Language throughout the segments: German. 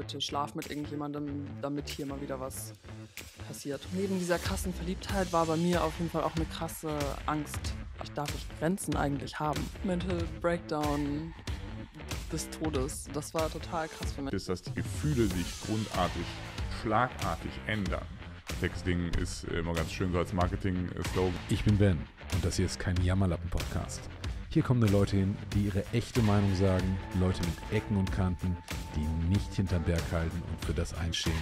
bitte, schlaf mit irgendjemandem, damit hier mal wieder was passiert. Neben dieser krassen Verliebtheit war bei mir auf jeden Fall auch eine krasse Angst. Ich darf ich Grenzen eigentlich haben? Mental Breakdown des Todes. Das war total krass für mich. Ist, dass die Gefühle sich grundartig, schlagartig ändern. Texting ist immer ganz schön so als Marketing-Slogan. Ich bin Ben und das hier ist kein Jammerlappen-Podcast. Hier kommen nur Leute hin, die ihre echte Meinung sagen, Leute mit Ecken und Kanten, die nicht hinterm Berg halten und für das einstehen,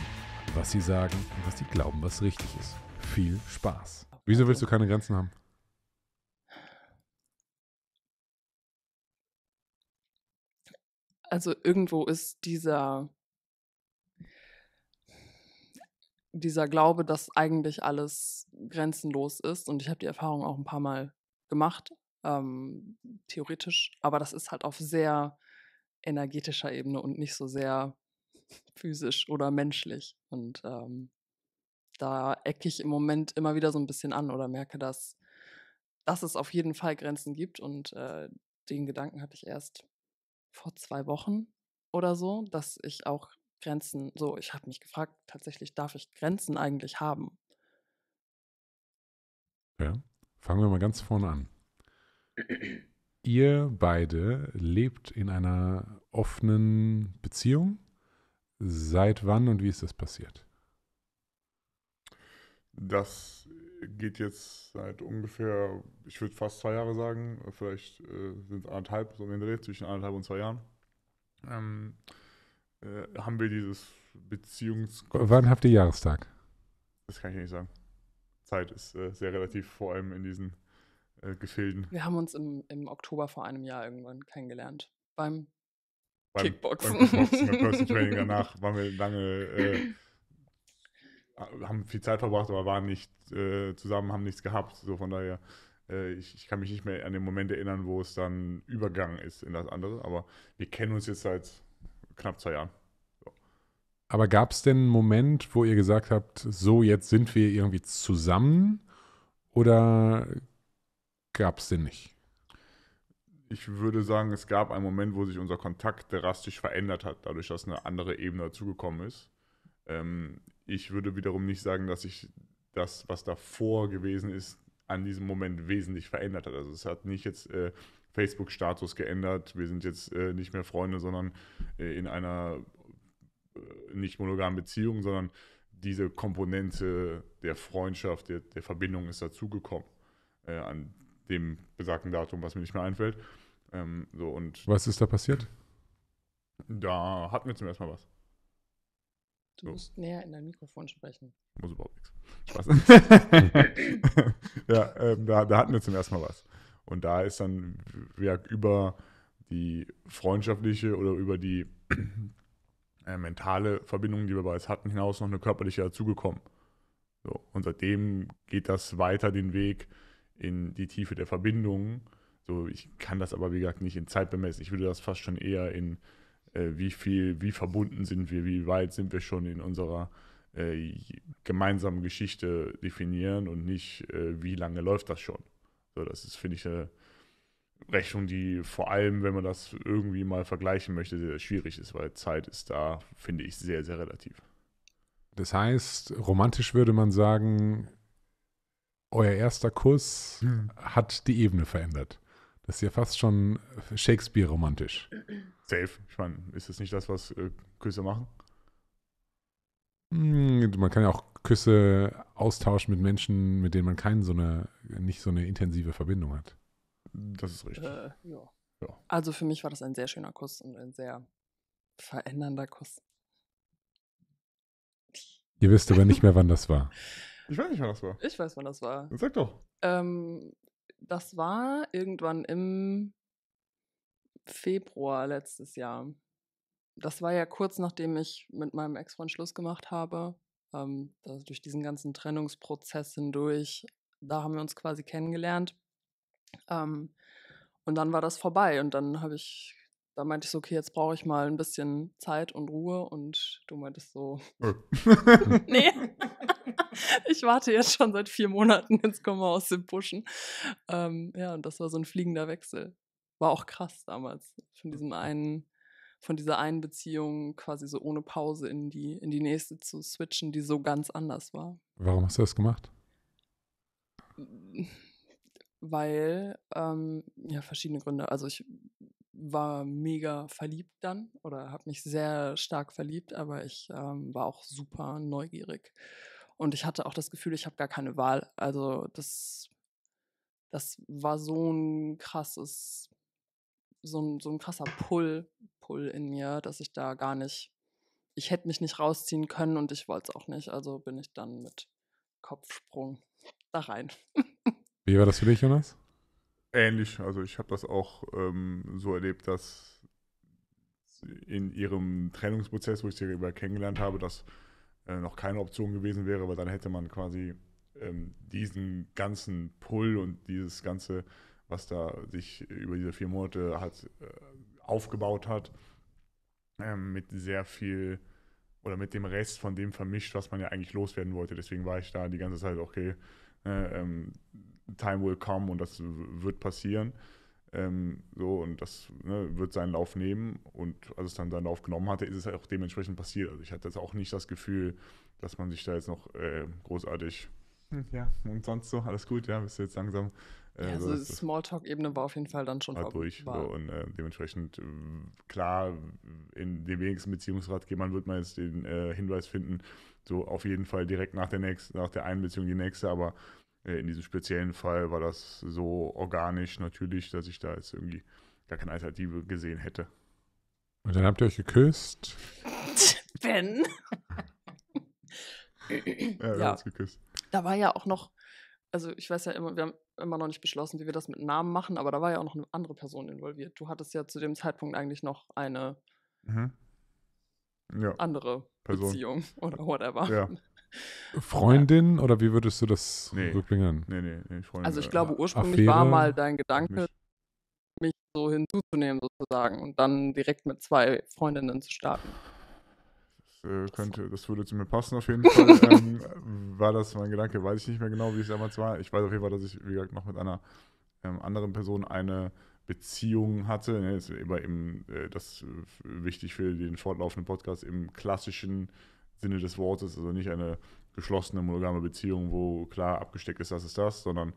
was sie sagen und was sie glauben, was richtig ist. Viel Spaß. Wieso willst du keine Grenzen haben? Also irgendwo ist dieser dieser Glaube, dass eigentlich alles grenzenlos ist und ich habe die Erfahrung auch ein paar Mal gemacht ähm, theoretisch, aber das ist halt auf sehr energetischer Ebene und nicht so sehr physisch oder menschlich. Und ähm, da ecke ich im Moment immer wieder so ein bisschen an oder merke, dass, dass es auf jeden Fall Grenzen gibt. Und äh, den Gedanken hatte ich erst vor zwei Wochen oder so, dass ich auch Grenzen, so, ich habe mich gefragt, tatsächlich, darf ich Grenzen eigentlich haben? Ja, fangen wir mal ganz vorne an ihr beide lebt in einer offenen Beziehung. Seit wann und wie ist das passiert? Das geht jetzt seit ungefähr, ich würde fast zwei Jahre sagen, vielleicht äh, sind es anderthalb, so um den Dreh, zwischen anderthalb und zwei Jahren. Ähm, äh, haben wir dieses Beziehungs... Wann habt ihr Jahrestag? Das kann ich nicht sagen. Zeit ist äh, sehr relativ, vor allem in diesen äh, Gefilden. Wir haben uns im, im Oktober vor einem Jahr irgendwann kennengelernt. Beim, beim Kickboxen. Beim Kickboxen, beim Personal Training. Danach waren wir lange, äh, haben viel Zeit verbracht, aber waren nicht äh, zusammen, haben nichts gehabt. So von daher, äh, ich, ich, kann mich nicht mehr an den Moment erinnern, wo es dann übergangen ist in das andere. Aber wir kennen uns jetzt seit knapp zwei Jahren. Aber gab es denn einen Moment, wo ihr gesagt habt, so jetzt sind wir irgendwie zusammen? Oder gab es den nicht? Ich würde sagen, es gab einen Moment, wo sich unser Kontakt drastisch verändert hat, dadurch, dass eine andere Ebene dazugekommen ist. Ähm, ich würde wiederum nicht sagen, dass sich das, was davor gewesen ist, an diesem Moment wesentlich verändert hat. Also es hat nicht jetzt äh, Facebook-Status geändert, wir sind jetzt äh, nicht mehr Freunde, sondern äh, in einer äh, nicht monogamen Beziehung, sondern diese Komponente der Freundschaft, der, der Verbindung ist dazugekommen, äh, an dem besagten Datum, was mir nicht mehr einfällt. Ähm, so, und was ist da passiert? Da hatten wir zum ersten Mal was. Du so. musst näher in dein Mikrofon sprechen. Muss überhaupt nichts. Spaß. ja, ähm, da, da hatten wir zum ersten Mal was. Und da ist dann ja, über die freundschaftliche oder über die äh, mentale Verbindung, die wir bereits hatten, hinaus noch eine körperliche dazugekommen. So, und seitdem geht das weiter den Weg in die Tiefe der Verbindungen. So, ich kann das aber, wie gesagt, nicht in Zeit bemessen. Ich würde das fast schon eher in äh, wie viel, wie verbunden sind wir, wie weit sind wir schon in unserer äh, gemeinsamen Geschichte definieren und nicht, äh, wie lange läuft das schon. So, das ist, finde ich, eine Rechnung, die vor allem, wenn man das irgendwie mal vergleichen möchte, sehr schwierig ist, weil Zeit ist da, finde ich, sehr, sehr relativ. Das heißt, romantisch würde man sagen, euer erster Kuss hm. hat die Ebene verändert. Das ist ja fast schon Shakespeare-romantisch. Safe. Ich meine, ist das nicht das, was äh, Küsse machen? Hm, man kann ja auch Küsse austauschen mit Menschen, mit denen man keine so eine, nicht so eine intensive Verbindung hat. Das ist richtig. Äh, ja. Ja. Also für mich war das ein sehr schöner Kuss und ein sehr verändernder Kuss. Ihr wisst aber nicht mehr, wann das war. Ich weiß nicht, wann das war. Ich weiß, wann das war. Sag doch. Ähm, das war irgendwann im Februar letztes Jahr. Das war ja kurz nachdem ich mit meinem Ex-Freund Schluss gemacht habe. Ähm, also durch diesen ganzen Trennungsprozess hindurch, da haben wir uns quasi kennengelernt. Ähm, und dann war das vorbei und dann habe ich da meinte ich so, okay, jetzt brauche ich mal ein bisschen Zeit und Ruhe und du meintest so, nee, ich warte jetzt schon seit vier Monaten, jetzt kommen wir aus dem Pushen. Ähm, ja, und das war so ein fliegender Wechsel. War auch krass damals, von diesem einen, von dieser einen Beziehung quasi so ohne Pause in die, in die nächste zu switchen, die so ganz anders war. Warum hast du das gemacht? Weil, ähm, ja, verschiedene Gründe. Also ich war mega verliebt dann oder habe mich sehr stark verliebt, aber ich ähm, war auch super neugierig. Und ich hatte auch das Gefühl, ich habe gar keine Wahl. Also das, das war so ein krasses, so ein, so ein krasser Pull, Pull in mir, dass ich da gar nicht, ich hätte mich nicht rausziehen können und ich wollte es auch nicht. Also bin ich dann mit Kopfsprung da rein. Wie war das für dich, Jonas? Ähnlich, also ich habe das auch ähm, so erlebt, dass in ihrem Trennungsprozess, wo ich sie über kennengelernt habe, das äh, noch keine Option gewesen wäre, weil dann hätte man quasi ähm, diesen ganzen Pull und dieses ganze, was da sich über diese vier Monate hat äh, aufgebaut hat, ähm, mit sehr viel oder mit dem Rest von dem vermischt, was man ja eigentlich loswerden wollte. Deswegen war ich da die ganze Zeit, okay, äh, ähm, time will come und das wird passieren. Ähm, so, und das ne, wird seinen Lauf nehmen. Und als es dann seinen Lauf genommen hatte, ist es auch dementsprechend passiert. Also ich hatte jetzt auch nicht das Gefühl, dass man sich da jetzt noch äh, großartig, hm, ja, und sonst so, alles gut, ja, bist du jetzt langsam. Äh, ja, also so, die Smalltalk-Ebene war auf jeden Fall dann schon halt durch. So, und äh, dementsprechend, äh, klar, in dem wenigsten Beziehungsratgebern wird man jetzt den äh, Hinweis finden, so auf jeden Fall direkt nach der nächsten, nach der einen Beziehung die nächste, aber äh, in diesem speziellen Fall war das so organisch natürlich, dass ich da jetzt irgendwie gar keine Alternative gesehen hätte. Und dann habt ihr euch geküsst. Ben. ja, ja. geküsst. Da war ja auch noch, also ich weiß ja immer, wir haben immer noch nicht beschlossen, wie wir das mit Namen machen, aber da war ja auch noch eine andere Person involviert. Du hattest ja zu dem Zeitpunkt eigentlich noch eine mhm. ja. andere Person. Beziehung oder whatever. Ja. Freundin ja. oder wie würdest du das nee. rückbringen? Nee, nee, nee, Freundin. Also ich äh, glaube, ursprünglich Affäre. war mal dein Gedanke, mich so hinzuzunehmen sozusagen und dann direkt mit zwei Freundinnen zu starten. Das, äh, könnte, das würde zu mir passen auf jeden Fall. ähm, war das mein Gedanke? Weiß ich nicht mehr genau, wie es damals war. Ich weiß auf jeden Fall, dass ich, wie gesagt, noch mit einer ähm, anderen Person eine Beziehung hatte. Ne, ist eben äh, das äh, wichtig für den fortlaufenden Podcast im klassischen Sinne des Wortes, also nicht eine geschlossene monogame Beziehung, wo klar abgesteckt ist, das ist das, sondern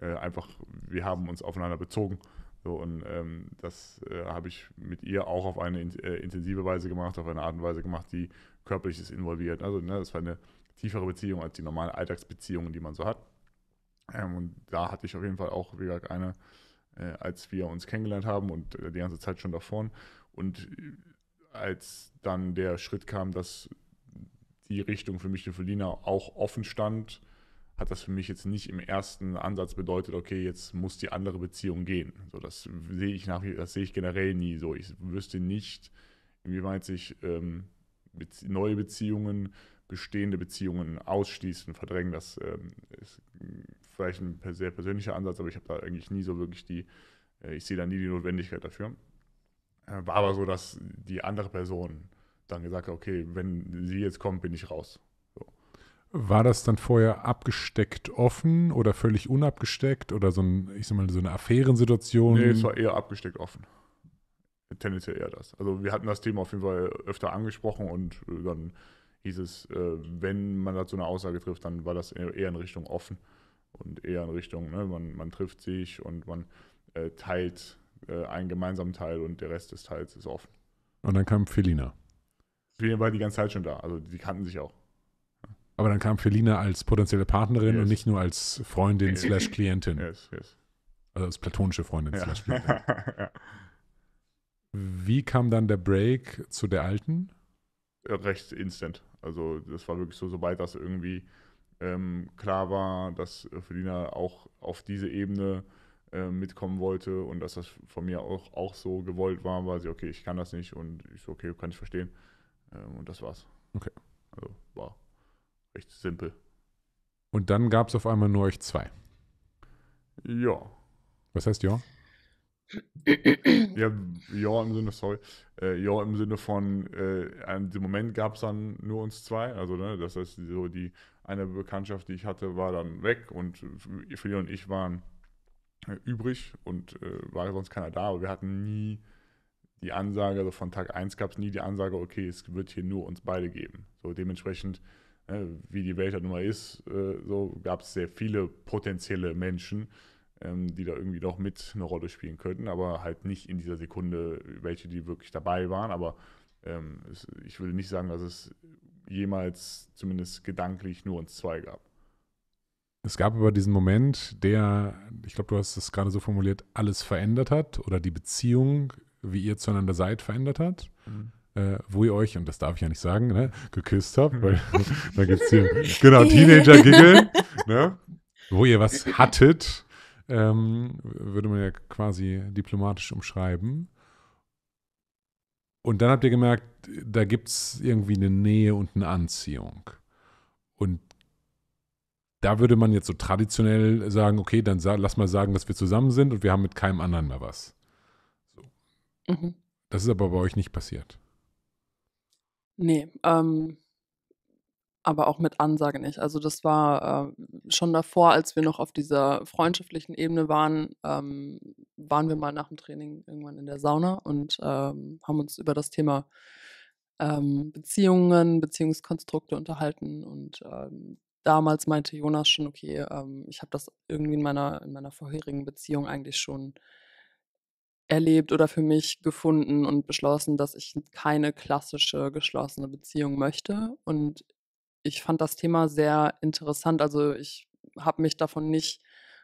äh, einfach, wir haben uns aufeinander bezogen. So, und ähm, das äh, habe ich mit ihr auch auf eine in, äh, intensive Weise gemacht, auf eine Art und Weise gemacht, die körperlich ist involviert. Also ne, das war eine tiefere Beziehung als die normalen Alltagsbeziehungen, die man so hat. Ähm, und da hatte ich auf jeden Fall auch, wie gesagt, eine, äh, als wir uns kennengelernt haben und äh, die ganze Zeit schon davor. Und äh, als dann der Schritt kam, dass die Richtung für mich Michelin auch offen stand, hat das für mich jetzt nicht im ersten Ansatz bedeutet, okay, jetzt muss die andere Beziehung gehen. So, das sehe ich nach, das sehe ich generell nie so. Ich wüsste nicht, inwieweit sich ähm, neue Beziehungen, bestehende Beziehungen ausschließen, verdrängen. Das ähm, ist vielleicht ein sehr persönlicher Ansatz, aber ich habe da eigentlich nie so wirklich die, äh, ich sehe da nie die Notwendigkeit dafür. Äh, war aber so, dass die andere Person dann gesagt okay, wenn sie jetzt kommt, bin ich raus. So. War das dann vorher abgesteckt offen oder völlig unabgesteckt oder so ein, ich sag mal, so eine Affärensituation? Nee, es war eher abgesteckt offen. Tendenziell eher das. Also wir hatten das Thema auf jeden Fall öfter angesprochen und dann hieß es, äh, wenn man dazu eine Aussage trifft, dann war das eher in Richtung offen und eher in Richtung, ne, man, man trifft sich und man äh, teilt äh, einen gemeinsamen Teil und der Rest des Teils ist offen. Und dann kam Felina. Felina war die ganze Zeit schon da. Also die kannten sich auch. Aber dann kam Felina als potenzielle Partnerin yes. und nicht nur als Freundin slash Klientin. Yes, yes. Also als platonische Freundin ja. slash Klientin. Wie kam dann der Break zu der alten? Äh, recht instant. Also das war wirklich so, sobald das irgendwie ähm, klar war, dass äh, Felina auch auf diese Ebene äh, mitkommen wollte und dass das von mir auch, auch so gewollt war, war sie, okay, ich kann das nicht und ich so, okay, kann ich verstehen. Ähm, und das war's. Okay. Also war recht simpel. Und dann gab es auf einmal nur euch zwei. Ja. Was heißt ja? ja, ja im Sinne, sorry. Äh, ja, im Sinne von, äh, an dem Moment gab es dann nur uns zwei. Also, ne, das heißt, so die eine Bekanntschaft, die ich hatte, war dann weg und Philipp und ich waren äh, übrig und äh, war sonst keiner da. Aber wir hatten nie die Ansage, also von Tag 1 gab es nie die Ansage, okay, es wird hier nur uns beide geben. So dementsprechend, äh, wie die Welt halt nun mal ist, äh, so gab es sehr viele potenzielle Menschen, ähm, die da irgendwie doch mit eine Rolle spielen könnten, aber halt nicht in dieser Sekunde, welche die wirklich dabei waren. Aber ähm, es, ich würde nicht sagen, dass es jemals zumindest gedanklich nur uns zwei gab. Es gab aber diesen Moment, der, ich glaube, du hast es gerade so formuliert, alles verändert hat oder die Beziehung wie ihr zueinander seid, verändert hat. Mhm. Äh, wo ihr euch, und das darf ich ja nicht sagen, ne, geküsst habt, mhm. weil da gibt es hier, genau, teenager giggle ne, wo ihr was hattet, ähm, würde man ja quasi diplomatisch umschreiben. Und dann habt ihr gemerkt, da gibt es irgendwie eine Nähe und eine Anziehung. Und da würde man jetzt so traditionell sagen, okay, dann lass mal sagen, dass wir zusammen sind und wir haben mit keinem anderen mehr was. Mhm. Das ist aber bei euch nicht passiert. Nee, ähm, aber auch mit Ansage nicht. Also das war äh, schon davor, als wir noch auf dieser freundschaftlichen Ebene waren, ähm, waren wir mal nach dem Training irgendwann in der Sauna und ähm, haben uns über das Thema ähm, Beziehungen, Beziehungskonstrukte unterhalten und ähm, damals meinte Jonas schon, okay, ähm, ich habe das irgendwie in meiner, in meiner vorherigen Beziehung eigentlich schon erlebt oder für mich gefunden und beschlossen, dass ich keine klassische geschlossene Beziehung möchte. Und ich fand das Thema sehr interessant. Also ich habe mich davon nicht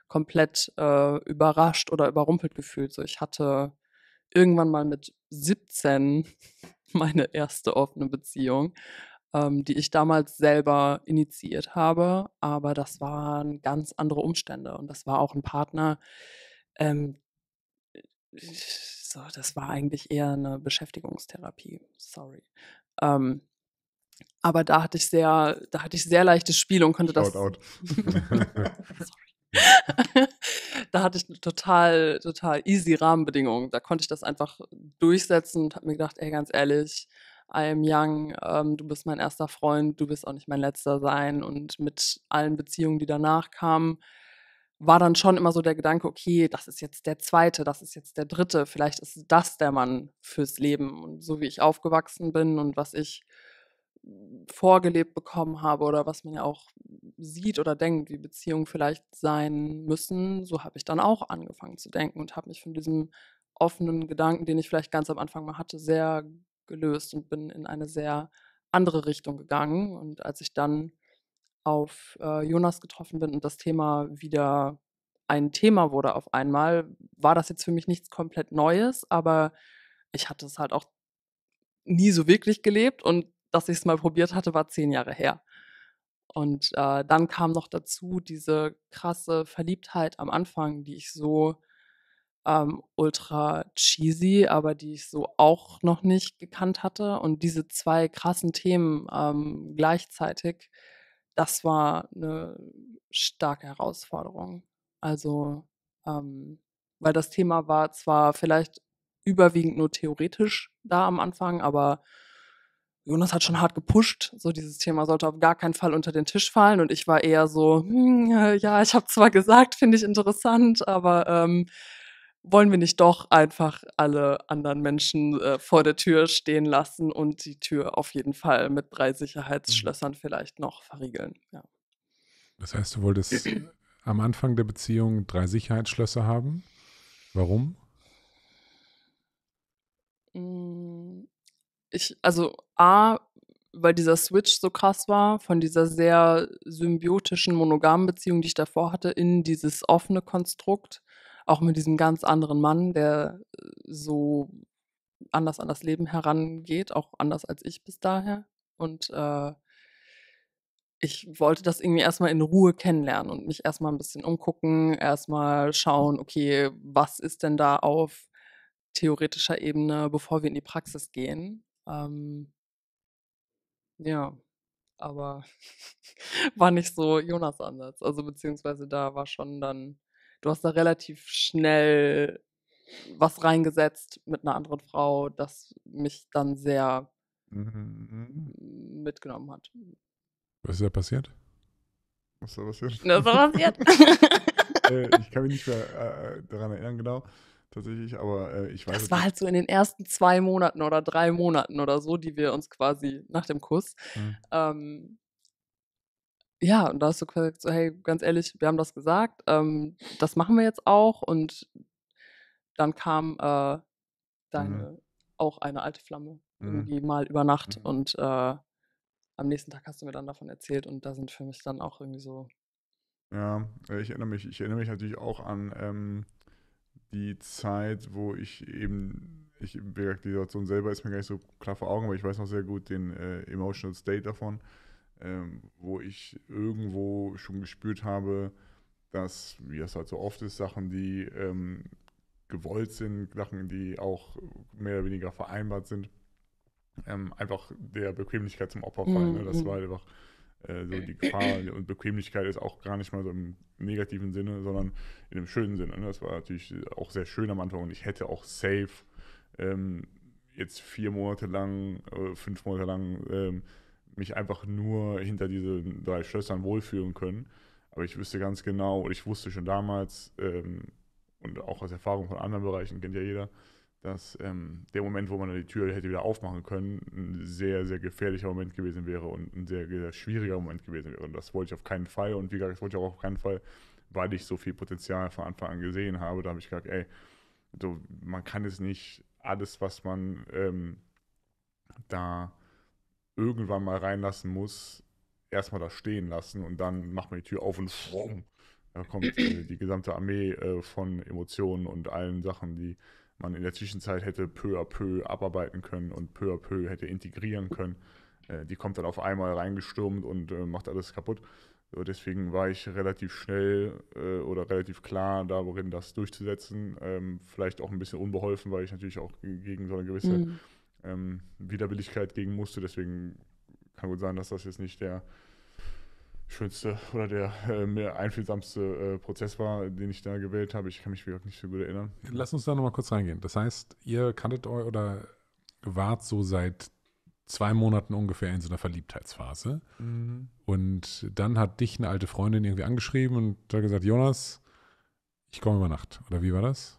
komplett äh, überrascht oder überrumpelt gefühlt. So, ich hatte irgendwann mal mit 17 meine erste offene Beziehung, ähm, die ich damals selber initiiert habe. Aber das waren ganz andere Umstände und das war auch ein Partner, ähm, so, das war eigentlich eher eine Beschäftigungstherapie, sorry. Ähm, aber da hatte ich sehr, da hatte ich sehr leichtes Spiel und konnte Shout das. Out. sorry. da hatte ich total, total easy Rahmenbedingungen. Da konnte ich das einfach durchsetzen und habe mir gedacht, ey, ganz ehrlich, I am young, ähm, du bist mein erster Freund, du wirst auch nicht mein letzter sein. Und mit allen Beziehungen, die danach kamen, war dann schon immer so der Gedanke, okay, das ist jetzt der zweite, das ist jetzt der dritte, vielleicht ist das der Mann fürs Leben. Und so wie ich aufgewachsen bin und was ich vorgelebt bekommen habe oder was man ja auch sieht oder denkt, wie Beziehungen vielleicht sein müssen, so habe ich dann auch angefangen zu denken und habe mich von diesem offenen Gedanken, den ich vielleicht ganz am Anfang mal hatte, sehr gelöst und bin in eine sehr andere Richtung gegangen. Und als ich dann auf äh, Jonas getroffen bin und das Thema wieder ein Thema wurde auf einmal, war das jetzt für mich nichts komplett Neues, aber ich hatte es halt auch nie so wirklich gelebt und dass ich es mal probiert hatte, war zehn Jahre her. Und äh, dann kam noch dazu diese krasse Verliebtheit am Anfang, die ich so ähm, ultra cheesy, aber die ich so auch noch nicht gekannt hatte. Und diese zwei krassen Themen ähm, gleichzeitig das war eine starke Herausforderung. Also, ähm, weil das Thema war zwar vielleicht überwiegend nur theoretisch da am Anfang, aber Jonas hat schon hart gepusht. So dieses Thema sollte auf gar keinen Fall unter den Tisch fallen. Und ich war eher so, hm, ja, ich habe zwar gesagt, finde ich interessant, aber ähm, wollen wir nicht doch einfach alle anderen Menschen äh, vor der Tür stehen lassen und die Tür auf jeden Fall mit drei Sicherheitsschlössern mhm. vielleicht noch verriegeln. Ja. Das heißt, du wolltest am Anfang der Beziehung drei Sicherheitsschlösser haben. Warum? Hm, ich, also A, weil dieser Switch so krass war, von dieser sehr symbiotischen monogamen Beziehung, die ich davor hatte, in dieses offene Konstrukt auch mit diesem ganz anderen Mann, der äh, so anders an das Leben herangeht, auch anders als ich bis daher. Und äh, ich wollte das irgendwie erstmal in Ruhe kennenlernen und mich erstmal ein bisschen umgucken, erstmal schauen, okay, was ist denn da auf theoretischer Ebene, bevor wir in die Praxis gehen. Ähm, ja, aber war nicht so Jonas Ansatz. Also beziehungsweise da war schon dann du hast da relativ schnell was reingesetzt mit einer anderen Frau, das mich dann sehr mhm. mitgenommen hat. Was ist da passiert? Was ist da passiert? Was ist da passiert? Äh, ich kann mich nicht mehr äh, daran erinnern, genau. Tatsächlich, aber äh, ich weiß. Das war nicht. halt so in den ersten zwei Monaten oder drei Monaten oder so, die wir uns quasi nach dem Kuss mhm. ähm, ja, und da hast du gesagt, so, hey, ganz ehrlich, wir haben das gesagt, ähm, das machen wir jetzt auch. Und dann kam äh, mhm. deine, mhm. auch eine alte Flamme, mhm. irgendwie mhm. mal über Nacht. Mhm. Und äh, am nächsten Tag hast du mir dann davon erzählt. Und da sind für mich dann auch irgendwie so. Ja, äh, ich erinnere mich, ich erinnere mich natürlich auch an ähm, die Zeit, wo ich eben, ich, die Situation selber ist mir gar nicht so klar vor Augen, aber ich weiß noch sehr gut den äh, Emotional State davon ähm, wo ich irgendwo schon gespürt habe, dass, wie das halt so oft ist, Sachen, die ähm, gewollt sind, Sachen, die auch mehr oder weniger vereinbart sind, ähm, einfach der Bequemlichkeit zum Opfer fallen. Mhm, ne? Das mhm. war halt einfach äh, so die Gefahr. Und Bequemlichkeit ist auch gar nicht mal so im negativen Sinne, sondern in dem schönen Sinne. Ne? Das war natürlich auch sehr schön am Anfang und ich hätte auch safe ähm, jetzt vier Monate lang, äh, fünf Monate lang ähm, mich einfach nur hinter diesen drei Schlössern wohlfühlen können. Aber ich wüsste ganz genau, und ich wusste schon damals, ähm, und auch aus Erfahrung von anderen Bereichen kennt ja jeder, dass ähm, der Moment, wo man dann die Tür hätte wieder aufmachen können, ein sehr, sehr gefährlicher Moment gewesen wäre und ein sehr, sehr schwieriger Moment gewesen wäre. Und das wollte ich auf keinen Fall. Und wie gesagt, das wollte ich auch auf keinen Fall, weil ich so viel Potenzial von Anfang an gesehen habe. Da habe ich gesagt, ey, so, man kann es nicht alles, was man ähm, da irgendwann mal reinlassen muss, erstmal da stehen lassen und dann macht man die Tür auf und schwumm, da kommt äh, die gesamte Armee äh, von Emotionen und allen Sachen, die man in der Zwischenzeit hätte peu à peu abarbeiten können und peu à peu hätte integrieren können. Äh, die kommt dann auf einmal reingestürmt und äh, macht alles kaputt. So, deswegen war ich relativ schnell äh, oder relativ klar darin, das durchzusetzen. Ähm, vielleicht auch ein bisschen unbeholfen, weil ich natürlich auch gegen so eine gewisse mhm ähm, Widerwilligkeit gegen musste. Deswegen kann gut sein, dass das jetzt nicht der schönste oder der äh, mir einfühlsamste äh, Prozess war, den ich da gewählt habe. Ich kann mich wirklich nicht so gut erinnern. Lass uns da nochmal kurz reingehen. Das heißt, ihr kanntet euch oder wart so seit zwei Monaten ungefähr in so einer Verliebtheitsphase. Mhm. Und dann hat dich eine alte Freundin irgendwie angeschrieben und hat gesagt, Jonas, ich komme über Nacht. Oder wie war das?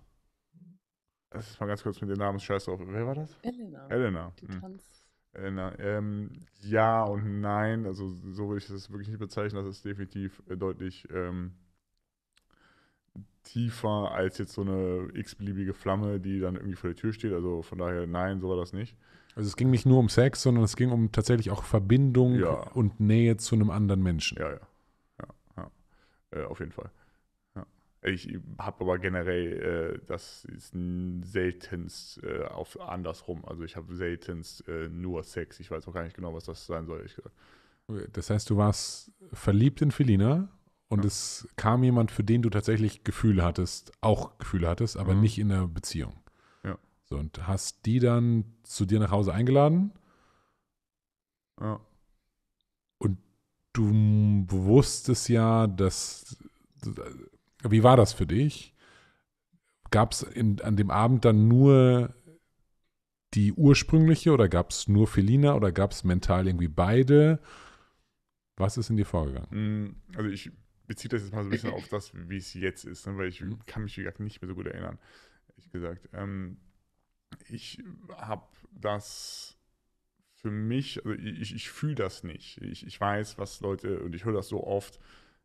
das ist mal ganz kurz mit den Namen scheiß auf. Wer war das? Elena. Elena. Die mhm. Trans Elena. Ähm, ja und nein, also so würde ich das wirklich nicht bezeichnen. Das ist definitiv äh, deutlich ähm, tiefer als jetzt so eine x-beliebige Flamme, die dann irgendwie vor der Tür steht. Also von daher, nein, so war das nicht. Also es ging nicht nur um Sex, sondern es ging um tatsächlich auch Verbindung ja. und Nähe zu einem anderen Menschen. Ja, ja. ja, ja. Äh, auf jeden Fall. Ich habe aber generell, äh, das ist seltenst äh, auf andersrum. Also ich habe seltenst äh, nur Sex. Ich weiß auch gar nicht genau, was das sein soll. Das heißt, du warst verliebt in Felina und ja. es kam jemand, für den du tatsächlich Gefühle hattest, auch Gefühle hattest, aber mhm. nicht in der Beziehung. Ja. So, und hast die dann zu dir nach Hause eingeladen? Ja. Und du wusstest ja, dass wie war das für dich? Gab es an dem Abend dann nur die ursprüngliche oder gab es nur Felina oder gab es mental irgendwie beide? Was ist in dir vorgegangen? Mm, also ich beziehe das jetzt mal so ein bisschen auf das, wie es jetzt ist, ne? weil ich mhm. kann mich nicht mehr so gut erinnern, ehrlich gesagt. Ähm, ich habe das für mich, also ich, ich fühle das nicht. Ich, ich weiß, was Leute, und ich höre das so oft,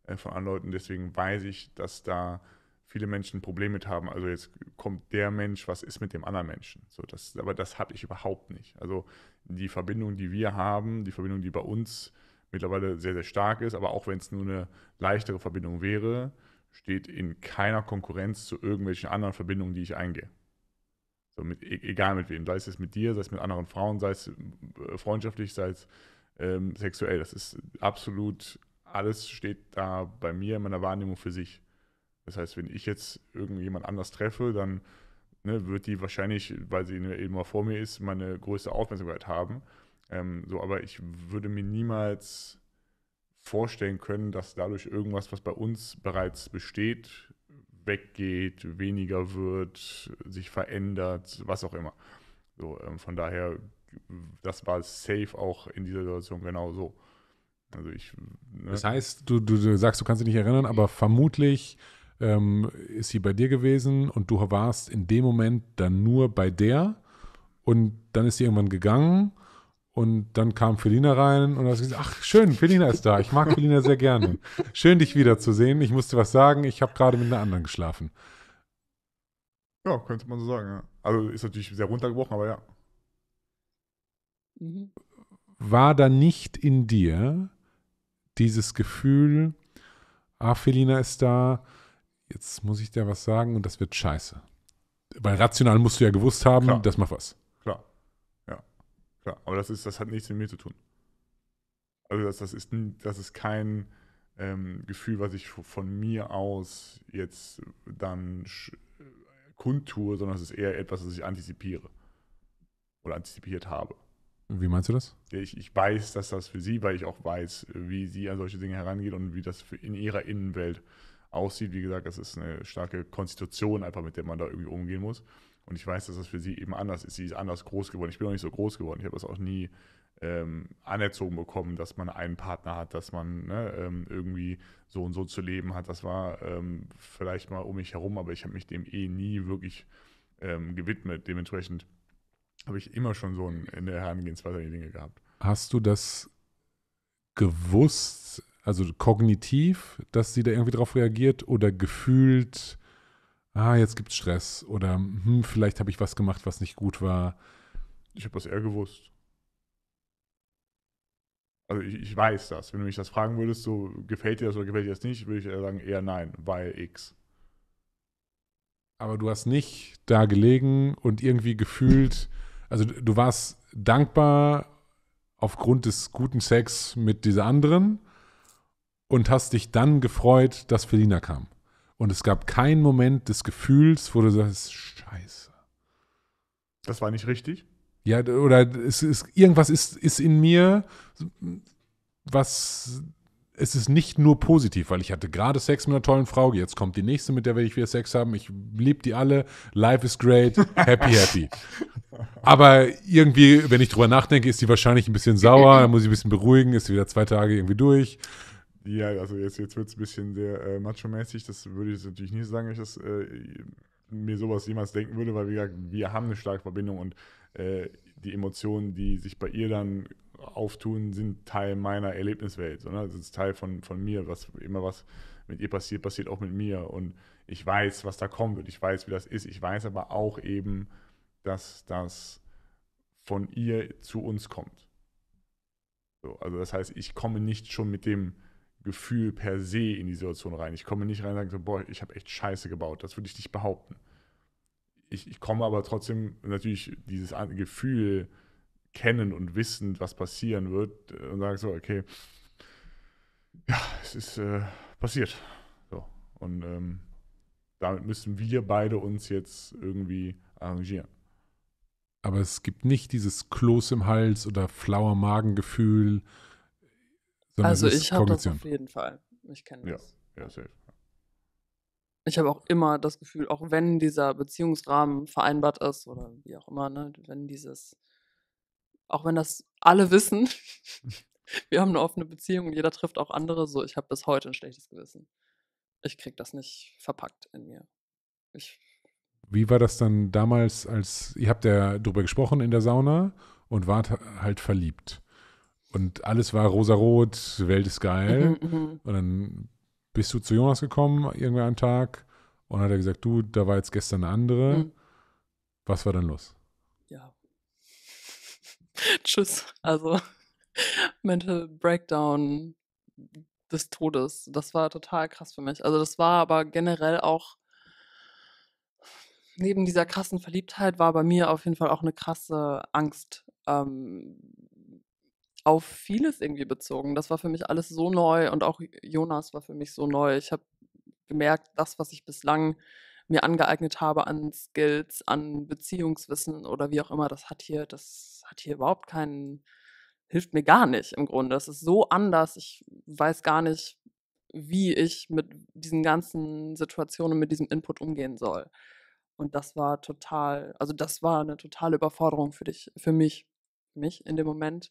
äh, von anderen Leuten. Deswegen weiß ich, dass da viele Menschen ein Problem mit haben. Also jetzt kommt der Mensch, was ist mit dem anderen Menschen? So, das, aber das habe ich überhaupt nicht. Also die Verbindung, die wir haben, die Verbindung, die bei uns mittlerweile sehr, sehr stark ist, aber auch wenn es nur eine leichtere Verbindung wäre, steht in keiner Konkurrenz zu irgendwelchen anderen Verbindungen, die ich eingehe. So mit, e, egal mit wem, sei es mit dir, sei es mit anderen Frauen, sei es äh, freundschaftlich, sei es ähm, sexuell. Das ist absolut alles steht da bei mir in meiner Wahrnehmung für sich. Das heißt, wenn ich jetzt irgendjemand anders treffe, dann ne, wird die wahrscheinlich, weil sie eben mal vor mir ist, meine größte Aufmerksamkeit haben. Ähm, so, aber ich würde mir niemals vorstellen können, dass dadurch irgendwas, was bei uns bereits besteht, weggeht, weniger wird, sich verändert, was auch immer. So, ähm, von daher, das war safe auch in dieser Situation genau so. Also ich. Ne? Das heißt, du, du, du, sagst, du kannst dich nicht erinnern, aber vermutlich ähm, ist sie bei dir gewesen und du warst in dem Moment dann nur bei der und dann ist sie irgendwann gegangen. Und dann kam Felina rein und hast gesagt, ach schön, Felina ist da. Ich mag Felina sehr gerne. Schön, dich wiederzusehen. Ich musste was sagen. Ich habe gerade mit einer anderen geschlafen. Ja, könnte man so sagen. Ja. Also ist natürlich sehr runtergebrochen, aber ja. Mhm. War da nicht in dir dieses Gefühl, ah, Felina ist da, jetzt muss ich dir was sagen und das wird scheiße. Weil rational musst du ja gewusst haben, Klar. das macht was. Klar. Ja. Klar. Aber das ist, das hat nichts mit mir zu tun. Also das, das ist, das ist kein ähm, Gefühl, was ich von mir aus jetzt dann kundtue, sondern es ist eher etwas, das ich antizipiere oder antizipiert habe. Wie meinst du das? Ich, ich weiß, dass das für sie, weil ich auch weiß, wie sie an solche Dinge herangeht und wie das in ihrer Innenwelt aussieht. Wie gesagt, das ist eine starke Konstitution einfach, mit der man da irgendwie umgehen muss. Und ich weiß, dass das für sie eben anders ist. Sie ist anders groß geworden. Ich bin auch nicht so groß geworden. Ich habe das auch nie ähm, anerzogen bekommen, dass man einen Partner hat, dass man ne, ähm, irgendwie so und so zu leben hat. Das war ähm, vielleicht mal um mich herum, aber ich habe mich dem eh nie wirklich ähm, gewidmet. Dementsprechend habe ich immer schon so in der Herangehensweise an die Dinge gehabt. Hast du das gewusst, also kognitiv, dass sie da irgendwie drauf reagiert oder gefühlt, ah, jetzt gibt es Stress oder hm, vielleicht habe ich was gemacht, was nicht gut war? Ich habe das eher gewusst. Also ich, ich, weiß das. Wenn du mich das fragen würdest, so gefällt dir das oder gefällt dir das nicht, würde ich eher sagen, eher nein, weil X. Aber du hast nicht da gelegen und irgendwie gefühlt, also du warst dankbar aufgrund des guten Sex mit dieser anderen und hast dich dann gefreut, dass Felina kam. Und es gab keinen Moment des Gefühls, wo du sagst, scheiße. Das war nicht richtig? Ja, oder es ist, irgendwas ist, ist in mir, was es ist nicht nur positiv, weil ich hatte gerade Sex mit einer tollen Frau, jetzt kommt die nächste, mit der werde ich wieder Sex haben. Ich liebe die alle, life is great, happy, happy. Aber irgendwie, wenn ich drüber nachdenke, ist die wahrscheinlich ein bisschen sauer, dann muss ich ein bisschen beruhigen, ist wieder zwei Tage irgendwie durch. Ja, also jetzt, jetzt wird es ein bisschen sehr äh, macho-mäßig, das würde ich natürlich nicht sagen, dass ich das, äh, mir sowas jemals denken würde, weil wir, wir haben eine starke Verbindung und äh, die Emotionen, die sich bei ihr dann auftun, sind Teil meiner Erlebniswelt. sondern ne? ist Teil von, von mir, was immer was mit ihr passiert, passiert auch mit mir. Und ich weiß, was da kommen wird. Ich weiß, wie das ist. Ich weiß aber auch eben, dass das von ihr zu uns kommt. So, also das heißt, ich komme nicht schon mit dem Gefühl per se in die Situation rein. Ich komme nicht rein und sage so, boah, ich habe echt Scheiße gebaut. Das würde ich nicht behaupten. Ich, ich komme aber trotzdem natürlich dieses Gefühl, kennen und wissen, was passieren wird, äh, und sagen so, okay, ja, es ist äh, passiert. So. Und ähm, damit müssen wir beide uns jetzt irgendwie arrangieren. Aber es gibt nicht dieses Kloß im Hals oder flauer Magengefühl. Sondern also ich habe das auf jeden Fall. Ich kenne das. Ja, ja safe. Ich habe auch immer das Gefühl, auch wenn dieser Beziehungsrahmen vereinbart ist oder wie auch immer, ne, wenn dieses auch wenn das alle wissen, wir haben eine offene Beziehung und jeder trifft auch andere, so ich habe bis heute ein schlechtes Gewissen. Ich krieg das nicht verpackt in mir. Ich Wie war das dann damals, als ihr habt ja drüber gesprochen in der Sauna und wart halt verliebt? Und alles war rosarot, Welt ist geil. Mhm, mhm. und dann bist du zu Jonas gekommen, irgendwann am Tag, und hat er gesagt, du, da war jetzt gestern eine andere. Mhm. Was war dann los? Tschüss. Also Mental Breakdown des Todes. Das war total krass für mich. Also das war aber generell auch neben dieser krassen Verliebtheit war bei mir auf jeden Fall auch eine krasse Angst ähm, auf vieles irgendwie bezogen. Das war für mich alles so neu und auch Jonas war für mich so neu. Ich habe gemerkt, das, was ich bislang mir angeeignet habe an Skills, an Beziehungswissen oder wie auch immer, das hat hier, das hat hier überhaupt keinen, hilft mir gar nicht im Grunde. Das ist so anders. Ich weiß gar nicht, wie ich mit diesen ganzen Situationen, mit diesem Input umgehen soll. Und das war total, also das war eine totale Überforderung für dich, für mich, für mich in dem Moment.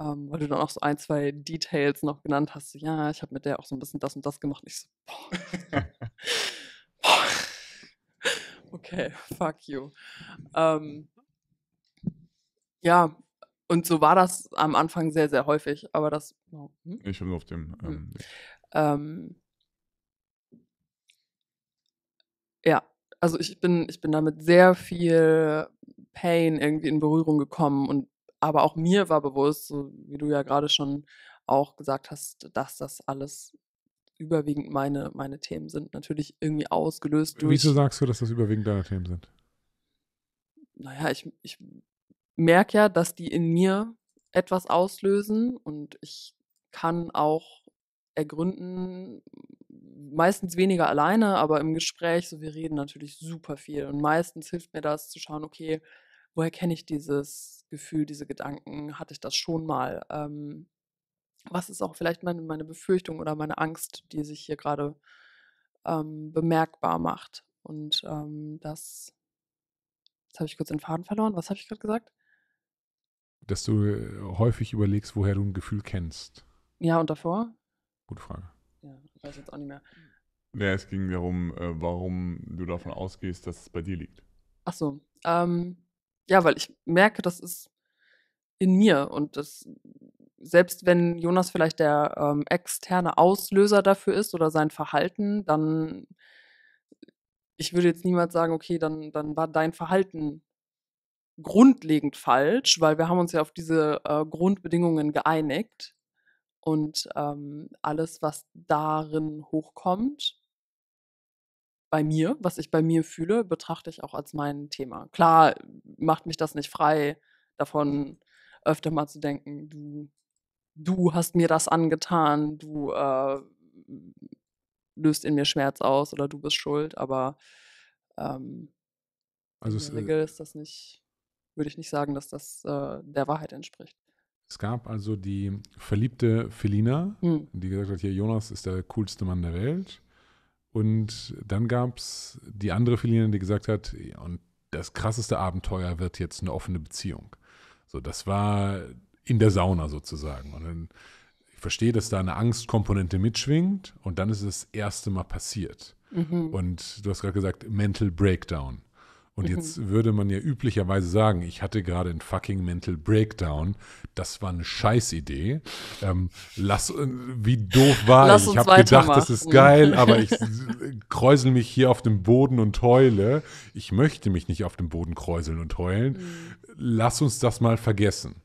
Ähm, weil du dann auch so ein, zwei Details noch genannt hast. ja, ich habe mit der auch so ein bisschen das und das gemacht. Und ich so, boah. boah okay, fuck you. Ähm, ja, und so war das am Anfang sehr, sehr häufig, aber das. Oh, hm? Ich bin auf dem. Hm. Ähm, hm. ähm, ja, also ich bin, ich bin damit sehr viel Pain irgendwie in Berührung gekommen und aber auch mir war bewusst, so wie du ja gerade schon auch gesagt hast, dass das alles überwiegend meine, meine Themen sind. Natürlich irgendwie ausgelöst durch. Wieso sagst du, dass das überwiegend deine Themen sind? Naja, ich, ich merke ja, dass die in mir etwas auslösen und ich kann auch ergründen, meistens weniger alleine, aber im Gespräch, so wir reden natürlich super viel und meistens hilft mir das zu schauen, okay, woher kenne ich dieses Gefühl, diese Gedanken, hatte ich das schon mal? Ähm, was ist auch vielleicht meine, meine Befürchtung oder meine Angst, die sich hier gerade ähm, bemerkbar macht. Und ähm, das, jetzt habe ich kurz den Faden verloren. Was habe ich gerade gesagt? Dass du äh, häufig überlegst, woher du ein Gefühl kennst. Ja, und davor? Gute Frage. Ja, ich weiß jetzt auch nicht mehr. Naja, es ging darum, äh, warum du davon ausgehst, dass es bei dir liegt. Ach so. Ähm, ja, weil ich merke, das ist in mir. Und das, selbst wenn Jonas vielleicht der ähm, externe Auslöser dafür ist oder sein Verhalten, dann ich würde jetzt niemals sagen, okay, dann, dann war dein Verhalten grundlegend falsch, weil wir haben uns ja auf diese äh, Grundbedingungen geeinigt. Und ähm, alles, was darin hochkommt, bei mir, was ich bei mir fühle, betrachte ich auch als mein Thema. Klar macht mich das nicht frei davon, öfter mal zu denken, du, du hast mir das angetan, du äh, löst in mir Schmerz aus oder du bist schuld, aber ähm, also in der äh Regel ist das nicht, würde ich nicht sagen, dass das äh, der Wahrheit entspricht. Es gab also die verliebte Felina, hm. die gesagt hat, hier Jonas ist der coolste Mann der Welt. Und dann gab es die andere Felina, die gesagt hat, und das krasseste Abenteuer wird jetzt eine offene Beziehung. So, das war in der Sauna sozusagen. Und dann, ich verstehe, dass da eine Angstkomponente mitschwingt und dann ist es das erste Mal passiert. Mhm. Und du hast gerade gesagt, Mental Breakdown. Und mhm. jetzt mhm. würde man ja üblicherweise sagen, ich hatte gerade einen fucking Mental Breakdown. Das war eine Scheißidee. Ähm, lass, äh, wie doof war lass ich? Ich habe gedacht, machen. das ist geil, aber ich äh, kräusel mich hier auf dem Boden und heule. Ich möchte mich nicht auf dem Boden kräuseln und heulen. Mhm. Lass uns das mal vergessen.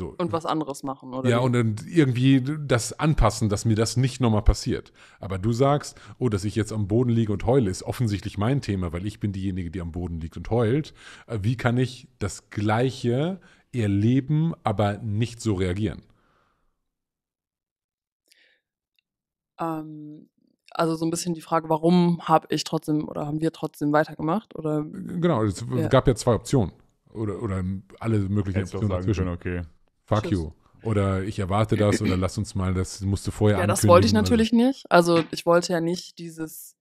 So. Und was anderes machen, oder? Ja, wie? und dann irgendwie das anpassen, dass mir das nicht nochmal passiert. Aber du sagst, oh, dass ich jetzt am Boden liege und heule, ist offensichtlich mein Thema, weil ich bin diejenige, die am Boden liegt und heult. Äh, wie kann ich das Gleiche erleben, aber nicht so reagieren? Ähm, also so ein bisschen die Frage, warum habe ich trotzdem oder haben wir trotzdem weitergemacht? Oder? Äh, genau, es ja. gab ja zwei Optionen. Oder, oder alle möglichen Optionen. Sagen dazwischen. Können, okay fuck Tschüss. you. Oder ich erwarte das oder lass uns mal, das musst du vorher Ja, das wollte ich also. natürlich also. nicht. Also ich wollte ja nicht dieses,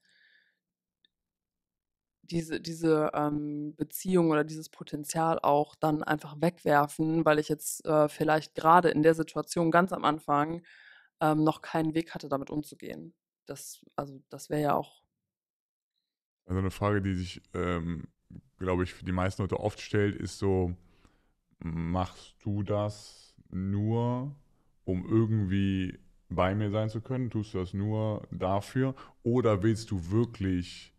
diese, diese ähm, Beziehung oder dieses Potenzial auch dann einfach wegwerfen, weil ich jetzt äh, vielleicht gerade in der Situation ganz am Anfang ähm, noch keinen Weg hatte, damit umzugehen. Das, also das wäre ja auch. Also eine Frage, die sich, ähm, glaube ich, für die meisten Leute oft stellt, ist so, machst du das nur, um irgendwie bei mir sein zu können? Tust du das nur dafür? Oder willst du wirklich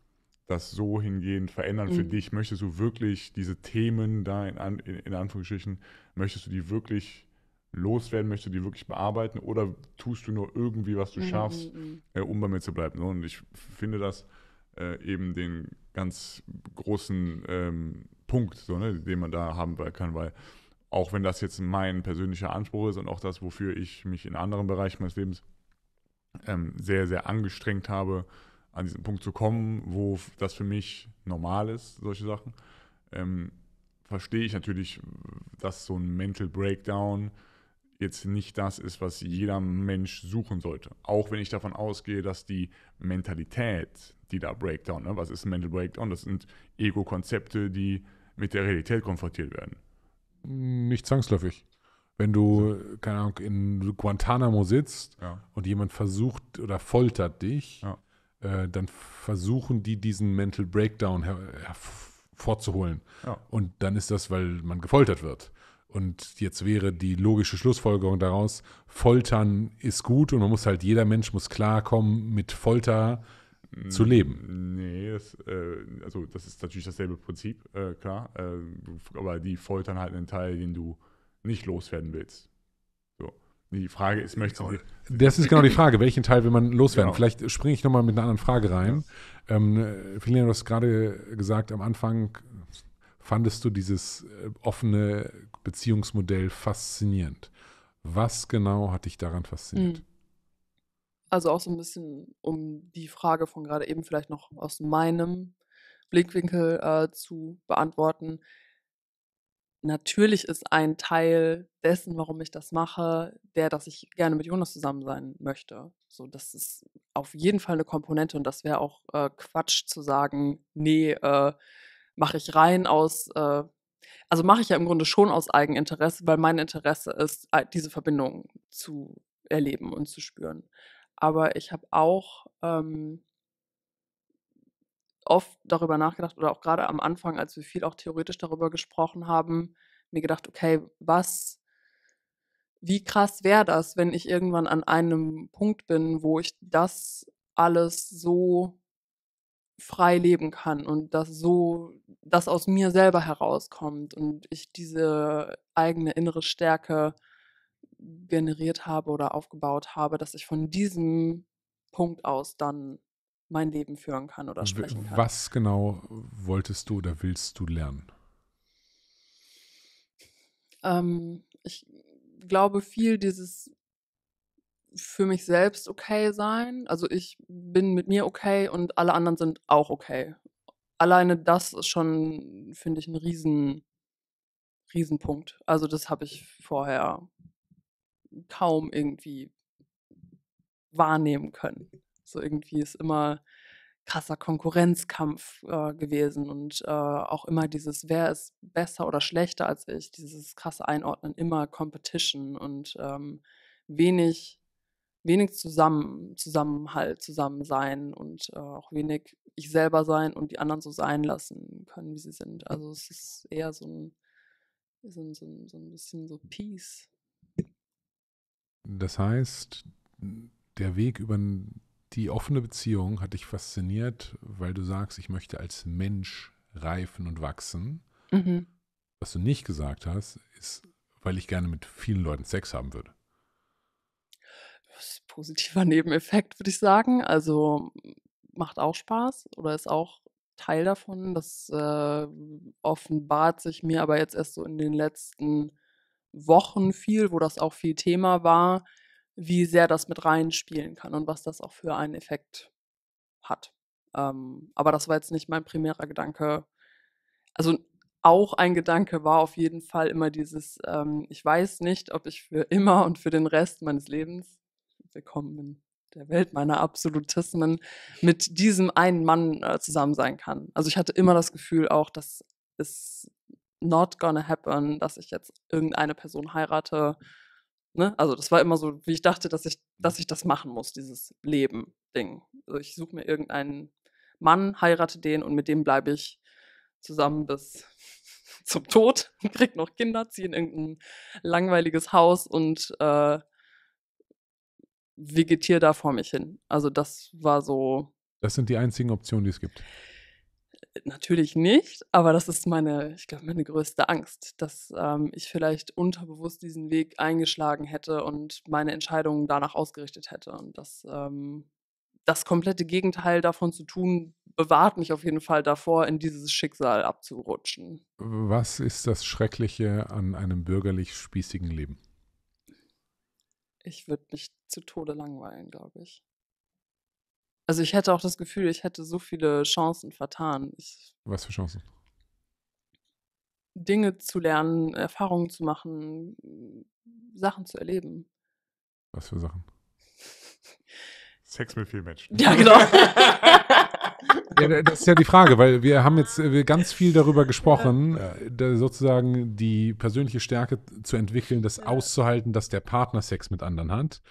das so hingehend verändern mhm. für dich? Möchtest du wirklich diese Themen da in, An in, in Anführungsstrichen, möchtest du die wirklich loswerden, möchtest du die wirklich bearbeiten oder tust du nur irgendwie, was du mhm. schaffst, mhm, mhm. äh, um bei mir zu bleiben? Und ich finde das äh, eben den ganz großen ähm, Punkt, so, ne, den man da haben kann, weil auch wenn das jetzt mein persönlicher Anspruch ist und auch das, wofür ich mich in anderen Bereichen meines Lebens ähm, sehr, sehr angestrengt habe, an diesen Punkt zu kommen, wo das für mich normal ist, solche Sachen, ähm, verstehe ich natürlich, dass so ein Mental Breakdown jetzt nicht das ist, was jeder Mensch suchen sollte. Auch wenn ich davon ausgehe, dass die Mentalität, die da Breakdown, ne, was ist ein Mental Breakdown? Das sind Ego-Konzepte, die mit der Realität konfrontiert werden. Nicht zwangsläufig. Wenn du, ja. Also- keine Ahnung, in Guantanamo sitzt ja. und jemand versucht oder foltert dich, ja. äh, dann versuchen die diesen Mental Breakdown her hervorzuholen. Und dann ist das, weil man gefoltert wird. Und jetzt wäre die logische Schlussfolgerung daraus, Foltern ist gut und man muss halt, jeder Mensch muss klarkommen mit Folter, zu leben. Nee, das, äh, also das ist natürlich dasselbe Prinzip, äh, klar. Äh, aber die foltern halt einen Teil, den du nicht loswerden willst. So. Die Frage ist, möchtest du. Das ist genau die Frage, welchen Teil will man loswerden? Genau. Vielleicht springe ich nochmal mit einer anderen Frage rein. Ja. Ähm, äh, du hast gerade gesagt, am Anfang fandest du dieses äh, offene Beziehungsmodell faszinierend. Was genau hat dich daran fasziniert? Mhm. Also auch so ein bisschen, um die Frage von gerade eben vielleicht noch aus meinem Blickwinkel äh, zu beantworten. Natürlich ist ein Teil dessen, warum ich das mache, der, dass ich gerne mit Jonas zusammen sein möchte. So, das ist auf jeden Fall eine Komponente und das wäre auch äh, Quatsch zu sagen, nee, äh, mache ich rein aus äh, also mache ich ja im Grunde schon aus Eigeninteresse, weil mein Interesse ist, äh, diese Verbindung zu erleben und zu spüren aber ich habe auch ähm, oft darüber nachgedacht oder auch gerade am Anfang, als wir viel auch theoretisch darüber gesprochen haben, mir gedacht, okay, was, wie krass wäre das, wenn ich irgendwann an einem Punkt bin, wo ich das alles so frei leben kann und das so, das aus mir selber herauskommt und ich diese eigene innere Stärke generiert habe oder aufgebaut habe, dass ich von diesem Punkt aus dann mein Leben führen kann oder sprechen kann. Was genau wolltest du oder willst du lernen? Ähm, ich glaube viel dieses für mich selbst okay sein. Also ich bin mit mir okay und alle anderen sind auch okay. Alleine das ist schon, finde ich, ein riesen, Riesenpunkt. Also das habe ich vorher kaum irgendwie wahrnehmen können. So irgendwie ist immer krasser Konkurrenzkampf äh, gewesen und äh, auch immer dieses, wer ist besser oder schlechter als ich, dieses krasse Einordnen, immer Competition und ähm, wenig, wenig zusammen, Zusammenhalt, zusammen sein und äh, auch wenig ich selber sein und die anderen so sein lassen können, wie sie sind. Also es ist eher so ein, so ein, so ein, so ein bisschen so Peace das heißt, der Weg über die offene Beziehung hat dich fasziniert, weil du sagst, ich möchte als Mensch reifen und wachsen. Mhm. Was du nicht gesagt hast, ist, weil ich gerne mit vielen Leuten Sex haben würde. Das ist ein positiver Nebeneffekt, würde ich sagen. Also macht auch Spaß oder ist auch Teil davon. Das äh, offenbart sich mir aber jetzt erst so in den letzten Jahren. Wochen viel, wo das auch viel Thema war, wie sehr das mit reinspielen kann und was das auch für einen Effekt hat. Ähm, aber das war jetzt nicht mein primärer Gedanke. Also auch ein Gedanke war auf jeden Fall immer dieses, ähm, ich weiß nicht, ob ich für immer und für den Rest meines Lebens willkommen in der Welt meiner Absolutismen mit diesem einen Mann äh, zusammen sein kann. Also ich hatte immer das Gefühl auch, dass es not gonna happen, dass ich jetzt irgendeine Person heirate. Ne? Also das war immer so, wie ich dachte, dass ich, dass ich das machen muss, dieses Leben-Ding. Also ich suche mir irgendeinen Mann, heirate den und mit dem bleibe ich zusammen bis zum Tod, krieg noch Kinder, ziehe in irgendein langweiliges Haus und äh, vegetiere da vor mich hin. Also das war so. Das sind die einzigen Optionen, die es gibt natürlich nicht, aber das ist meine, ich glaube, meine größte Angst, dass ähm, ich vielleicht unterbewusst diesen Weg eingeschlagen hätte und meine Entscheidungen danach ausgerichtet hätte. Und das, ähm, das komplette Gegenteil davon zu tun, bewahrt mich auf jeden Fall davor, in dieses Schicksal abzurutschen. Was ist das Schreckliche an einem bürgerlich spießigen Leben? Ich würde mich zu Tode langweilen, glaube ich. Also ich hätte auch das Gefühl, ich hätte so viele Chancen vertan. Ich, Was für Chancen? Dinge zu lernen, Erfahrungen zu machen, Sachen zu erleben. Was für Sachen? Sex mit vielen Menschen. Ja, genau. ja, das ist ja die Frage, weil wir haben jetzt äh, ganz viel darüber gesprochen, ja. Äh, sozusagen die persönliche Stärke zu entwickeln, das ja. auszuhalten, dass der Partner Sex mit anderen hat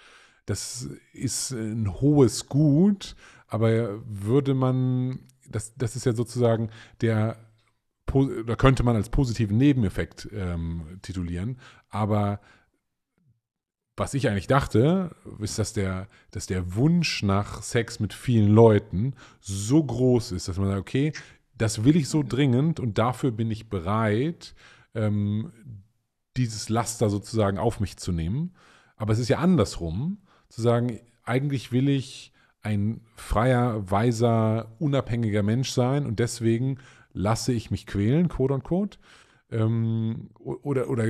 das ist äh, ein hohes Gut, aber würde man, das, das ist ja sozusagen der, da könnte man als positiven Nebeneffekt ähm, titulieren, aber was ich eigentlich dachte, ist, dass der, dass der Wunsch nach Sex mit vielen Leuten so groß ist, dass man sagt, okay, das will ich so dringend und dafür bin ich bereit, ähm, dieses Laster sozusagen auf mich zu nehmen. Aber es ist ja andersrum zu sagen, eigentlich will ich ein freier, weiser, unabhängiger Mensch sein und deswegen lasse ich mich quälen, quote unquote, ähm, oder, oder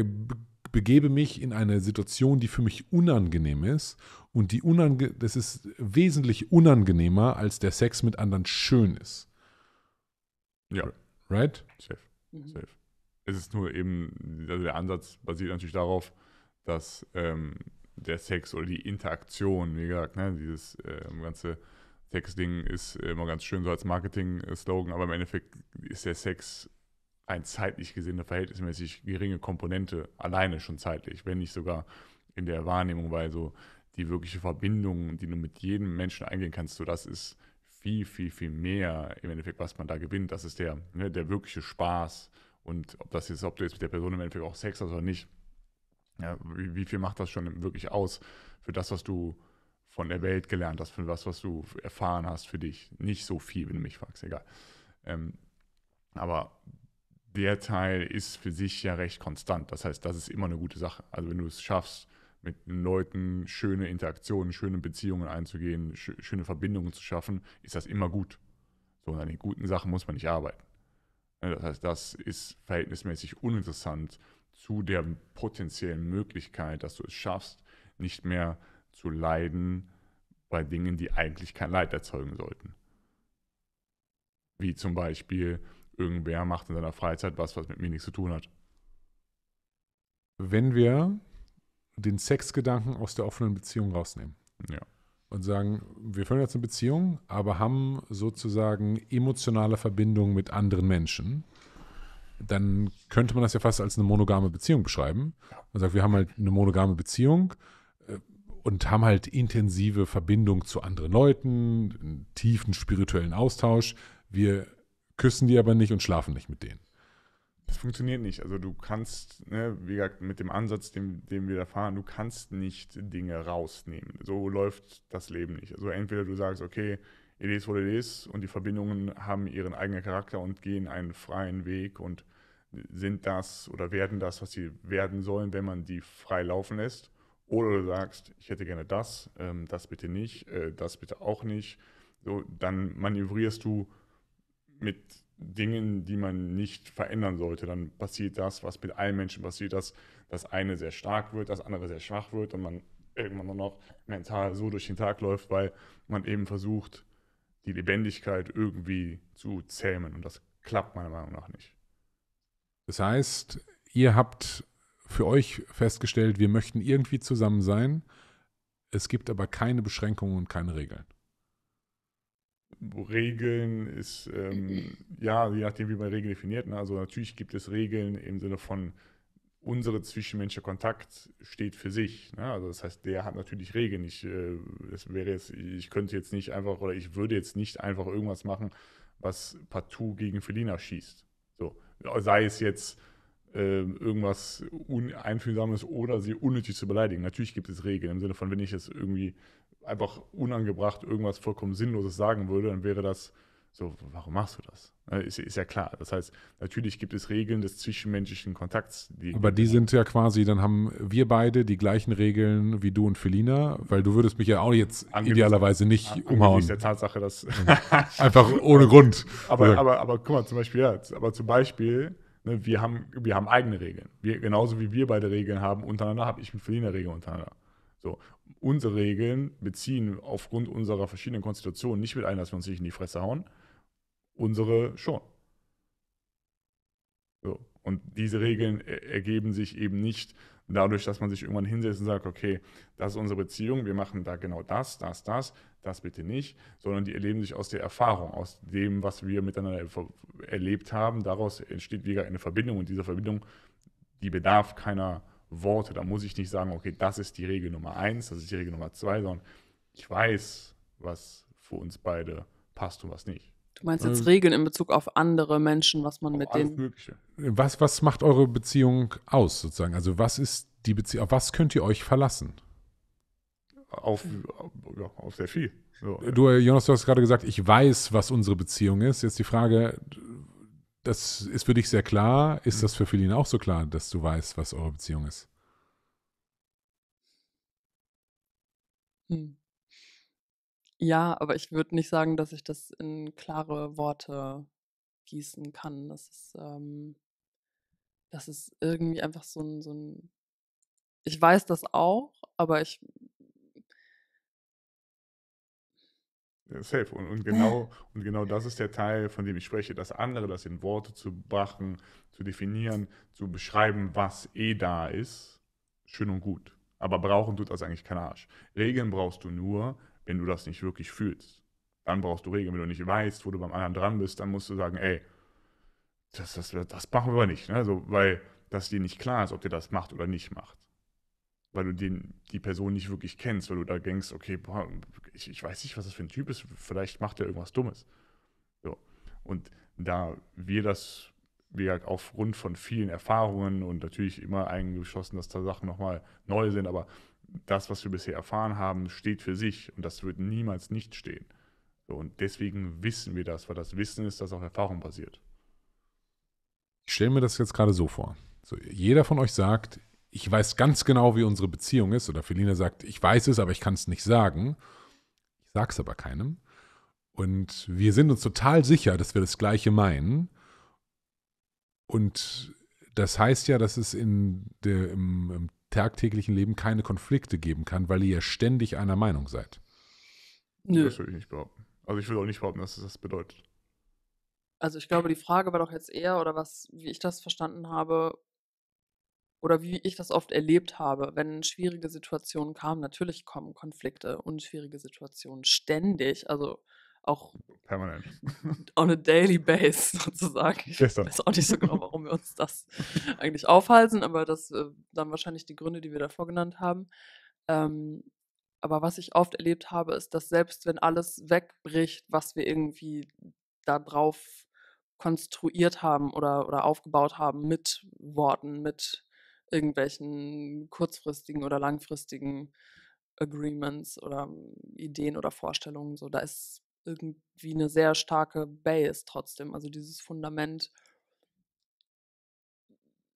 begebe mich in eine Situation, die für mich unangenehm ist. Und die unange das ist wesentlich unangenehmer, als der Sex mit anderen schön ist. Ja. Right? Safe. Mhm. Safe. Es ist nur eben, also der Ansatz basiert natürlich darauf, dass ähm, der Sex oder die Interaktion, wie gesagt, ne? dieses äh, ganze Sex-Ding ist immer ganz schön so als Marketing-Slogan, aber im Endeffekt ist der Sex ein zeitlich gesehen verhältnismäßig geringe Komponente, alleine schon zeitlich, wenn nicht sogar in der Wahrnehmung, weil so die wirkliche Verbindung, die du mit jedem Menschen eingehen kannst, so das ist viel, viel, viel mehr im Endeffekt, was man da gewinnt. Das ist der, ne, der wirkliche Spaß und ob das jetzt, ob du jetzt mit der Person im Endeffekt auch Sex hast oder nicht, ja, wie, wie, viel macht das schon wirklich aus für das, was du von der Welt gelernt hast, für das, was du erfahren hast für dich? Nicht so viel, wenn du mich fragst, egal. Ähm, aber der Teil ist für sich ja recht konstant. Das heißt, das ist immer eine gute Sache. Also wenn du es schaffst, mit Leuten schöne Interaktionen, schöne Beziehungen einzugehen, sch schöne Verbindungen zu schaffen, ist das immer gut. So, und an den guten Sachen muss man nicht arbeiten. Ne, das heißt, das ist verhältnismäßig uninteressant, zu der potenziellen Möglichkeit, dass du es schaffst, nicht mehr zu leiden bei Dingen, die eigentlich kein Leid erzeugen sollten. Wie zum Beispiel, irgendwer macht in seiner Freizeit was, was mit mir nichts zu tun hat. Wenn wir den Sexgedanken aus der offenen Beziehung rausnehmen ja. und sagen, wir führen jetzt eine Beziehung, aber haben sozusagen emotionale Verbindungen mit anderen Menschen, dann könnte man das ja fast als eine monogame Beziehung beschreiben. Man sagt, wir haben halt eine monogame Beziehung äh, und haben halt intensive Verbindung zu anderen Leuten, einen tiefen spirituellen Austausch. Wir küssen die aber nicht und schlafen nicht mit denen. Das funktioniert nicht. Also du kannst, ne, wie gesagt, mit dem Ansatz, den, dem wir da fahren, du kannst nicht Dinge rausnehmen. So läuft das Leben nicht. Also entweder du sagst, okay, it is what it is und die Verbindungen haben ihren eigenen Charakter und gehen einen freien Weg und sind das oder werden das, was sie werden sollen, wenn man die frei laufen lässt. Oder du sagst, ich hätte gerne das, ähm, das bitte nicht, äh, das bitte auch nicht. So, dann manövrierst du mit Dingen, die man nicht verändern sollte. Dann passiert das, was mit allen Menschen passiert, dass das eine sehr stark wird, das andere sehr schwach wird und man irgendwann nur noch mental so durch den Tag läuft, weil man eben versucht, die Lebendigkeit irgendwie zu zähmen. Und das klappt meiner Meinung nach nicht. Das heißt, ihr habt für euch festgestellt, wir möchten irgendwie zusammen sein. Es gibt aber keine Beschränkungen und keine Regeln. Regeln ist, ähm, ja, je nachdem, wie man Regeln definiert. Ne? Also natürlich gibt es Regeln im Sinne von, unsere zwischenmenschliche Kontakt steht für sich. Ne? Also das heißt, der hat natürlich Regeln. Ich, äh, das wäre jetzt, ich könnte jetzt nicht einfach oder ich würde jetzt nicht einfach irgendwas machen, was partout gegen Felina schießt. So. Sei es jetzt äh, irgendwas Uneinfühlsames oder sie unnötig zu beleidigen. Natürlich gibt es Regeln im Sinne von, wenn ich jetzt irgendwie einfach unangebracht irgendwas vollkommen Sinnloses sagen würde, dann wäre das so, warum machst du das? Ist, ist, ja klar. Das heißt, natürlich gibt es Regeln des zwischenmenschlichen Kontakts. Die Aber die sind ja quasi, dann haben wir beide die gleichen Regeln wie du und Felina, weil du würdest mich ja auch jetzt angesichts, idealerweise nicht an, umhauen. der Tatsache, dass. Einfach ohne Grund. Aber, ja. aber, aber guck mal, zum Beispiel, ja, aber zum Beispiel, ne, wir, haben, wir haben eigene Regeln. Wir, genauso wie wir beide Regeln haben untereinander, habe ich mit Felina Regeln untereinander. So, unsere Regeln beziehen aufgrund unserer verschiedenen Konstitutionen nicht mit ein, dass wir uns nicht in die Fresse hauen, unsere schon. So. Und diese Regeln e-, ergeben sich eben nicht dadurch, dass man sich irgendwann hinsetzt und sagt, okay, das ist unsere Beziehung, wir machen da genau das, das, das, das bitte nicht, sondern die erleben sich aus der Erfahrung, aus dem, was wir miteinander erlebt haben. Daraus entsteht wieder eine Verbindung und diese Verbindung, die bedarf keiner Worte. Da muss ich nicht sagen, okay, das ist die Regel Nummer eins, das ist die Regel Nummer zwei, sondern ich weiß, was für uns beide passt und was nicht. Du meinst jetzt ähm. Regeln in Bezug auf andere Menschen, was man mit denen. Mögliche. Was, was macht eure Beziehung aus, sozusagen? Also, was ist die Beziehung, auf was könnt ihr euch verlassen? Auf, ja, auf sehr viel. Ja. Du, Jonas, du hast gerade gesagt, ich weiß, was unsere Beziehung ist. Jetzt die Frage, das ist für dich sehr klar. Ist mhm. das für Feline auch so klar, dass du weißt, was eure Beziehung ist? Mhm. Ja, aber ich würde nicht sagen, dass ich das in klare Worte gießen kann. Das ist, ähm, das ist irgendwie einfach so ein, so ein. Ich weiß das auch, aber ich Safe. Und, und, genau, und genau das ist der Teil, von dem ich spreche, das andere, das in Worte zu brachen, zu definieren, zu beschreiben, was eh da ist, schön und gut. Aber brauchen tut das eigentlich kein Arsch. Regeln brauchst du nur, wenn du das nicht wirklich fühlst. Dann brauchst du Regeln. Wenn du nicht weißt, wo du beim anderen dran bist, dann musst du sagen, ey, das, das, das machen wir nicht. Ne? So, also, weil das dir nicht klar ist, ob dir das macht oder nicht macht. Weil du den, die Person nicht wirklich kennst, weil du da denkst, okay, boah, ich, ich weiß nicht, was das für ein Typ ist, vielleicht macht er irgendwas Dummes. So. Und da wir das wir aufgrund von vielen Erfahrungen und natürlich immer eingeschossen, dass da Sachen nochmal neu sind, aber das, was wir bisher erfahren haben, steht für sich und das wird niemals nicht stehen. und deswegen wissen wir das, weil das Wissen ist, das auf Erfahrung basiert. Ich stelle mir das jetzt gerade so vor. So, jeder von euch sagt, ich weiß ganz genau, wie unsere Beziehung ist. Oder Felina sagt, ich weiß es, aber ich kann es nicht sagen. Ich sage es aber keinem. Und wir sind uns total sicher, dass wir das Gleiche meinen. Und das heißt ja, dass es in der, im, im tagtäglichen Leben keine Konflikte geben kann, weil ihr ständig einer Meinung seid. Nö. Das würde ich nicht behaupten. Also ich würde auch nicht behaupten, dass das bedeutet. Also ich glaube, die Frage war doch jetzt eher, oder was, wie ich das verstanden habe, oder wie ich das oft erlebt habe, wenn schwierige Situationen kamen, natürlich kommen Konflikte und schwierige Situationen ständig. Also auch permanent. On a daily base sozusagen. Ich Gestern. weiß auch nicht so genau, warum wir uns das eigentlich aufhalsen, aber das äh, dann wahrscheinlich die Gründe, die wir davor genannt haben. Ähm, aber was ich oft erlebt habe, ist, dass selbst wenn alles wegbricht, was wir irgendwie da drauf konstruiert haben oder, oder aufgebaut haben mit Worten, mit irgendwelchen kurzfristigen oder langfristigen Agreements oder ähm, Ideen oder Vorstellungen. So, da ist irgendwie eine sehr starke Base trotzdem. Also dieses Fundament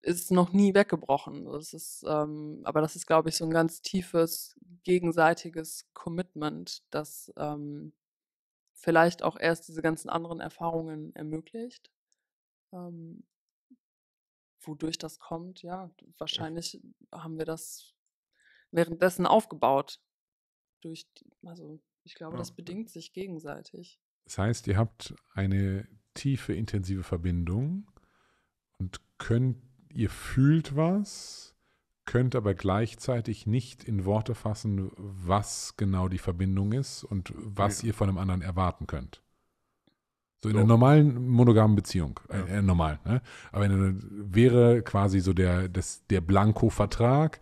ist noch nie weggebrochen. Das ist, ähm, aber das ist, glaube ich, so ein ganz tiefes gegenseitiges Commitment, das ähm, vielleicht auch erst diese ganzen anderen Erfahrungen ermöglicht. Ähm, wodurch das kommt, ja, wahrscheinlich haben wir das währenddessen aufgebaut. Durch, also ich glaube, ja. das bedingt sich gegenseitig. Das heißt, ihr habt eine tiefe, intensive Verbindung und könnt, ihr fühlt was, könnt aber gleichzeitig nicht in Worte fassen, was genau die Verbindung ist und was ja. ihr von einem anderen erwarten könnt. So in einer normalen monogamen Beziehung, äh, ja. Äh, normal, ne? aber eine, wäre quasi so der, der Blanko-Vertrag,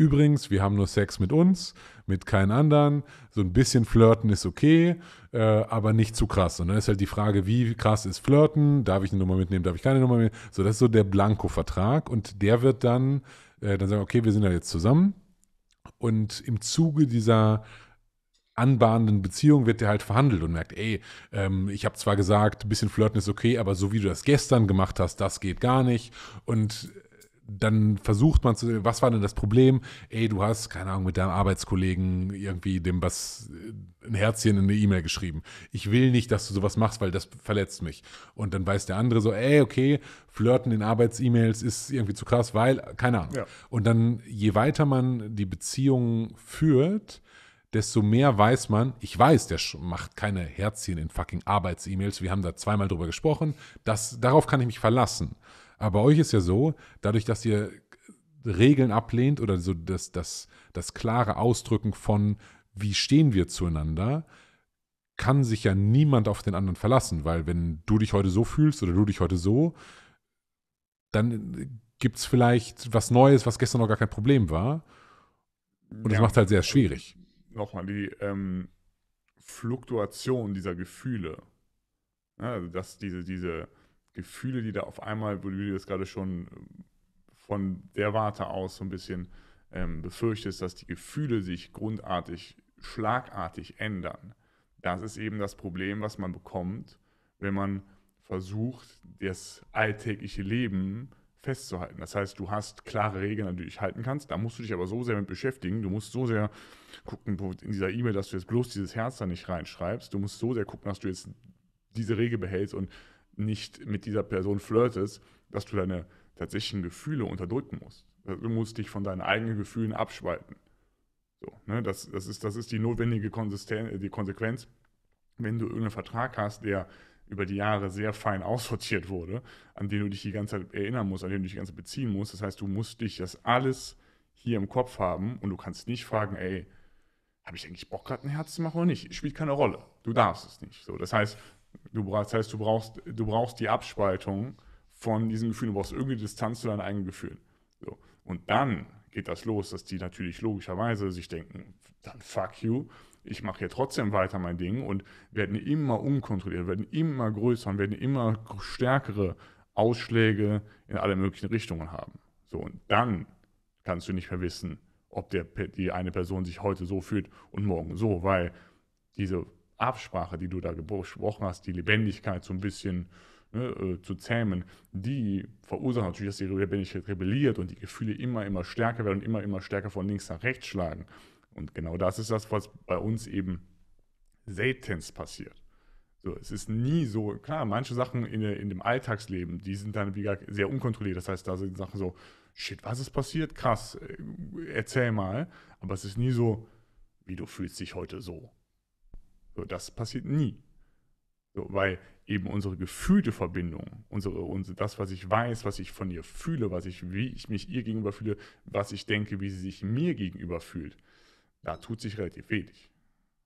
Übrigens, wir haben nur Sex mit uns, mit keinen anderen. So ein bisschen Flirten ist okay, äh, aber nicht zu krass. Und dann ist halt die Frage, wie krass ist Flirten? Darf ich eine Nummer mitnehmen? Darf ich keine Nummer mitnehmen? So, das ist so der Blanko-Vertrag. Und der wird dann, äh, dann sagen, okay, wir sind ja jetzt zusammen. Und im Zuge dieser anbahnenden Beziehung wird der halt verhandelt und merkt, ey, ähm, ich habe zwar gesagt, ein bisschen Flirten ist okay, aber so wie du das gestern gemacht hast, das geht gar nicht. Und dann versucht man zu, sehen, was war denn das Problem? Ey, du hast, keine Ahnung, mit deinem Arbeitskollegen irgendwie dem was, äh, ein Herzchen in eine E-Mail geschrieben. Ich will nicht, dass du sowas machst, weil das verletzt mich. Und dann weiß der andere so, ey, okay, flirten in Arbeits-E-Mails ist irgendwie zu krass, weil, keine Ahnung. Ja. Und dann, je weiter man die Beziehung führt, desto mehr weiß man, ich weiß, der macht keine Herzchen in fucking Arbeits-E-Mails. Wir haben da zweimal drüber gesprochen. Das, darauf kann ich mich verlassen. Aber bei euch ist ja so, dadurch, dass ihr Regeln ablehnt oder so das, das, das klare Ausdrücken von, wie stehen wir zueinander, kann sich ja niemand auf den anderen verlassen, weil wenn du dich heute so fühlst oder du dich heute so, dann gibt es vielleicht was Neues, was gestern noch gar kein Problem war. Und ja, das macht halt sehr schwierig. Nochmal, die ähm, Fluktuation dieser Gefühle, also dass diese, diese Gefühle, die da auf einmal, wo du das gerade schon ähm, von der Warte aus so ein bisschen ähm, befürchtest, dass die Gefühle sich grundartig, schlagartig ändern. Das ist eben das Problem, was man bekommt, wenn man versucht, das alltägliche Leben festzuhalten. Das heißt, du hast klare Regeln, an die du dich halten kannst. Da musst du dich aber so sehr mit beschäftigen. Du musst so sehr gucken in dieser E-Mail, dass du jetzt bloß dieses Herz da nicht reinschreibst. Du musst so sehr gucken, dass du jetzt diese Regel behältst und nicht mit dieser Person flirtest, dass du deine tatsächlichen Gefühle unterdrücken musst. Du musst dich von deinen eigenen Gefühlen abspalten. So, ne? das, das, ist, das ist die notwendige Konsistenz, äh, die Konsequenz, wenn du irgendeinen Vertrag hast, der über die Jahre sehr fein aussortiert wurde, an den du dich die ganze Zeit erinnern musst, an den du dich die ganze Zeit beziehen musst. Das heißt, du musst dich das alles hier im Kopf haben und du kannst nicht fragen, ey, habe ich eigentlich Bock gerade ein Herz zu machen oder nicht? Spielt keine Rolle. Du darfst es nicht. So, das heißt, Du, das heißt, du brauchst, du brauchst die Abspaltung von diesen Gefühlen, du brauchst irgendwie Distanz zu deinen eigenen Gefühlen. So. Und dann geht das los, dass die natürlich logischerweise sich denken, dann fuck you, ich mache hier trotzdem weiter mein Ding und werden immer unkontrolliert, werden immer größer und werden immer stärkere Ausschläge in alle möglichen Richtungen haben. So, und dann kannst du nicht mehr wissen, ob der, die eine Person sich heute so fühlt und morgen so, weil diese Absprache, die du da gesprochen hast, die Lebendigkeit so ein bisschen ne, äh, zu zähmen, die verursacht natürlich, dass die Lebendigkeit rebelliert und die Gefühle immer, immer stärker werden und immer, immer stärker von links nach rechts schlagen. Und genau das ist das, was bei uns eben seltenst passiert. So, es ist nie so, klar, manche Sachen in, in dem Alltagsleben, die sind dann wieder sehr unkontrolliert. Das heißt, da sind Sachen so, shit, was ist passiert? Krass, äh, erzähl mal. Aber es ist nie so, wie du fühlst dich heute so. So, das passiert nie. So, weil eben unsere gefühlte Verbindung, unsere, unsere, das, was ich weiß, was ich von ihr fühle, was ich, wie ich mich ihr gegenüber fühle, was ich denke, wie sie sich mir gegenüber fühlt, da tut sich relativ wenig.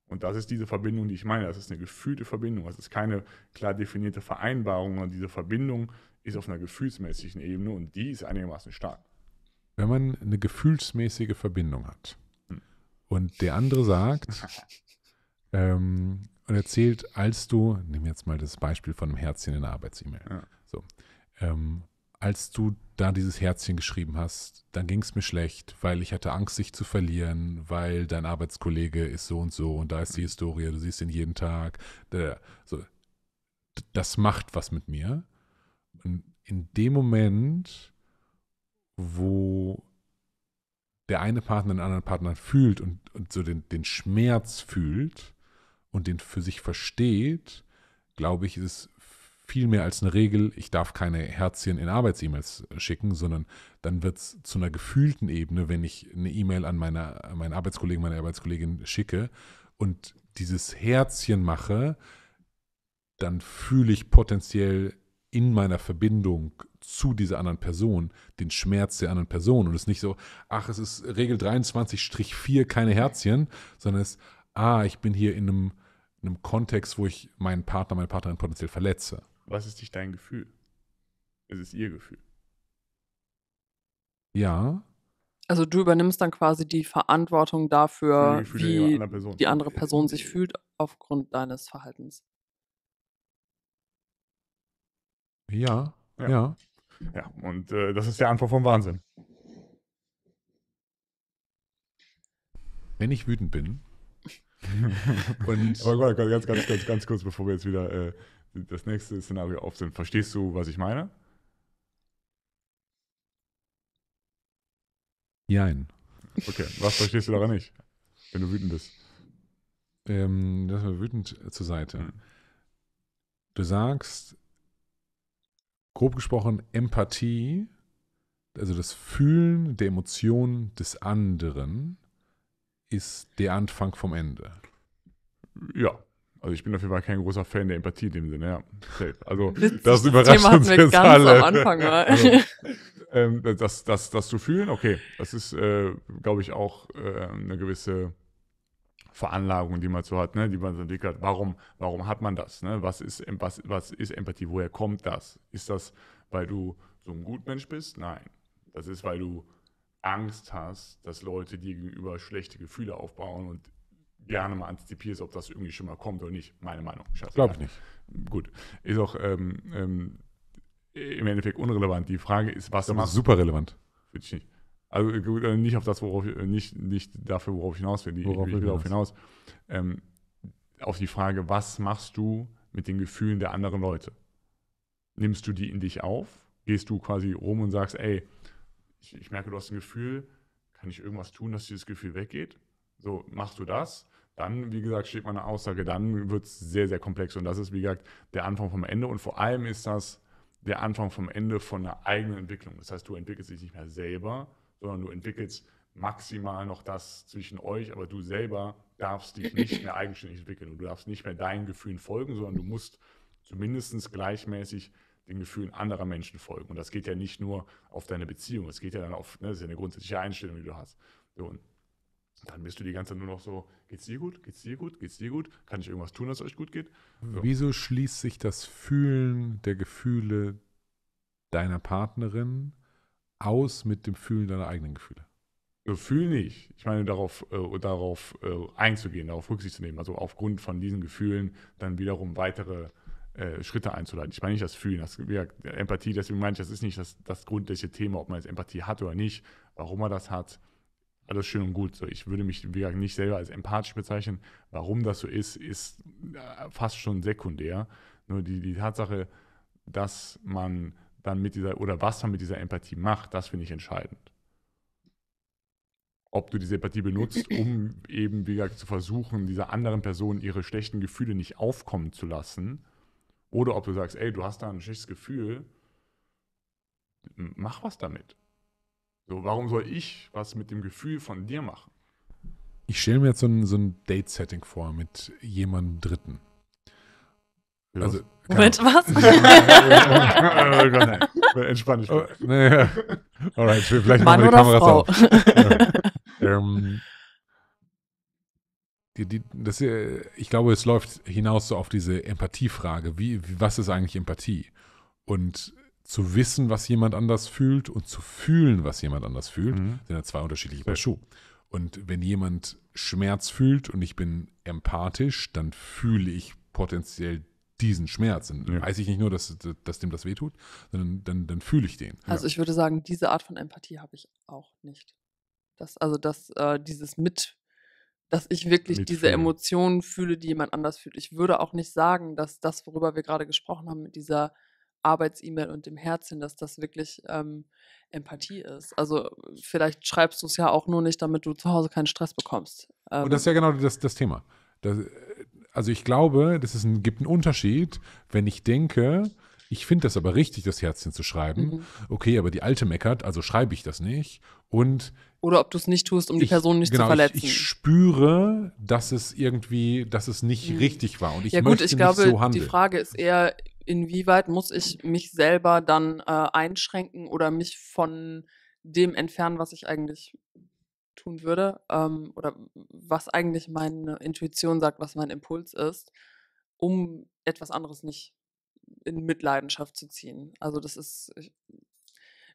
Und das ist diese Verbindung, die ich meine. Das ist eine gefühlte Verbindung. Das ist keine klar definierte Vereinbarung, sondern diese Verbindung ist auf einer gefühlsmäßigen Ebene und die ist einigermaßen stark. Wenn man eine gefühlsmäßige Verbindung hat hm. und der andere sagt, Ähm, und erzählt, als du, nimm jetzt mal das Beispiel von einem Herzchen in der Arbeits-E-Mail. Ja. So, ähm, als du da dieses Herzchen geschrieben hast, dann ging es mir schlecht, weil ich hatte Angst, dich zu verlieren, weil dein Arbeitskollege ist so und so und da ist die mhm. Historie, du siehst ihn jeden Tag. So, das macht was mit mir. Und in dem Moment, wo der eine Partner den anderen Partner fühlt und, und so den, den Schmerz fühlt, und den für sich versteht, glaube ich, ist es viel mehr als eine Regel, ich darf keine Herzchen in Arbeits-E-Mails äh, schicken, sondern dann wird es zu einer gefühlten Ebene, wenn ich eine E-Mail an, meine, meinen Arbeitskollegen, meine Arbeitskollegin schicke und dieses Herzchen mache, dann fühle ich potenziell in meiner Verbindung zu dieser anderen Person den Schmerz der anderen Person. Und es ist nicht so, ach, es ist Regel 23-4, keine Herzchen, sondern es, ist, ah, ich bin hier in einem einem Kontext, wo ich meinen Partner, meine Partnerin potenziell verletze. Was ist dich dein Gefühl? Es ist ihr Gefühl. Ja. Also du übernimmst dann quasi die Verantwortung dafür, wie die andere, Person sich fühlt aufgrund deines Verhaltens. Ja, ja. Ja, ja und äh, das ist der Antwort vom Wahnsinn. Wenn ich wütend bin, Und Aber ganz, ganz, ganz, ganz kurz, bevor wir jetzt wieder äh, das nächste Szenario auf sind. Verstehst du, was ich meine? Jein. Okay, was verstehst du daran nicht, wenn du wütend bist? Ähm, lass mal wütend zur Seite. Mhm. Du sagst, grob gesprochen, Empathie, also das Fühlen der Emotionen des anderen, ist der Anfang vom Ende. Ja. Also ich bin auf jeden Fall kein großer Fan der Empathie in dem Sinne, ja. Also Witzig, das überrascht Thema uns jetzt alle. Am Anfang mal. Also, ähm, das, das, das zu fühlen, okay, das ist, äh, glaube ich, auch äh, eine gewisse Veranlagung, die man so hat, ne? die man so entwickelt. Warum, warum hat man das? Ne? Was, ist, was, was ist Empathie? Woher kommt das? Ist das, weil du so ein Gutmensch bist? Nein. Das ist, weil du Angst hast, dass Leute dir gegenüber schlechte Gefühle aufbauen und gerne mal antizipierst, ob das irgendwie schon mal kommt oder nicht. Meine Meinung. Glaube ich nicht. Gut. Ist auch ähm, ähm, im Endeffekt unrelevant. Die Frage ist, was das machst. Ist super relevant. Finde ich nicht. Also äh, äh, nicht auf das, worauf äh, nicht, nicht dafür, worauf ich hinaus will. Worauf ich will darauf hinaus. Ähm, auf die Frage, was machst du mit den Gefühlen der anderen Leute? Nimmst du die in dich auf? Gehst du quasi rum und sagst, ey, ich, ich merke, du hast ein Gefühl, kann ich irgendwas tun, dass dieses Gefühl weggeht? So, machst du das? Dann, wie gesagt, steht meine Aussage, dann wird es sehr, sehr komplex. Und das ist, wie gesagt, der Anfang vom Ende. Und vor allem ist das der Anfang vom Ende von einer eigenen Entwicklung. Das heißt, du entwickelst dich nicht mehr selber, sondern du entwickelst maximal noch das zwischen euch, aber du selber darfst dich nicht mehr eigenständig entwickeln. Und du darfst nicht mehr deinen Gefühlen folgen, sondern du musst zumindest gleichmäßig den Gefühlen anderer Menschen folgen. Und das geht ja nicht nur auf deine Beziehung, es geht ja dann auf, ne, das ist ja eine grundsätzliche Einstellung, die du hast. So, und dann bist du die ganze Zeit nur noch so, geht's dir gut, geht's dir gut, geht's dir gut, kann ich irgendwas tun, dass es euch gut geht? So. Wieso schließt sich das Fühlen der Gefühle deiner Partnerin aus mit dem Fühlen deiner eigenen Gefühle? Gefühl nicht. Ich meine, darauf, äh, darauf äh, einzugehen, darauf Rücksicht zu nehmen. Also aufgrund von diesen Gefühlen dann wiederum weitere äh, Schritte einzuleiten. Ich meine nicht das Fühlen, das, ja, Empathie, deswegen meine ich, das ist nicht das, das grundsätzliche Thema, ob man jetzt Empathie hat oder nicht, warum man das hat, alles schön und gut. So, ich würde mich wie gesagt, nicht selber als empathisch bezeichnen. Warum das so ist, ist äh, fast schon sekundär. Nur die, die Tatsache, dass man dann mit dieser, oder was man mit dieser Empathie macht, das finde ich entscheidend. Ob du diese Empathie benutzt, um eben, wie gesagt, zu versuchen, dieser anderen Person ihre schlechten Gefühle nicht aufkommen zu lassen, oder ob du sagst, ey, du hast da ein schlechtes Gefühl, mach was damit. So, warum soll ich was mit dem Gefühl von dir machen? Ich stelle mir jetzt so ein, so ein Date-Setting vor mit jemandem Dritten. Ja. Also, Moment, was? Äh, entspann dich. Oh, naja. Alright, vielleicht Mann mal die Kamera Frau. auf. ähm, die, die, das, äh, ich glaube, es läuft hinaus so auf diese Empathiefrage. Wie, wie, was ist eigentlich Empathie? Und zu wissen, was jemand anders fühlt und zu fühlen, was jemand anders fühlt, mhm. sind ja zwei unterschiedliche Paar Schuhe. Und wenn jemand Schmerz fühlt und ich bin empathisch, dann fühle ich potenziell diesen Schmerz. Dann ja. weiß ich nicht nur, dass, dass, dem das wehtut, sondern dann, dann fühle ich den. Also ja. ich würde sagen, diese Art von Empathie habe ich auch nicht. Das, also das, äh, dieses Mit dass ich wirklich diese Emotionen fühle, die jemand anders fühlt. Ich würde auch nicht sagen, dass das, worüber wir gerade gesprochen haben, mit dieser Arbeits-E-Mail und dem Herzchen, dass das wirklich ähm, Empathie ist. Also vielleicht schreibst du es ja auch nur nicht, damit du zu Hause keinen Stress bekommst. Ähm, und das ist ähm. ja genau das, das Thema. Das, äh, also ich glaube, das ist ein, gibt einen Unterschied, wenn ich denke, ich finde das aber richtig, das Herzchen zu schreiben. Mhm. Okay, aber die Alte meckert, also schreibe ich das nicht. Und oder ob du es nicht tust, um ich, die Person nicht genau, zu verletzen. Ich, ich, spüre, dass es irgendwie, dass es nicht mhm. richtig war und ich ja, gut, möchte ich glaube, so handeln. Die Frage ist eher, inwieweit muss ich mich selber dann äh, einschränken oder mich von dem entfernen, was ich eigentlich tun würde ähm, oder was eigentlich meine Intuition sagt, was mein Impuls ist, um etwas anderes nicht in Mitleidenschaft zu ziehen. Also das ist, ich,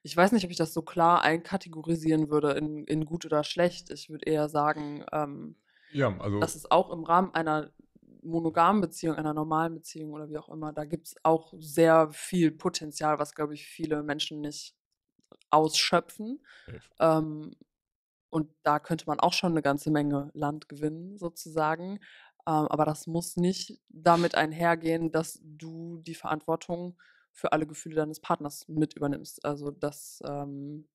ich weiß nicht, ob ich das so klar einkategorisieren würde in, in gut oder schlecht. Ich würde eher sagen, ähm, ja, also dass es auch im Rahmen einer monogamen Beziehung, einer normalen Beziehung oder wie auch immer, da gibt es auch sehr viel Potenzial, was, glaube ich, viele Menschen nicht ausschöpfen. Ähm, und da könnte man auch schon eine ganze Menge Land gewinnen, sozusagen. Ähm, aber das muss nicht damit einhergehen, dass du die Verantwortung für alle Gefühle deines Partners mit übernimmst. Also das, ähm,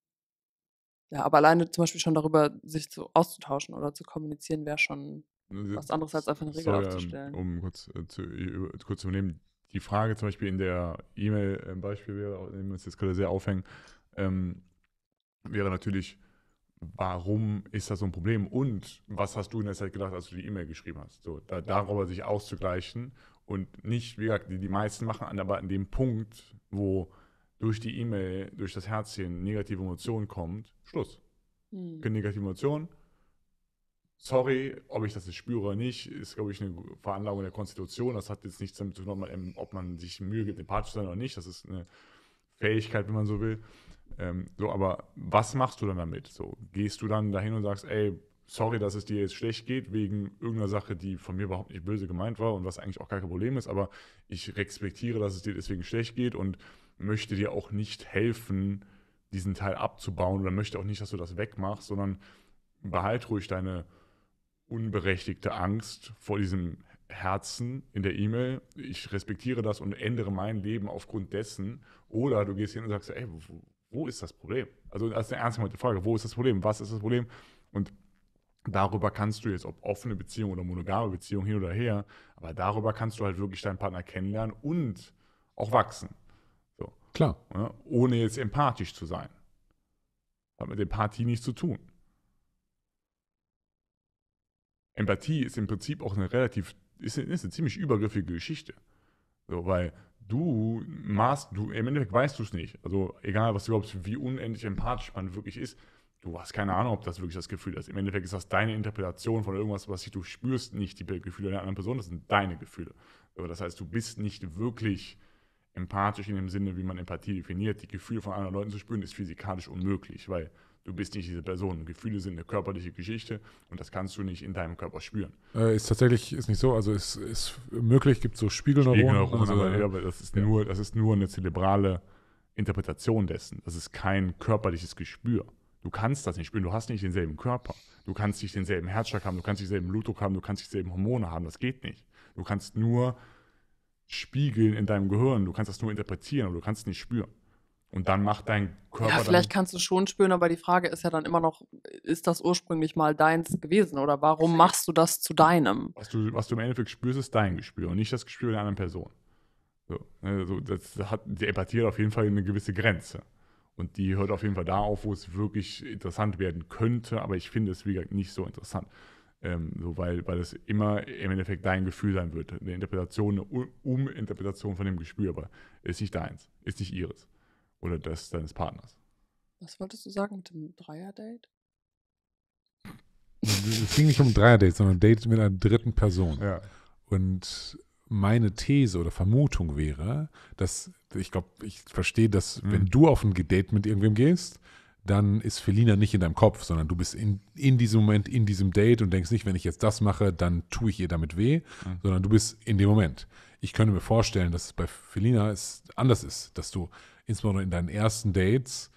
ja, aber alleine zum Beispiel schon darüber, sich zu, auszutauschen oder zu kommunizieren, wäre schon hm, was anderes als einfach eine Regel Sorry, ähm, aufzustellen. Um kurz, äh, zu, äh, kurz zu die Frage zum Beispiel in der E-Mail im äh, Beispiel wäre, nehmen wir uns jetzt gerade sehr aufhängen, ähm, wäre natürlich, warum ist das so ein Problem und was hast du in der Zeit gedacht, als du die E-Mail geschrieben hast? So, da, darüber sich auszugleichen und nicht, wie gesagt, die, die meisten machen aber an dem Punkt, wo durch die E-Mail, durch das Herzchen negative Emotionen kommt, Schluss. Mhm. Negative Emotionen, sorry, ob ich das jetzt spüre oder nicht, ist, glaube ich, eine Veranlagung der Konstitution. Das hat jetzt nichts damit zu tun, ob man, ob man sich Mühe gibt, empathisch zu sein oder nicht. Das ist eine Fähigkeit, wenn man so will. Ähm, so, aber was machst du dann damit? So, gehst du dann dahin und sagst, ey, sorry, dass es dir jetzt schlecht geht, wegen irgendeiner Sache, die von mir überhaupt nicht böse gemeint war und was eigentlich auch gar kein Problem ist, aber ich respektiere, dass es dir deswegen schlecht geht und möchte dir auch nicht helfen, diesen Teil abzubauen oder möchte auch nicht, dass du das wegmachst, sondern behalt ruhig deine unberechtigte Angst vor diesem Herzen in der E-Mail. Ich respektiere das und ändere mein Leben aufgrund dessen. Oder du gehst hin und sagst, ey, wo ist das Problem? Also das ist eine ernsthaft Frage, wo ist das Problem? Was ist das Problem? Und darüber kannst du jetzt, ob offene Beziehung oder monogame Beziehung hin oder her, aber darüber kannst du halt wirklich deinen Partner kennenlernen und auch wachsen. So. Klar. Ja, ohne jetzt empathisch zu sein. Hat mit Empathie nichts zu tun. Empathie ist im Prinzip auch eine relativ, ist ist eine ziemlich übergriffige Geschichte. So, weil du maßt, du im Endeffekt weißt du es nicht. Also egal, was du glaubst, wie unendlich empathisch man wirklich ist, du hast keine Ahnung, ob das wirklich das Gefühl ist. Im Endeffekt ist das deine Interpretation von irgendwas, was du spürst, nicht die Gefühle der anderen Person, das sind deine Gefühle. Aber das heißt, du bist nicht wirklich empathisch in dem Sinne, wie man Empathie definiert. Die Gefühle von anderen Leuten zu spüren, ist physikalisch unmöglich, weil du bist nicht diese Person. Gefühle sind eine körperliche Geschichte und das kannst du nicht in deinem Körper spüren. Äh, ist tatsächlich ist nicht so, also ist, ist möglich, gibt so Spiegelneuronen. Spiegelneuronen also, aber, ja, aber das, ist ja. nur, das ist nur eine zerebrale Interpretation dessen. Das ist kein körperliches Gespür. Du kannst das nicht spüren, du hast nicht denselben Körper. Du kannst nicht denselben Herzschlag haben, du kannst nicht denselben Blutdruck haben, du kannst nicht denselben Hormone haben, das geht nicht. Du kannst nur spiegeln in deinem Gehirn, du kannst das nur interpretieren, aber du kannst es nicht spüren. Und dann macht dein Körper. Ja, vielleicht kannst du schon spüren, aber die Frage ist ja dann immer noch, ist das ursprünglich mal deins gewesen oder warum machst du das zu deinem? Was du, was du im Endeffekt spürst, ist dein Gespür und nicht das Gespür der anderen Person. So, also das hat, die Empathie hat auf jeden Fall eine gewisse Grenze. Und die hört auf jeden Fall da auf, wo es wirklich interessant werden könnte, aber ich finde es, wie gesagt, nicht so interessant. Ähm, so, weil, weil es immer im Endeffekt dein Gefühl sein wird. Eine Interpretation, eine Uminterpretation von dem Gespür, aber ist nicht deins, ist nicht ihres. Oder das deines Partners. Was wolltest du sagen mit dem Dreier-Date? es ging nicht um ein Dreier-Date, sondern ein Date mit einer dritten Person. Ja. Und meine These oder Vermutung wäre, dass ich glaube, ich verstehe, dass mhm. wenn du auf ein Date mit irgendwem gehst, dann ist Felina nicht in deinem Kopf, sondern du bist in, in diesem Moment in diesem Date und denkst nicht, wenn ich jetzt das mache, dann tue ich ihr damit weh, mhm. sondern du bist in dem Moment. Ich könnte mir vorstellen, dass es bei Felina ist, anders ist, dass du insbesondere in deinen ersten Dates,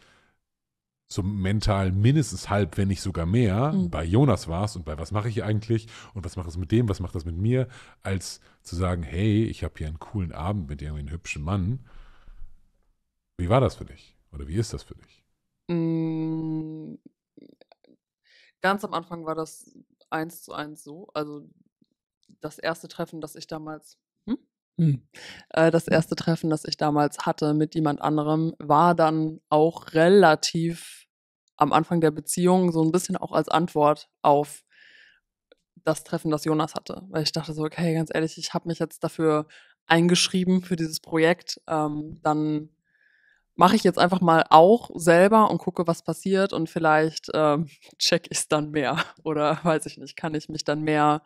so mental mindestens halb, wenn nicht sogar mehr, mhm. bei Jonas war es und bei was mache ich eigentlich und was macht das mit dem, was macht das mit mir, als zu sagen, hey, ich habe hier einen coolen Abend mit irgendwie einem hübschen Mann. Wie war das für dich? Oder wie ist das für dich? Mm, ganz am Anfang war das eins zu eins so. Also das erste Treffen, das ich damals hm. Äh, das erste Treffen, das ich damals hatte mit jemand anderem, war dann auch relativ am Anfang der Beziehung so ein bisschen auch als Antwort auf das Treffen, das Jonas hatte. Weil ich dachte so, okay, ganz ehrlich, ich habe mich jetzt dafür eingeschrieben für dieses Projekt. Ähm, dann mache ich jetzt einfach mal auch selber und gucke, was passiert und vielleicht ähm, check ich es dann mehr oder weiß ich nicht, kann ich mich dann mehr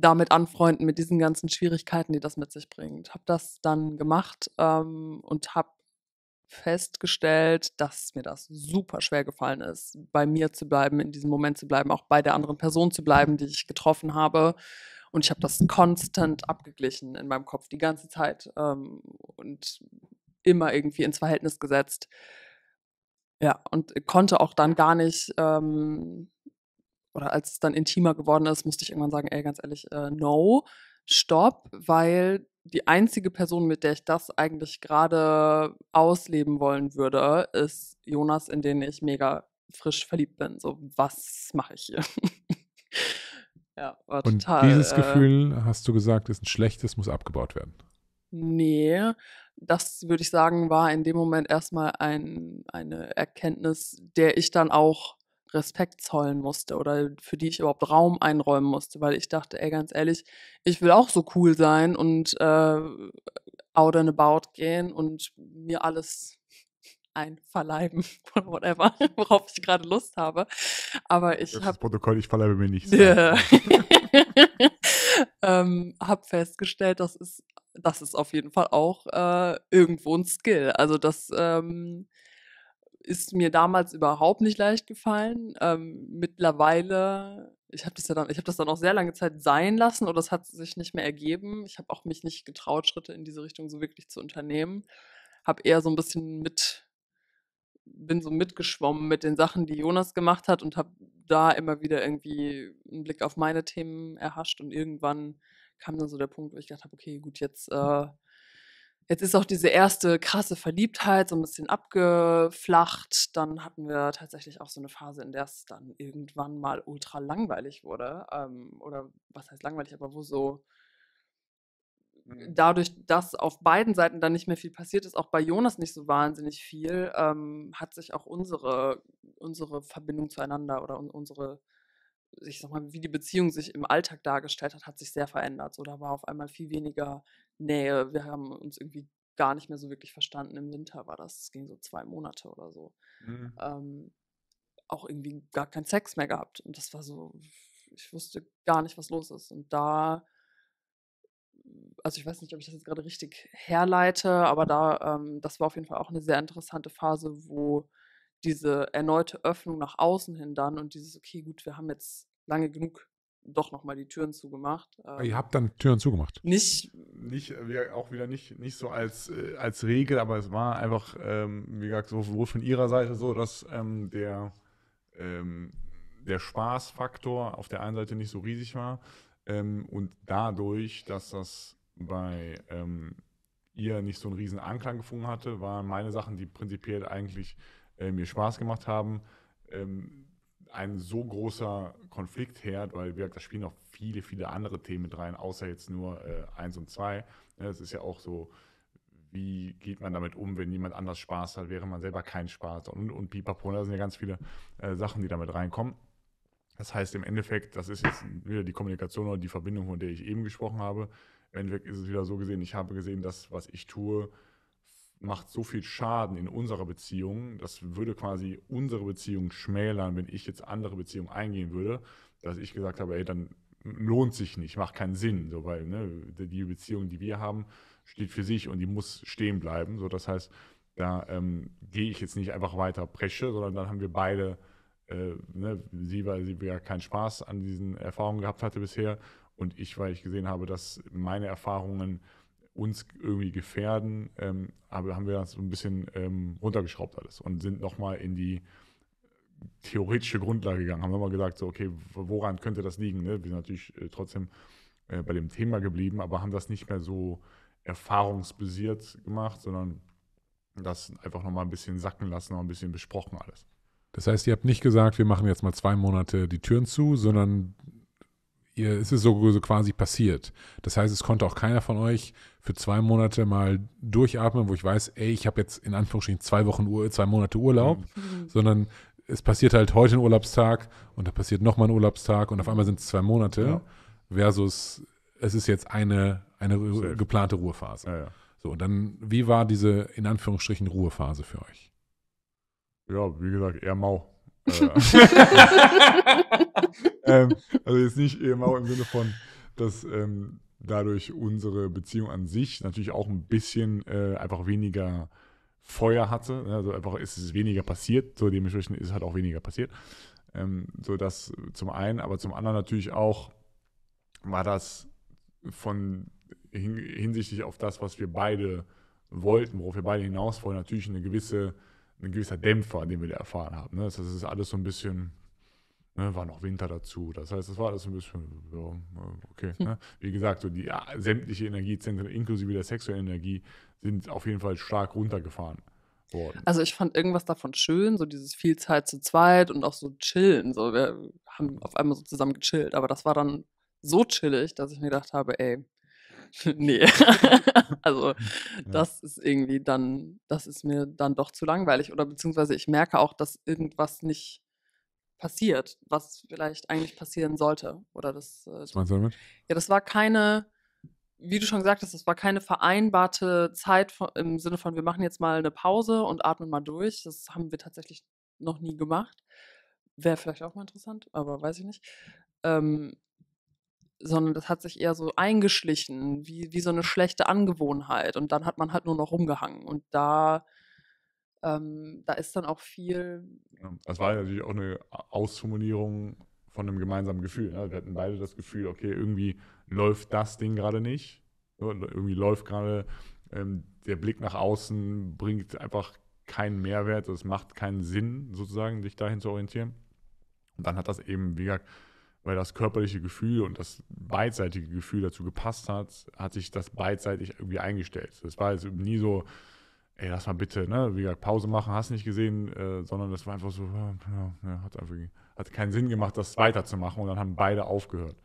damit anfreunden, mit diesen ganzen Schwierigkeiten, die das mit sich bringt. Habe das dann gemacht ähm, und habe festgestellt, dass mir das super schwer gefallen ist, bei mir zu bleiben, in diesem Moment zu bleiben, auch bei der anderen Person zu bleiben, die ich getroffen habe. Und ich habe das konstant abgeglichen in meinem Kopf die ganze Zeit ähm, und immer irgendwie ins Verhältnis gesetzt. Ja, und konnte auch dann gar nicht ähm, oder als es dann intimer geworden ist, musste ich irgendwann sagen, ey, ganz ehrlich, äh, no, stopp, weil die einzige Person, mit der ich das eigentlich gerade ausleben wollen würde, ist Jonas, in den ich mega frisch verliebt bin. So, was mache ich hier? ja, war Und total. Dieses äh, Gefühl, hast du gesagt, ist ein schlechtes, muss abgebaut werden. Nee, das würde ich sagen, war in dem Moment erstmal ein, eine Erkenntnis, der ich dann auch Respekt zollen musste oder für die ich überhaupt Raum einräumen musste, weil ich dachte, ey, ganz ehrlich, ich will auch so cool sein und äh, out and about gehen und mir alles einverleiben oder whatever, worauf ich gerade Lust habe. Aber ich habe. Protokoll, ich verleibe mir nichts. Yeah. ähm, hab festgestellt, das ist, das ist auf jeden Fall auch äh, irgendwo ein Skill. Also das ähm, ist mir damals überhaupt nicht leicht gefallen. Ähm, mittlerweile, ich habe das ja dann, ich habe das dann auch sehr lange Zeit sein lassen oder es hat sich nicht mehr ergeben. Ich habe auch mich nicht getraut, Schritte in diese Richtung so wirklich zu unternehmen. Habe eher so ein bisschen mit, bin so mitgeschwommen mit den Sachen, die Jonas gemacht hat und habe da immer wieder irgendwie einen Blick auf meine Themen erhascht und irgendwann kam dann so der Punkt, wo ich gedacht habe, okay, gut, jetzt äh, Jetzt ist auch diese erste krasse Verliebtheit so ein bisschen abgeflacht. Dann hatten wir tatsächlich auch so eine Phase, in der es dann irgendwann mal ultra langweilig wurde. Ähm, oder was heißt langweilig, aber wo so mhm. dadurch, dass auf beiden Seiten dann nicht mehr viel passiert ist, auch bei Jonas nicht so wahnsinnig viel, ähm, hat sich auch unsere, unsere Verbindung zueinander oder un unsere ich sag mal, wie die Beziehung sich im Alltag dargestellt hat, hat sich sehr verändert. So, da war auf einmal viel weniger Nähe. Wir haben uns irgendwie gar nicht mehr so wirklich verstanden. Im Winter war das, es ging so zwei Monate oder so. Mhm. Ähm, auch irgendwie gar keinen Sex mehr gehabt. Und das war so, ich wusste gar nicht, was los ist. Und da, also ich weiß nicht, ob ich das jetzt gerade richtig herleite, aber da, ähm, das war auf jeden Fall auch eine sehr interessante Phase, wo diese erneute Öffnung nach außen hin dann und dieses, okay, gut, wir haben jetzt lange genug doch nochmal die Türen zugemacht. Ah, ähm, ihr habt dann Türen zugemacht? Nicht. nicht äh, auch wieder nicht, nicht so als, äh, als Regel, aber es war einfach, ähm, wie gesagt, sowohl von ihrer Seite so, dass ähm, der, ähm, der Spaßfaktor auf der einen Seite nicht so riesig war ähm, und dadurch, dass das bei ähm, ihr nicht so einen riesen Anklang gefunden hatte, waren meine Sachen, die prinzipiell eigentlich äh, mir Spaß gemacht haben. Ähm, ein so großer Konfliktherd, weil wie da spielen noch viele, viele andere Themen mit rein, außer jetzt nur äh, eins und zwei. Ne, es ist ja auch so, wie geht man damit um, wenn jemand anders Spaß hat, wäre man selber kein Spaß und, und pipapo. Da sind ja ganz viele äh, Sachen, die damit reinkommen. Das heißt im Endeffekt, das ist jetzt wieder die Kommunikation oder die Verbindung, von der ich eben gesprochen habe. Im Endeffekt ist es wieder so gesehen, ich habe gesehen, dass was ich tue, macht so viel Schaden in unserer Beziehung, das würde quasi unsere Beziehung schmälern, wenn ich jetzt andere Beziehungen eingehen würde, dass ich gesagt habe, ey, dann lohnt sich nicht, macht keinen Sinn, so, weil ne, die Beziehung, die wir haben, steht für sich und die muss stehen bleiben. So, das heißt, da ähm, gehe ich jetzt nicht einfach weiter presche, sondern dann haben wir beide, äh, ne, sie, weil sie ja keinen Spaß an diesen Erfahrungen gehabt hatte bisher und ich, weil ich gesehen habe, dass meine Erfahrungen uns irgendwie gefährden, ähm, aber haben wir das so ein bisschen ähm, runtergeschraubt alles und sind nochmal in die theoretische Grundlage gegangen, haben nochmal gesagt, so, okay, woran könnte das liegen? Ne? Wir sind natürlich äh, trotzdem äh, bei dem Thema geblieben, aber haben das nicht mehr so erfahrungsbasiert gemacht, sondern das einfach nochmal ein bisschen sacken lassen, noch ein bisschen besprochen alles. Das heißt, ihr habt nicht gesagt, wir machen jetzt mal zwei Monate die Türen zu, sondern ihr, es ist so, so quasi passiert. Das heißt, es konnte auch keiner von euch für zwei Monate mal durchatmen, wo ich weiß, ey, ich habe jetzt in Anführungsstrichen zwei Wochen zwei Monate Urlaub, mhm. mhm. sondern es passiert halt heute ein Urlaubstag und da passiert nochmal ein Urlaubstag und auf einmal sind es zwei Monate ja. versus es ist jetzt eine, eine geplante Ruhephase. Ja, ja. So, und dann, wie war diese in Anführungsstrichen Ruhephase für euch? Ja, wie gesagt, eher mau. Also, ähm, also jetzt nicht EMAU im Sinne von, dass ähm, dadurch unsere Beziehung an sich natürlich auch ein bisschen äh, einfach weniger Feuer hatte. Ne? Also einfach ist es weniger passiert. So dementsprechend ist halt auch weniger passiert. Ähm, so das zum einen, aber zum anderen natürlich auch war das von hin, hinsichtlich auf das, was wir beide wollten, worauf wir beide hinaus wollen, natürlich eine gewisse ein gewisser Dämpfer, den wir da erfahren haben. Ne? Das ist alles so ein bisschen, ne, war noch Winter dazu. Das heißt, es war alles so ein bisschen, ja, okay. Ne? Wie gesagt, so die ja, sämtliche Energiezentren inklusive der sexuellen Energie sind auf jeden Fall stark runtergefahren. Worden. Also ich fand irgendwas davon schön, so dieses viel Zeit zu zweit und auch so chillen. So wir haben auf einmal so zusammen gechillt, aber das war dann so chillig, dass ich mir gedacht habe, ey, nee. also ja. das ist irgendwie dann, das ist mir dann doch zu langweilig. Oder beziehungsweise ich merke auch, dass irgendwas nicht passiert, was vielleicht eigentlich passieren sollte. Oder das. Äh, was meinst du damit? Ja, das war keine, wie du schon gesagt hast, das war keine vereinbarte Zeit von, im Sinne von, wir machen jetzt mal eine Pause und atmen mal durch. Das haben wir tatsächlich noch nie gemacht. Wäre vielleicht auch mal interessant, aber weiß ich nicht. Ähm, sondern das hat sich eher so eingeschlichen, wie, wie so eine schlechte Angewohnheit. Und dann hat man halt nur noch rumgehangen. Und da, ähm, da ist dann auch viel. Das war ja natürlich auch eine Ausformulierung von einem gemeinsamen Gefühl. Ne? Wir hatten beide das Gefühl, okay, irgendwie läuft das Ding gerade nicht. Ne? Irgendwie läuft gerade ähm, der Blick nach außen, bringt einfach keinen Mehrwert, also es macht keinen Sinn, sozusagen, sich dahin zu orientieren. Und dann hat das eben, wie gesagt, weil das körperliche Gefühl und das beidseitige Gefühl dazu gepasst hat, hat sich das beidseitig irgendwie eingestellt. Das war jetzt nie so, ey, lass mal bitte, ne, wie gesagt, Pause machen, hast nicht gesehen, äh, sondern das war einfach so, äh, ja, hat einfach hat keinen Sinn gemacht, das weiterzumachen und dann haben beide aufgehört.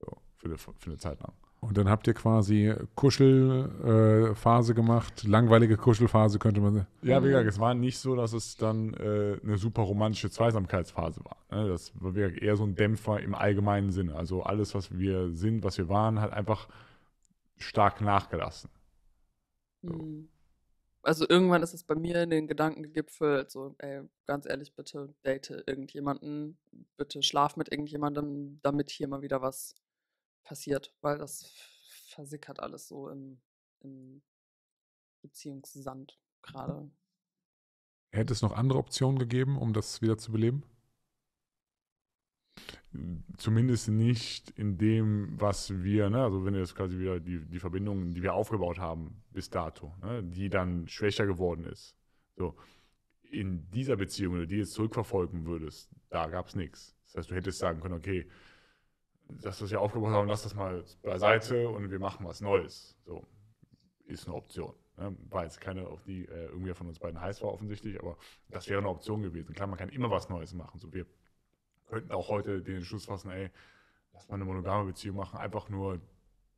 So, für, eine, für eine Zeit lang. Und dann habt ihr quasi Kuschelphase äh, gemacht, langweilige Kuschelphase könnte man sagen. Ja, wie gesagt, es war nicht so, dass es dann äh, eine super romantische Zweisamkeitsphase war. Ne? Das war eher so ein Dämpfer im allgemeinen Sinne. Also alles, was wir sind, was wir waren, hat einfach stark nachgelassen. So. Mhm. Also irgendwann ist es bei mir in den Gedanken gegipfelt, so, ey, ganz ehrlich, bitte date irgendjemanden, bitte schlaf mit irgendjemandem, damit hier mal wieder was passiert, weil das versickert alles so im, im Beziehungssand mhm. gerade. Hätte es noch andere Optionen gegeben, um das wieder zu beleben? Hm, zumindest nicht in dem, was wir, ne, also wenn wir jetzt quasi wieder die, die Verbindung, die wir aufgebaut haben bis dato, ne, die dann schwächer geworden ist. So, in dieser Beziehung, wenn du die jetzt zurückverfolgen würdest, da gab es nichts. Das heißt, du hättest sagen können, okay, dass wir es ja aufgebaut haben, lass das mal beiseite und wir machen was Neues. So, ist eine Option. Ne? War jetzt keine, auf die äh, irgendwer von uns beiden heiß war offensichtlich, aber das wäre eine Option gewesen. Klar, man kann immer was Neues machen. So, wir könnten auch heute den Entschluss fassen, ey, lass mal eine monogame Beziehung machen, einfach nur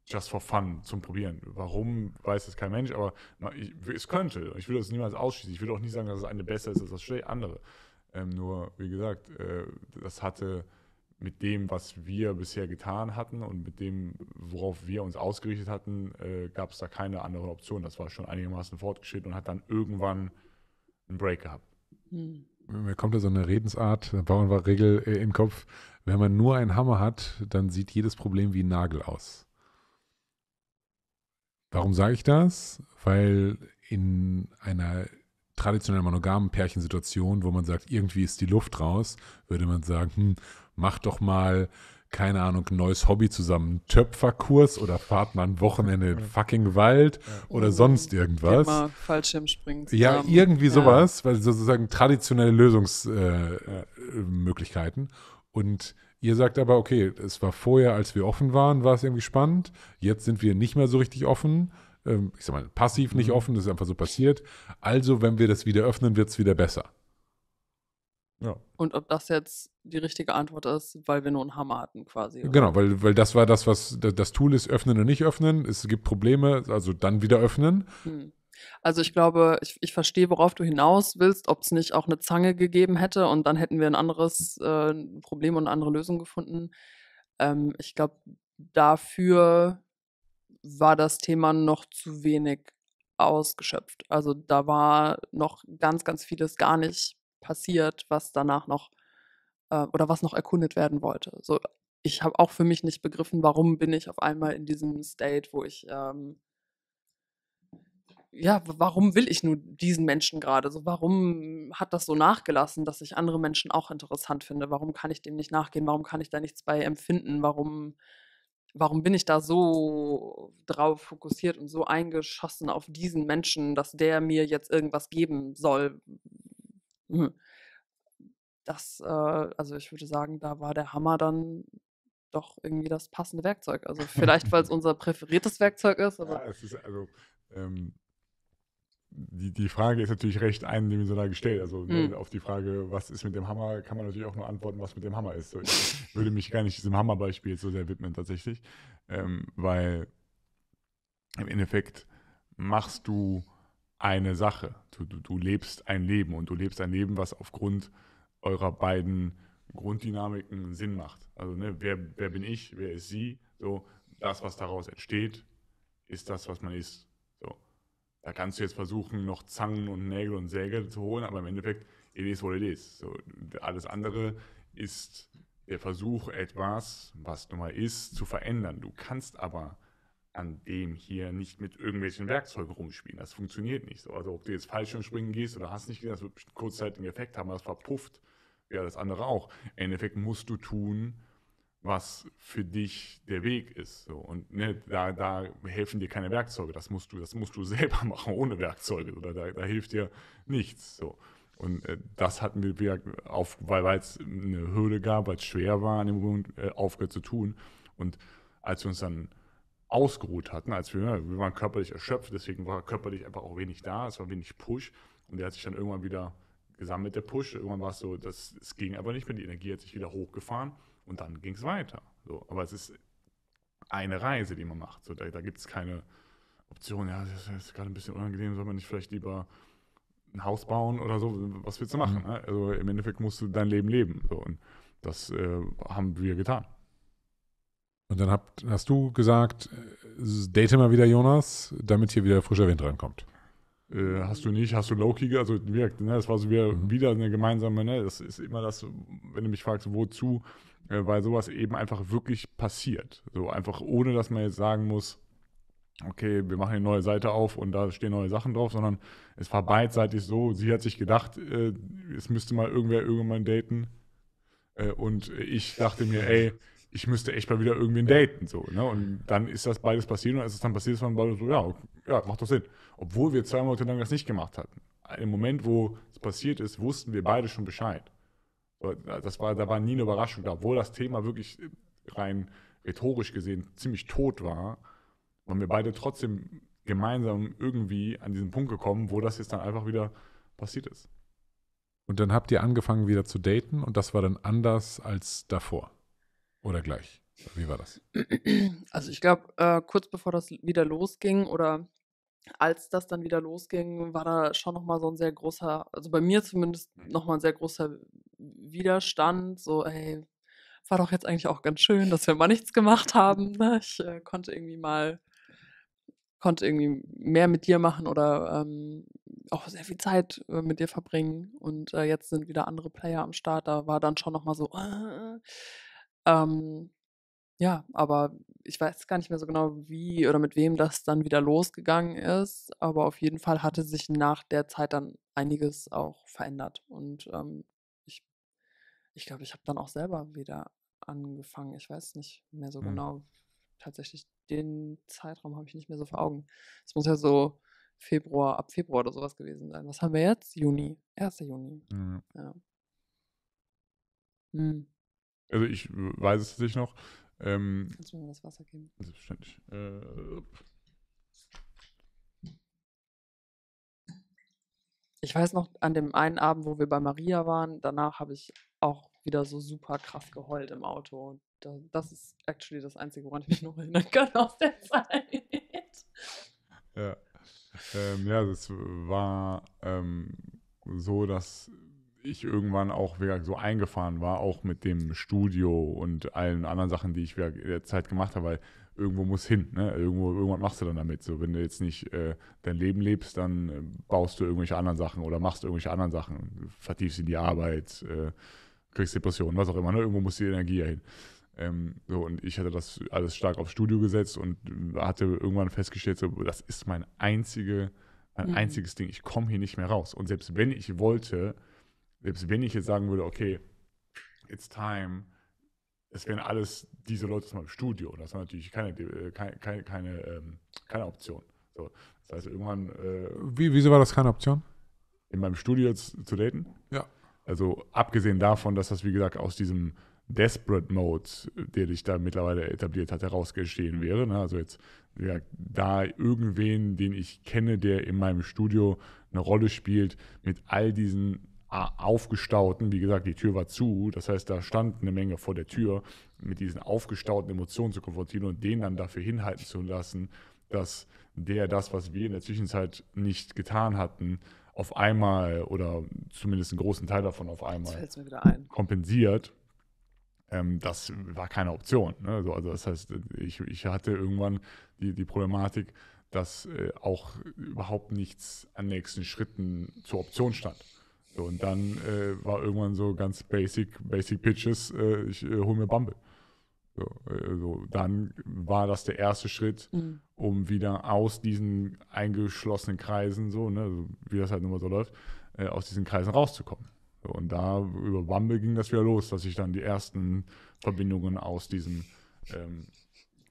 just for fun, zum Probieren. Warum, weiß das kein Mensch, aber na, ich, es könnte. Ich will das niemals ausschließen. Ich will auch nicht sagen, dass das eine besser ist als das andere. Ähm, nur, wie gesagt, äh, das hatte mit dem, was wir bisher getan hatten und mit dem, worauf wir uns ausgerichtet hatten, äh, gab es da keine andere Option. Das war schon einigermaßen fortgeschritten und hat dann irgendwann einen Break gehabt. Mhm. Mir kommt da so eine Redensart, Bauernregel äh, im Kopf. Wenn man nur einen Hammer hat, dann sieht jedes Problem wie ein Nagel aus. Warum sage ich das? Weil in einer traditionellen monogamen Pärchensituation, wo man sagt, irgendwie ist die Luft raus, würde man sagen, hm, mach doch mal, keine Ahnung, ein neues Hobby zusammen, Töpferkurs oder fahrt mal ein Wochenende in fucking Wald oder sonst irgendwas. mal Fallschirmspringen. Zusammen. Ja, irgendwie sowas, ja. weil sozusagen traditionelle Lösungsmöglichkeiten. Äh, äh Und Ihr sagt aber, okay, es war vorher, als wir offen waren, war es irgendwie spannend. Jetzt sind wir nicht mehr so richtig offen. Ähm, ich sag mal, passiv nicht mhm. offen, das ist einfach so passiert. Also, wenn wir das wieder öffnen, wird es wieder besser. Ja. Und ob das jetzt die richtige Antwort ist, weil wir nur einen Hammer hatten quasi. Oder? Genau, weil, weil das war das, was das Tool ist, öffnen und nicht öffnen. Es gibt Probleme, also dann wieder öffnen. Hm. Also ich glaube, ich, ich verstehe, worauf du hinaus willst, ob es nicht auch eine Zange gegeben hätte und dann hätten wir ein anderes äh, Problem und eine andere Lösung gefunden. Ähm, ich glaube, dafür war das Thema noch zu wenig ausgeschöpft. Also da war noch ganz, ganz vieles gar nicht passiert, was danach noch äh, oder was noch erkundet werden wollte. So, ich habe auch für mich nicht begriffen, warum bin ich auf einmal in diesem State, wo ich ähm, ja, warum will ich nur diesen Menschen gerade? So, warum hat das so nachgelassen, dass ich andere Menschen auch interessant finde? Warum kann ich dem nicht nachgehen? Warum kann ich da nichts bei empfinden? Warum, warum bin ich da so drauf fokussiert und so eingeschossen auf diesen Menschen, dass der mir jetzt irgendwas geben soll? Hm das, äh, also ich würde sagen, da war der Hammer dann doch irgendwie das passende Werkzeug. Also vielleicht, weil es unser präferiertes Werkzeug ist, aber. Ja, es ist also. Ähm, die, die Frage ist natürlich recht eindimensional gestellt. Also ne, mhm. auf die Frage, was ist mit dem Hammer, kann man natürlich auch nur antworten, was mit dem Hammer ist. So, ich würde mich gar nicht diesem Hammerbeispiel so sehr widmen tatsächlich, ähm, weil im Endeffekt machst du eine Sache. Du, du, du lebst ein Leben und du lebst ein Leben, was aufgrund eurer beiden Grunddynamiken Sinn macht. Also ne, wer, wer bin ich, wer ist sie? So, das, was daraus entsteht, ist das, was man ist. So. Da kannst du jetzt versuchen, noch Zangen und Nägel und Säge zu holen, aber im Endeffekt, it is what it is. So, alles andere ist der Versuch, etwas, was du mal ist, zu verändern. Du kannst aber kann dem hier nicht mit irgendwelchen Werkzeugen rumspielen. Das funktioniert nicht so. Also ob du jetzt falsch springen gehst oder hast nicht gesehen, das wird kurzzeitig einen Effekt haben, das verpufft ja das andere auch. Im Endeffekt musst du tun, was für dich der Weg ist. So. Und ne, da, da helfen dir keine Werkzeuge. Das musst du, das musst du selber machen ohne Werkzeuge. Oder da, da hilft dir nichts. So. Und äh, das hatten wir, wir auf, weil es eine Hürde gab, weil es schwer war, an dem Moment äh, aufgehört zu tun. Und als wir uns dann ausgeruht hatten als wir. Wir waren körperlich erschöpft, deswegen war körperlich einfach auch wenig da, es war wenig Push und der hat sich dann irgendwann wieder gesammelt, der Push. Irgendwann war es so, dass es ging aber nicht mehr, die Energie hat sich wieder hochgefahren und dann ging es weiter. So, aber es ist eine Reise, die man macht. So, da da gibt es keine Option, ja, das ist gerade ein bisschen unangenehm, soll man nicht vielleicht lieber ein Haus bauen oder so, was willst du machen? Mhm. Ne? Also im Endeffekt musst du dein Leben leben. So, und das äh, haben wir getan. Und dann hab, hast du gesagt, äh, date mal wieder Jonas, damit hier wieder frischer Wind reinkommt. Äh, hast du nicht, hast du Loki, also wirkt, ne, das war so wieder, mhm. wieder eine gemeinsame, ne, das ist immer das, wenn du mich fragst, wozu, äh, weil sowas eben einfach wirklich passiert. So einfach ohne, dass man jetzt sagen muss, okay, wir machen eine neue Seite auf und da stehen neue Sachen drauf, sondern es war beidseitig so, sie hat sich gedacht, äh, es müsste mal irgendwer irgendwann daten. Äh, und ich dachte mir, ey, ich müsste echt mal wieder irgendwie irgendwen daten. So, ne? Und dann ist das beides passiert und als es dann passiert ist, waren beide so, ja, ja, macht doch Sinn. Obwohl wir zwei Monate lang das nicht gemacht hatten. Im Moment, wo es passiert ist, wussten wir beide schon Bescheid. Das war, da war nie eine Überraschung da, obwohl das Thema wirklich rein rhetorisch gesehen ziemlich tot war, waren wir beide trotzdem gemeinsam irgendwie an diesen Punkt gekommen, wo das jetzt dann einfach wieder passiert ist. Und dann habt ihr angefangen wieder zu daten und das war dann anders als davor. Oder gleich. Wie war das? Also ich glaube, äh, kurz bevor das wieder losging oder als das dann wieder losging, war da schon nochmal so ein sehr großer, also bei mir zumindest mhm. nochmal ein sehr großer Widerstand, so, ey, war doch jetzt eigentlich auch ganz schön, dass wir mal nichts gemacht haben. Ne? Ich äh, konnte irgendwie mal, konnte irgendwie mehr mit dir machen oder ähm, auch sehr viel Zeit äh, mit dir verbringen. Und äh, jetzt sind wieder andere Player am Start. Da war dann schon nochmal so, ähm, ja, aber ich weiß gar nicht mehr so genau, wie oder mit wem das dann wieder losgegangen ist. Aber auf jeden Fall hatte sich nach der Zeit dann einiges auch verändert. Und ähm, ich glaube, ich, glaub, ich habe dann auch selber wieder angefangen. Ich weiß nicht mehr so mhm. genau. Tatsächlich den Zeitraum habe ich nicht mehr so vor Augen. Es muss ja so Februar, ab Februar oder sowas gewesen sein. Was haben wir jetzt? Juni. 1. Juni. Mhm. Ja. Mhm. Also ich weiß es nicht noch. Ähm, Kannst du mir das Wasser geben? Selbstverständlich. Äh, ich weiß noch, an dem einen Abend, wo wir bei Maria waren, danach habe ich auch wieder so super krass geheult im Auto. Das ist actually das Einzige, woran ich mich noch erinnern kann aus der Zeit. Ja, ähm, ja das war ähm, so, dass ich irgendwann auch so eingefahren war, auch mit dem Studio und allen anderen Sachen, die ich in der Zeit gemacht habe, weil irgendwo muss hin, ne? Irgendwo, irgendwas machst du dann damit. So, wenn du jetzt nicht äh, dein Leben lebst, dann äh, baust du irgendwelche anderen Sachen oder machst irgendwelche anderen Sachen, vertiefst in die Arbeit, äh, kriegst Depressionen, was auch immer, ne? Irgendwo muss die Energie ja hin. Ähm, so, und ich hatte das alles stark aufs Studio gesetzt und hatte irgendwann festgestellt, so, das ist mein einzige, mein mhm. einziges Ding. Ich komme hier nicht mehr raus. Und selbst wenn ich wollte, selbst wenn ich jetzt sagen würde, okay, it's time, es wären alles diese Leute aus meinem Studio. Das war natürlich keine, äh, keine, keine, ähm, keine Option. So, das heißt, irgendwann. Äh, Wie, wieso war das keine Option? In meinem Studio zu, zu daten? Ja. Also abgesehen davon, dass das, wie gesagt, aus diesem Desperate Mode, der dich da mittlerweile etabliert hat, herausgestehen wäre. Ne? Also jetzt ja, da irgendwen, den ich kenne, der in meinem Studio eine Rolle spielt, mit all diesen aufgestauten, wie gesagt, die Tür war zu, das heißt, da stand eine Menge vor der Tür, mit diesen aufgestauten Emotionen zu konfrontieren und den dann dafür hinhalten zu lassen, dass der das, was wir in der Zwischenzeit nicht getan hatten, auf einmal oder zumindest einen großen Teil davon auf einmal ein. kompensiert. Ähm, das war keine Option. Ne? Also, also, das heißt, ich, ich hatte irgendwann die, die Problematik, dass äh, auch überhaupt nichts an nächsten Schritten zur Option stand. So, und dann äh, war irgendwann so ganz basic, basic Pitches, äh, ich äh, hole mir Bumble. So, also dann war das der erste Schritt, mhm. um wieder aus diesen eingeschlossenen Kreisen, so, ne, also wie das halt nun mal so läuft, äh, aus diesen Kreisen rauszukommen. So, und da über Bumble ging das wieder los, dass ich dann die ersten Verbindungen aus diesem, ähm,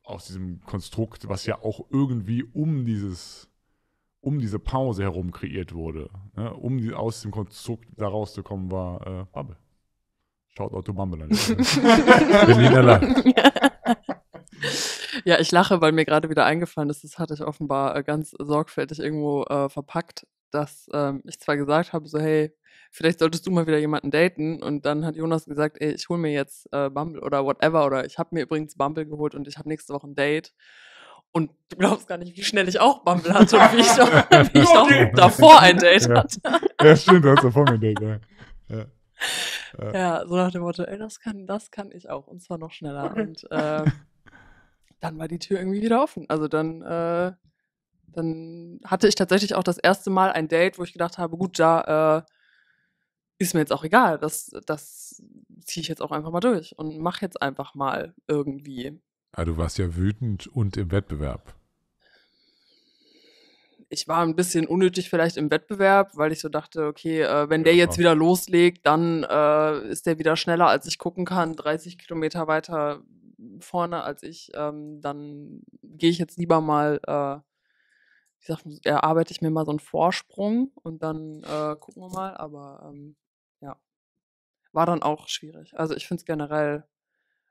aus diesem Konstrukt, was ja auch irgendwie um dieses um diese Pause herum kreiert wurde, ne? um die, aus dem Konstrukt da rauszukommen, war äh, Bubble. Schaut auch Bumble an. Berliner Land. Ja, ich lache, weil mir gerade wieder eingefallen ist, das hatte ich offenbar äh, ganz sorgfältig irgendwo äh, verpackt, dass ähm, ich zwar gesagt habe, so hey, vielleicht solltest du mal wieder jemanden daten und dann hat Jonas gesagt, ey, ich hole mir jetzt äh, Bumble oder whatever oder ich habe mir übrigens Bumble geholt und ich habe nächste Woche ein Date und du glaubst gar nicht, wie schnell ich auch Bumble hatte und wie ich, auch, wie ich okay. davor ein Date hatte. Ja, ja stimmt, du hast davor ein Date, ja. ja. so nach dem Motto, ey, das kann, das kann ich auch. Und zwar noch schneller. Und äh, dann war die Tür irgendwie wieder offen. Also dann, äh, dann hatte ich tatsächlich auch das erste Mal ein Date, wo ich gedacht habe, gut, da äh, ist mir jetzt auch egal. Das, das ziehe ich jetzt auch einfach mal durch und mache jetzt einfach mal irgendwie. Ah, du warst ja wütend und im Wettbewerb. Ich war ein bisschen unnötig vielleicht im Wettbewerb, weil ich so dachte, okay, äh, wenn der ja, jetzt wieder loslegt, dann äh, ist der wieder schneller, als ich gucken kann, 30 Kilometer weiter vorne als ich. Ähm, dann gehe ich jetzt lieber mal, äh, wie gesagt, erarbeite ich mir mal so einen Vorsprung und dann äh, gucken wir mal. Aber ähm, ja, war dann auch schwierig. Also ich finde es generell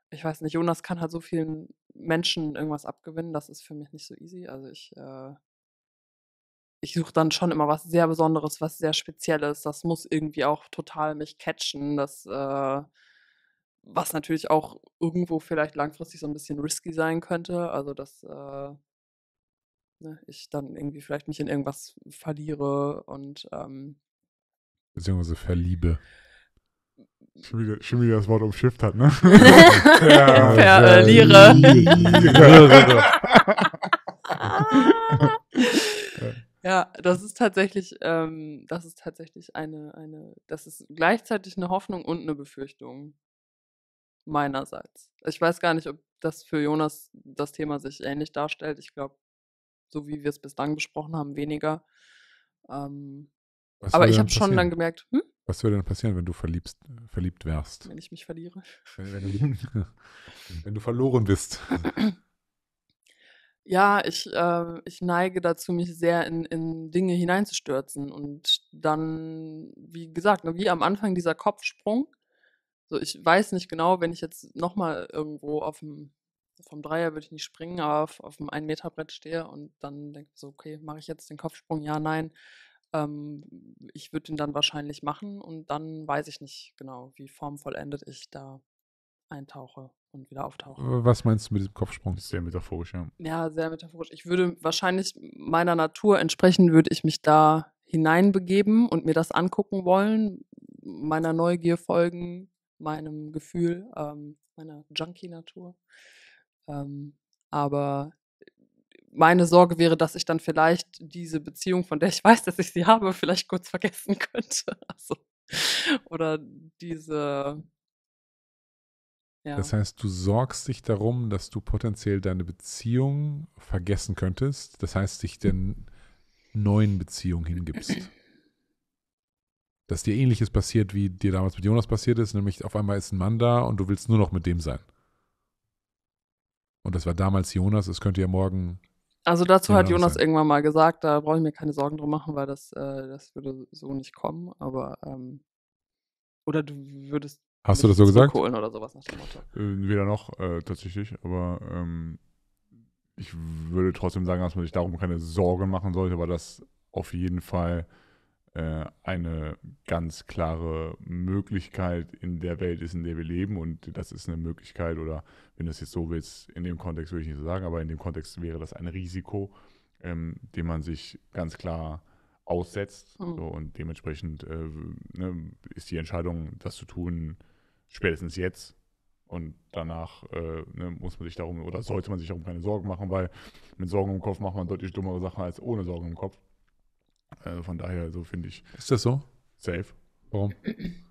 ich weiß nicht, Jonas kann halt so vielen Menschen irgendwas abgewinnen, das ist für mich nicht so easy. Also ich, äh, ich suche dann schon immer was sehr Besonderes, was sehr Spezielles. Das muss irgendwie auch total mich catchen. Das, äh, was natürlich auch irgendwo vielleicht langfristig so ein bisschen risky sein könnte. Also dass äh, ne, ich dann irgendwie vielleicht mich in irgendwas verliere und ähm, beziehungsweise verliebe. Schon wieder, schon wieder das Wort umschifft hat, ne? ja, Verliere. Äh, Verliere. Ja, das ist tatsächlich, ähm, das ist tatsächlich eine, eine, das ist gleichzeitig eine Hoffnung und eine Befürchtung meinerseits. Ich weiß gar nicht, ob das für Jonas das Thema sich ähnlich darstellt. Ich glaube, so wie wir es bislang besprochen haben, weniger. Ähm, aber ich habe schon dann gemerkt, hm? Was würde denn passieren, wenn du verliebst, verliebt wärst? Wenn ich mich verliere. Wenn, wenn, du, wenn du, verloren bist. Ja, ich, äh, ich neige dazu, mich sehr in, in Dinge hineinzustürzen. Und dann, wie gesagt, ne, wie am Anfang dieser Kopfsprung. So, ich weiß nicht genau, wenn ich jetzt nochmal irgendwo auf dem, vom Dreier würde ich nicht springen, aber auf, auf dem 1-Meter-Brett stehe und dann denke ich so, okay, mache ich jetzt den Kopfsprung? Ja, nein ähm, ich würde ihn dann wahrscheinlich machen und dann weiß ich nicht genau, wie formvollendet ich da eintauche und wieder auftauche. Was meinst du mit dem Kopfsprung? Das ist Sehr metaphorisch, ja. Ja, sehr metaphorisch. Ich würde wahrscheinlich meiner Natur entsprechend würde ich mich da hineinbegeben und mir das angucken wollen, meiner Neugier folgen, meinem Gefühl, ähm, meiner Junkie-Natur. Ähm, aber meine Sorge wäre, dass ich dann vielleicht diese Beziehung, von der ich weiß, dass ich sie habe, vielleicht kurz vergessen könnte. Also, oder diese. Ja. Das heißt, du sorgst dich darum, dass du potenziell deine Beziehung vergessen könntest. Das heißt, dich den neuen Beziehungen hingibst. dass dir ähnliches passiert, wie dir damals mit Jonas passiert ist, nämlich auf einmal ist ein Mann da und du willst nur noch mit dem sein. Und das war damals Jonas, es könnte ja morgen also dazu ja, hat Jonas also. irgendwann mal gesagt, da brauche ich mir keine Sorgen drum machen, weil das, äh, das würde so nicht kommen. Aber ähm, oder du würdest Hast du das so gesagt? Kohlen oder sowas nach dem Motto. Äh, weder noch äh, tatsächlich, aber ähm, ich würde trotzdem sagen, dass man sich darum keine Sorgen machen sollte, aber das auf jeden Fall äh, eine ganz klare Möglichkeit in der Welt ist, in der wir leben. Und das ist eine Möglichkeit, oder wenn du es jetzt so willst, in dem Kontext würde ich nicht so sagen, aber in dem Kontext wäre das ein Risiko, ähm, dem man sich ganz klar aussetzt. Mhm. So, und dementsprechend äh, ne, ist die Entscheidung, das zu tun, spätestens jetzt. Und danach äh, ne, muss man sich darum oder sollte man sich darum keine Sorgen machen, weil mit Sorgen im Kopf macht man deutlich dummere Sachen als ohne Sorgen im Kopf. Äh, von daher, so finde ich. Ist das so? Safe. Warum?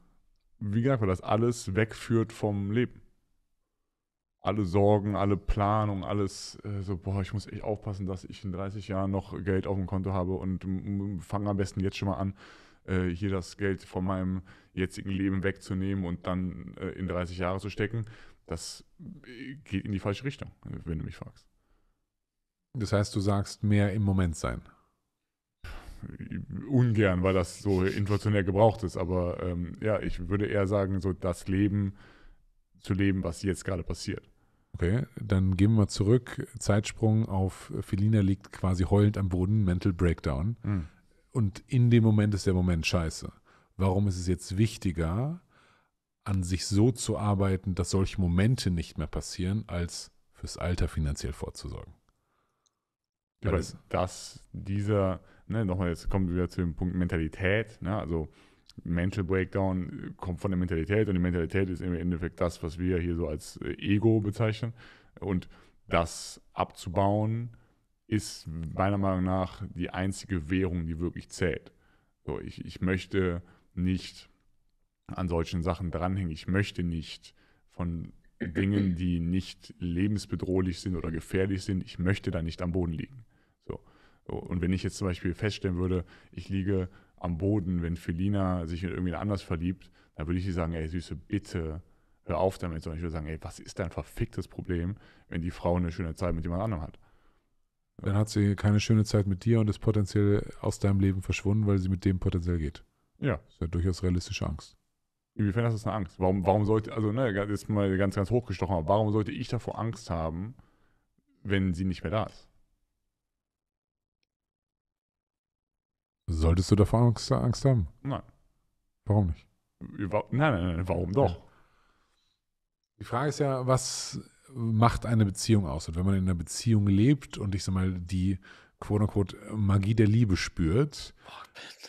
Wie gesagt, weil das alles wegführt vom Leben. Alle Sorgen, alle Planung, alles äh, so, boah, ich muss echt aufpassen, dass ich in 30 Jahren noch Geld auf dem Konto habe und fange am besten jetzt schon mal an, äh, hier das Geld von meinem jetzigen Leben wegzunehmen und dann äh, in 30 Jahre zu stecken. Das äh, geht in die falsche Richtung, wenn du mich fragst. Das heißt, du sagst mehr im Moment sein ungern, weil das so inflationär gebraucht ist. Aber ähm, ja, ich würde eher sagen, so das Leben zu leben, was jetzt gerade passiert. Okay, dann gehen wir mal zurück. Zeitsprung auf Felina liegt quasi heulend am Boden, Mental Breakdown. Mhm. Und in dem Moment ist der Moment scheiße. Warum ist es jetzt wichtiger, an sich so zu arbeiten, dass solche Momente nicht mehr passieren, als fürs Alter finanziell vorzusorgen? über das, das dieser, ne, nochmal, jetzt kommen wir wieder zu dem Punkt Mentalität, ne, also Mental Breakdown äh, kommt von der Mentalität und die Mentalität ist im Endeffekt das, was wir hier so als äh, Ego bezeichnen und das abzubauen ist meiner Meinung nach die einzige Währung, die wirklich zählt. So, ich, ich möchte nicht an solchen Sachen dranhängen. Ich möchte nicht von Dingen, die nicht lebensbedrohlich sind oder gefährlich sind, ich möchte da nicht am Boden liegen. Und wenn ich jetzt zum Beispiel feststellen würde, ich liege am Boden, wenn Felina sich in irgendwen anders verliebt, dann würde ich sagen, ey Süße, bitte hör auf damit, sondern ich würde sagen, ey, was ist dein verficktes Problem, wenn die Frau eine schöne Zeit mit jemand anderem hat? Dann hat sie keine schöne Zeit mit dir und ist potenziell aus deinem Leben verschwunden, weil sie mit dem potenziell geht. Ja. Das ist ja durchaus realistische Angst. Inwiefern ist das eine Angst? Warum, warum sollte, also ne, jetzt mal ganz, ganz hochgestochen, aber warum sollte ich davor Angst haben, wenn sie nicht mehr da ist? Solltest du davor Angst, Angst haben? Nein. Warum nicht? Nein, nein, nein, warum doch? Die Frage ist ja, was macht eine Beziehung aus? Und wenn man in einer Beziehung lebt und ich sag mal, die quote unquote Magie der Liebe spürt.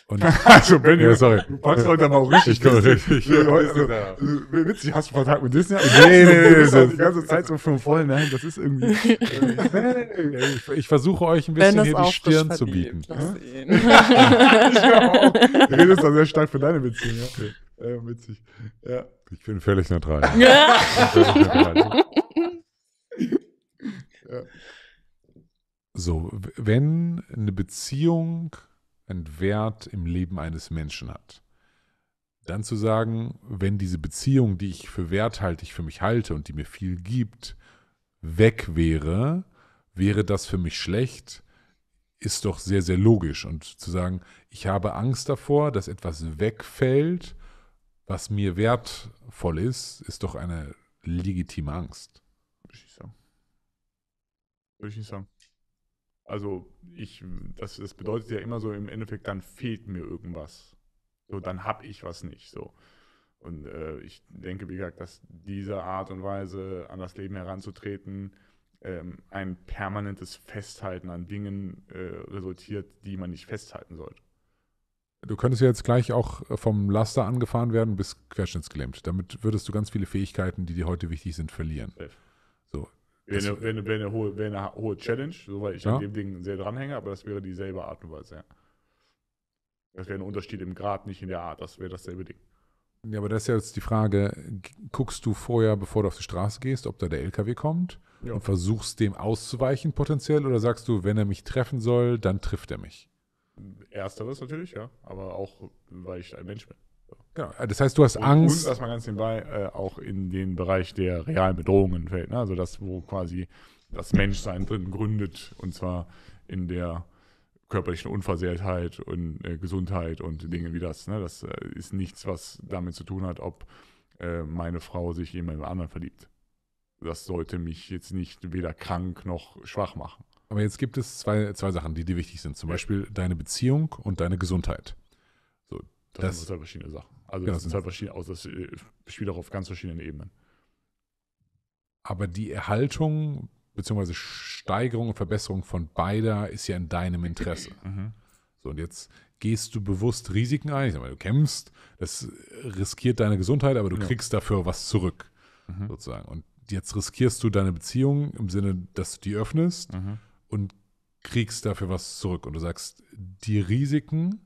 Und also Benny, ja, sorry. Du packst heute mal richtig. Ich richtig. witzig, hast du Vertrag mit Disney? Nee, nee, nee. die ganze Zeit so vom Vollen. Nein, das ist irgendwie. ich, ich versuche euch ein bisschen hier die Stirn zu bieten. Hm? ich auch. Du redest da sehr stark für deine Beziehung. Ja. Äh, witzig. Ja. Ich bin völlig neutral. Ja. Ich bin völlig neutral. ja. So, wenn eine Beziehung einen Wert im Leben eines Menschen hat, dann zu sagen, wenn diese Beziehung, die ich für werthaltig für mich halte und die mir viel gibt, weg wäre, wäre das für mich schlecht, ist doch sehr, sehr logisch. Und zu sagen, ich habe Angst davor, dass etwas wegfällt, was mir wertvoll ist, ist doch eine legitime Angst. Würde ich nicht sagen. Würde ich nicht sagen. Also ich, das, das bedeutet ja immer so im Endeffekt, dann fehlt mir irgendwas. So, dann habe ich was nicht. So. Und äh, ich denke, wie gesagt, dass diese Art und Weise, an das Leben heranzutreten, ähm, ein permanentes Festhalten an Dingen äh, resultiert, die man nicht festhalten sollte. Du könntest ja jetzt gleich auch äh, vom Laster angefahren werden bis querschnittsgelähmt. Damit würdest du ganz viele Fähigkeiten, die dir heute wichtig sind, verlieren. Safe. Wäre eine, wär eine, wär eine, hohe, wär eine hohe Challenge, soweit ich ja. an dem Ding sehr dranhänge, aber das wäre dieselbe Art und Weise, ja. Das wäre ein Unterschied im Grad, nicht in der Art, das wäre dasselbe Ding. Ja, aber das ist ja jetzt die Frage, guckst du vorher, bevor du auf die Straße gehst, ob da der LKW kommt ja. und versuchst dem auszuweichen potenziell oder sagst du, wenn er mich treffen soll, dann trifft er mich? Ersteres natürlich, ja, aber auch, weil ich ein Mensch bin. Genau. Das heißt, du hast und, Angst. Und was man ganz nebenbei äh, auch in den Bereich der realen Bedrohungen fällt. Ne? Also das, wo quasi das Menschsein drin gründet. Und zwar in der körperlichen Unversehrtheit und äh, Gesundheit und Dinge wie das. Ne? Das äh, ist nichts, was damit zu tun hat, ob äh, meine Frau sich jemandem anderen verliebt. Das sollte mich jetzt nicht weder krank noch schwach machen. Aber jetzt gibt es zwei, zwei Sachen, die dir wichtig sind. Zum Beispiel deine Beziehung und deine Gesundheit. Das, das sind zwei halt verschiedene Sachen. Also genau, das sind zwei halt verschiedene, also das äh, spielt auch auf ganz verschiedenen Ebenen. Aber die Erhaltung bzw. Steigerung und Verbesserung von beider ist ja in deinem Interesse. Mhm. So, und jetzt gehst du bewusst Risiken ein. Ich sag mal, du kämpfst, das riskiert deine Gesundheit, aber du ja. kriegst dafür was zurück, mhm. sozusagen. Und jetzt riskierst du deine Beziehung im Sinne, dass du die öffnest mhm. und kriegst dafür was zurück. Und du sagst, die Risiken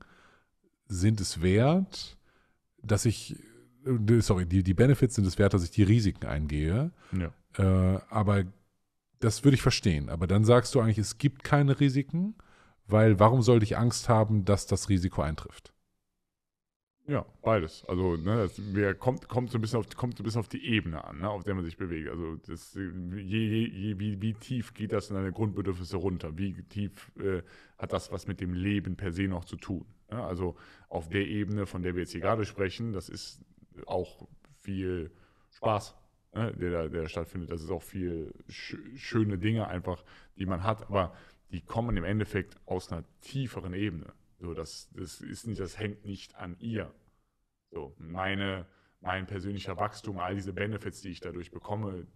sind es wert, dass ich, äh, sorry, die, die Benefits sind es wert, dass ich die Risiken eingehe. Ja. Äh, aber das würde ich verstehen. Aber dann sagst du eigentlich, es gibt keine Risiken, weil warum sollte ich Angst haben, dass das Risiko eintrifft? Ja, beides. Also ne, das, wir kommt, kommt, so ein bisschen auf, kommt so ein bisschen auf die Ebene an, ne, auf der man sich bewegt. Also das, äh, je, je, wie, wie tief geht das in deine Grundbedürfnisse runter? Wie tief äh, hat das was mit dem Leben per se noch zu tun? Ja, ne, also auf der Ebene, von der wir jetzt hier gerade sprechen, das ist auch viel Spaß, ne, der, da der stattfindet. Das ist auch viel sch schöne Dinge einfach, die man hat, aber die kommen im Endeffekt aus einer tieferen Ebene. So, das, das ist nicht, das hängt nicht an ihr. So, meine, mein persönlicher Wachstum, all diese Benefits, die ich dadurch bekomme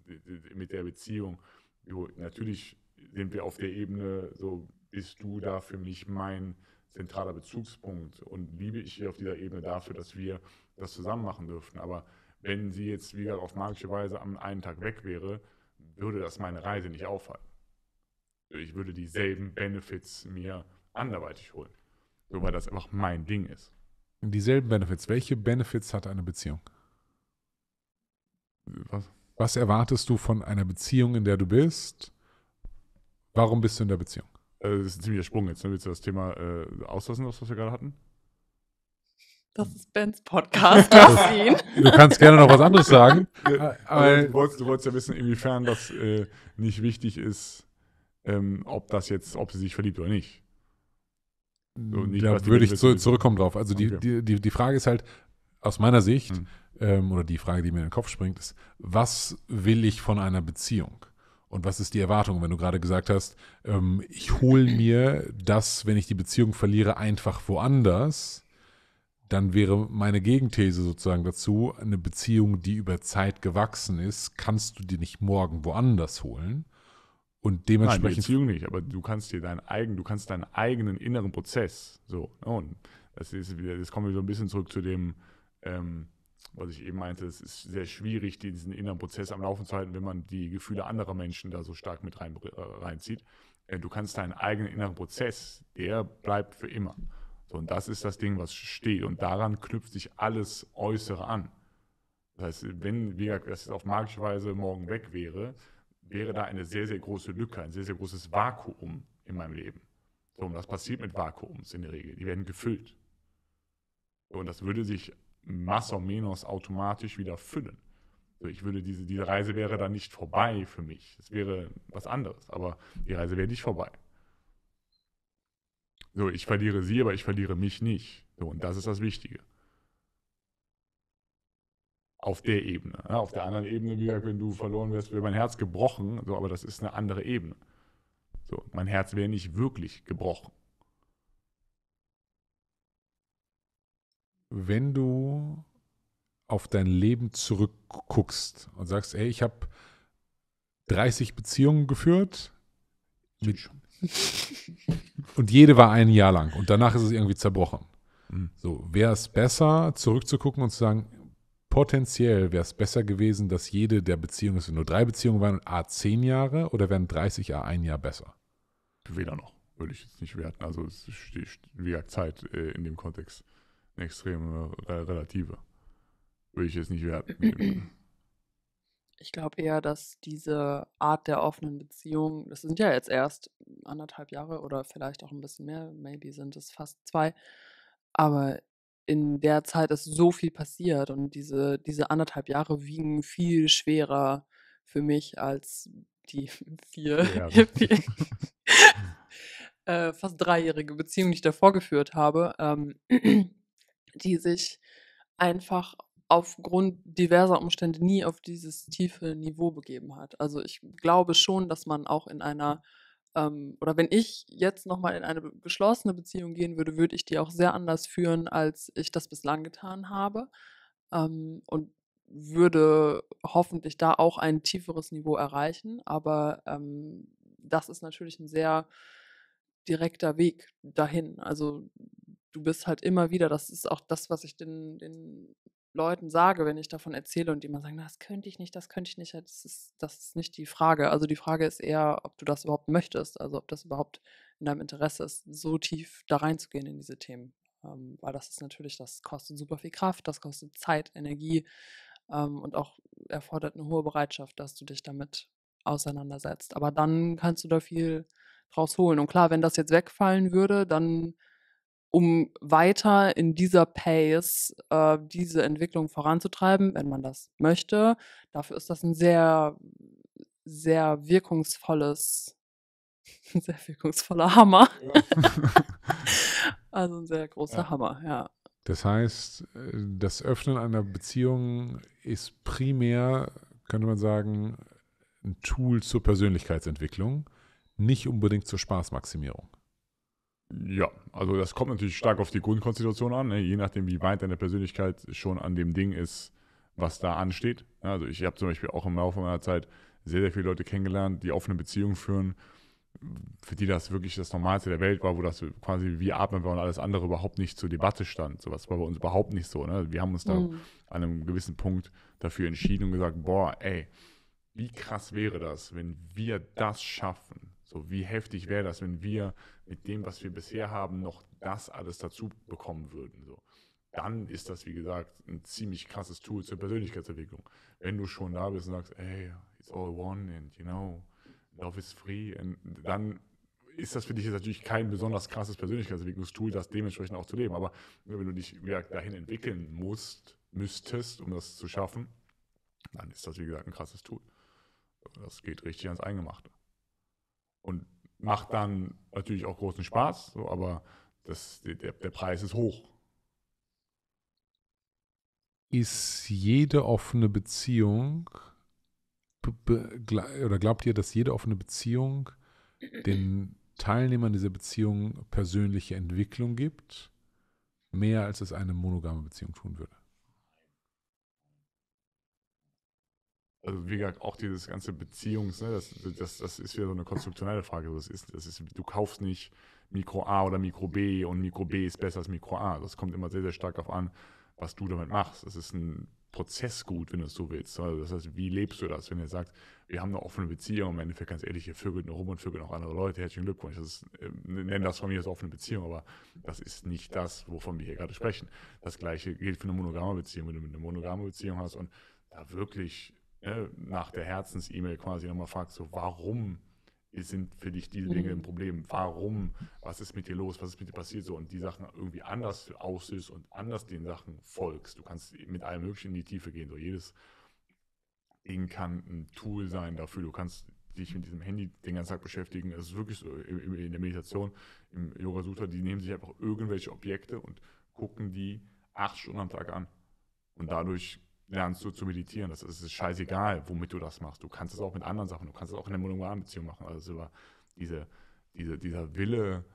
mit der Beziehung. So, natürlich sind wir auf der Ebene, so bist du da für mich mein zentraler Bezugspunkt und liebe ich dich auf dieser Ebene dafür, dass wir das zusammen machen dürften. Aber wenn sie jetzt wieder auf magische Weise am einen Tag weg wäre, würde das meine Reise nicht aufhalten. Ich würde dieselben Benefits mir anderweitig holen. So, weil das einfach mein Ding ist. Dieselben Benefits. Welche Benefits hat eine Beziehung? Was? Was erwartest du von einer Beziehung, in der du bist? Warum bist du in der Beziehung? Äh, das ist ein ziemlicher Sprung jetzt. Ne? Willst du das Thema äh, auslassen, was wir gerade hatten? Das ist Bens Podcast. du kannst gerne noch was anderes sagen. Äh, aber äh, du, wolltest, du wolltest ja wissen, inwiefern das äh, nicht wichtig ist, ähm, ob das jetzt, ob sie sich verliebt oder nicht. So, nicht, da würde ich zu, zurückkommen drauf. Also okay. die, die, die Frage ist halt, aus meiner Sicht, mhm. ähm, oder die Frage, die mir in den Kopf springt, ist, was will ich von einer Beziehung? Und was ist die Erwartung, wenn du gerade gesagt hast, ähm, ich hole mir das, wenn ich die Beziehung verliere, einfach woanders? Dann wäre meine Gegenthese sozusagen dazu, eine Beziehung, die über Zeit gewachsen ist, kannst du dir nicht morgen woanders holen, und dementsprechend. Nein, die Beziehung nicht, aber du kannst dir deinen eigenen, du kannst deinen eigenen inneren Prozess so. Ne, und das ist wieder, das kommen wir so ein bisschen zurück zu dem, ähm, was ich eben meinte, es ist sehr schwierig, diesen inneren Prozess am Laufen zu halten, wenn man die Gefühle anderer Menschen da so stark mit rein, äh, reinzieht. Äh, du kannst deinen eigenen inneren Prozess, der bleibt für immer. So, und das ist das Ding, was steht. Und daran knüpft sich alles Äußere an. Das heißt, wenn, wie gesagt, das auf magische Weise morgen weg wäre, wäre da eine sehr, sehr große Lücke, ein sehr, sehr großes Vakuum in meinem Leben. So, und was passiert mit Vakuums in der Regel? Die werden gefüllt. So, und das würde sich massa o menos automatisch wieder füllen. So, ich würde diese, diese Reise wäre dann nicht vorbei für mich. Es wäre was anderes, aber die Reise wäre nicht vorbei. So, ich verliere sie, aber ich verliere mich nicht. So, und das ist das Wichtige auf der Ebene. Ja, ne? auf der anderen Ebene, wie gesagt, wenn du verloren wirst, wäre mein Herz gebrochen, so, aber das ist eine andere Ebene. So, mein Herz wäre nicht wirklich gebrochen. Wenn du auf dein Leben zurückguckst und sagst, ey, ich habe 30 Beziehungen geführt und jede war ein Jahr lang und danach ist es irgendwie zerbrochen. Mhm. So, wäre es besser, zurückzugucken und zu sagen, Potenziell wäre es besser gewesen, dass jede der Beziehungen, es nur drei Beziehungen waren, A zehn Jahre oder wären 30 A ein Jahr besser? Weder noch, würde ich jetzt nicht werten. Also es ist, wie gesagt, Zeit äh, in dem Kontext eine extreme Relative. Würde ich jetzt nicht werten. Ich glaube eher, dass diese Art der offenen Beziehung, das sind ja jetzt erst anderthalb Jahre oder vielleicht auch ein bisschen mehr, maybe sind es fast zwei, aber in der Zeit ist so viel passiert und diese, diese anderthalb Jahre wiegen viel schwerer für mich als die vier, ja. vier äh, fast dreijährige Beziehung, die ich davor geführt habe, ähm, die sich einfach aufgrund diverser Umstände nie auf dieses tiefe Niveau begeben hat. Also ich glaube schon, dass man auch in einer ähm, oder wenn ich jetzt nochmal in eine geschlossene Beziehung gehen würde, würde ich die auch sehr anders führen, als ich das bislang getan habe. Ähm, und würde hoffentlich da auch ein tieferes Niveau erreichen. Aber ähm, das ist natürlich ein sehr direkter Weg dahin. Also du bist halt immer wieder, das ist auch das, was ich den, den Leuten sage, wenn ich davon erzähle und die immer sagen, das könnte ich nicht, das könnte ich nicht, das ist, das ist nicht die Frage. Also die Frage ist eher, ob du das überhaupt möchtest, also ob das überhaupt in deinem Interesse ist, so tief da reinzugehen in diese Themen. Ähm, weil das ist natürlich, das kostet super viel Kraft, das kostet Zeit, Energie ähm, und auch erfordert eine hohe Bereitschaft, dass du dich damit auseinandersetzt. Aber dann kannst du da viel draus holen. Und klar, wenn das jetzt wegfallen würde, dann um weiter in dieser Pace äh, diese Entwicklung voranzutreiben, wenn man das möchte. Dafür ist das ein sehr, sehr wirkungsvolles, sehr wirkungsvoller Hammer. Ja. also ein sehr großer ja. Hammer, ja. Das heißt, äh, das Öffnen einer Beziehung ist primär, könnte man sagen, ein Tool zur Persönlichkeitsentwicklung, nicht unbedingt zur Spaßmaximierung. Ja, also das kommt natürlich stark auf die Grundkonstitution an, ne? je nachdem, wie weit deine Persönlichkeit schon an dem Ding ist, was da ansteht. Also ich habe zum Beispiel auch im Laufe meiner Zeit sehr, sehr viele Leute kennengelernt, die offene Beziehungen führen, für die das wirklich das Normalste der Welt war, wo das quasi wie atmen wir und alles andere überhaupt nicht zur Debatte stand. So was war bei uns überhaupt nicht so. Ne? Wir haben uns da mhm. an einem gewissen Punkt dafür entschieden und gesagt, boah, ey, wie krass wäre das, wenn wir das schaffen, so, wie heftig wäre das, wenn wir mit dem, was wir bisher haben, noch das alles dazu bekommen würden? So. Dann ist das, wie gesagt, ein ziemlich krasses Tool zur Persönlichkeitsentwicklung. Wenn du schon da bist und sagst, hey, it's all one and you know, love is free, dann ist das für dich jetzt natürlich kein besonders krasses Persönlichkeitsentwicklungstool, das dementsprechend auch zu leben. Aber wenn du dich dahin entwickeln musst, müsstest, um das zu schaffen, dann ist das, wie gesagt, ein krasses Tool. Das geht richtig ans Eingemachte und macht dann natürlich auch großen Spaß, so, aber das, der, der Preis ist hoch. Ist jede offene Beziehung oder glaubt ihr, dass jede offene Beziehung den Teilnehmern dieser Beziehung persönliche Entwicklung gibt, mehr als es eine monogame Beziehung tun würde? also wie gesagt, auch dieses ganze Beziehungs, ne, das, das, das ist wieder so eine konstruktionelle Frage. Das ist, das ist, du kaufst nicht Mikro A oder Mikro B und Mikro B ist besser als Mikro A. Das also, kommt immer sehr, sehr stark darauf an, was du damit machst. Das ist ein Prozessgut, wenn du es so willst. Also das heißt, wie lebst du das? Wenn ihr sagt, wir haben eine offene Beziehung, im Endeffekt ganz ehrlich, ihr vögelt nur rum und vögelt auch andere Leute, herzlichen Glückwunsch. Das ist, ähm, nennen das von mir als offene Beziehung, aber das ist nicht das, wovon wir hier gerade sprechen. Das gleiche gilt für eine monogame Beziehung. Wenn du eine monogame Beziehung hast und da wirklich ne, nach der Herzens-E-Mail quasi nochmal fragst, so warum sind für dich diese Dinge mhm. ein Problem? Warum? Was ist mit dir los? Was ist mit dir passiert? So und die Sachen irgendwie anders auslöst und anders den Sachen folgst. Du kannst mit allem Möglichen in die Tiefe gehen. So jedes Ding kann ein Tool sein dafür. Du kannst dich mit diesem Handy den ganzen Tag beschäftigen. Es ist wirklich so in der Meditation, im Yoga Sutra, die nehmen sich einfach irgendwelche Objekte und gucken die acht Stunden am Tag an. Und dadurch lernst du zu meditieren. Das ist, ist scheißegal, womit du das machst. Du kannst es auch mit anderen Sachen, du kannst es auch in der monogamen Beziehung machen. Also über diese, diese, dieser Wille,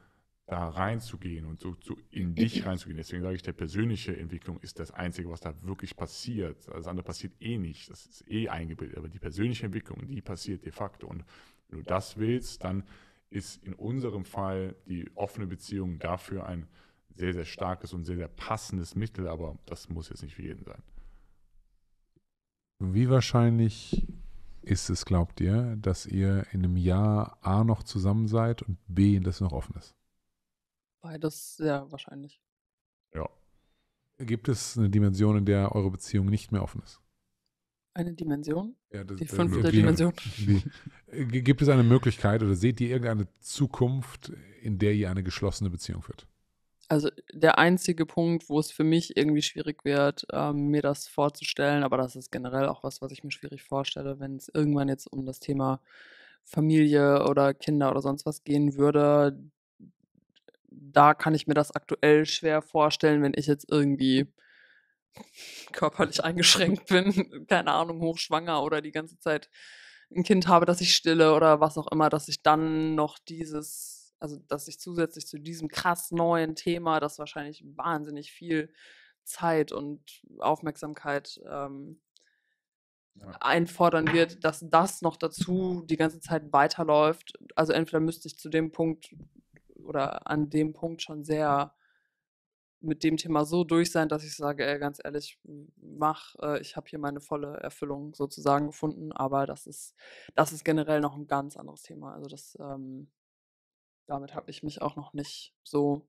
da reinzugehen und so, so in dich reinzugehen. Deswegen sage ich, der persönliche Entwicklung ist das Einzige, was da wirklich passiert. Das andere passiert eh nicht. Das ist eh eingebildet. Aber die persönliche Entwicklung, die passiert de facto. Und wenn du das willst, dann ist in unserem Fall die offene Beziehung dafür ein sehr, sehr starkes und sehr, sehr passendes Mittel. Aber das muss jetzt nicht für jeden sein. Wie wahrscheinlich ist es, glaubt ihr, dass ihr in einem Jahr A noch zusammen seid und B, das noch offen ist? Beides sehr wahrscheinlich. Ja. Gibt es eine Dimension, in der eure Beziehung nicht mehr offen ist? Eine Dimension? Ja, das, die äh, fünfte die, Dimension. Die, gibt es eine Möglichkeit oder seht ihr irgendeine Zukunft, in der ihr eine geschlossene Beziehung führt? Also der einzige Punkt, wo es für mich irgendwie schwierig wird, ähm, mir das vorzustellen, aber das ist generell auch was, was ich mir schwierig vorstelle, wenn es irgendwann jetzt um das Thema Familie oder Kinder oder sonst was gehen würde, da kann ich mir das aktuell schwer vorstellen, wenn ich jetzt irgendwie körperlich eingeschränkt bin, keine Ahnung, hochschwanger oder die ganze Zeit ein Kind habe, das ich stille oder was auch immer, dass ich dann noch dieses also dass ich zusätzlich zu diesem krass neuen Thema, das wahrscheinlich wahnsinnig viel Zeit und Aufmerksamkeit ähm, ja. einfordern wird, dass das noch dazu die ganze Zeit weiterläuft. Also entweder müsste ich zu dem Punkt oder an dem Punkt schon sehr mit dem Thema so durch sein, dass ich sage, ey, ganz ehrlich, mach, äh, ich habe hier meine volle Erfüllung sozusagen gefunden, aber das ist, das ist generell noch ein ganz anderes Thema. Also das ähm, damit habe ich mich auch noch nicht so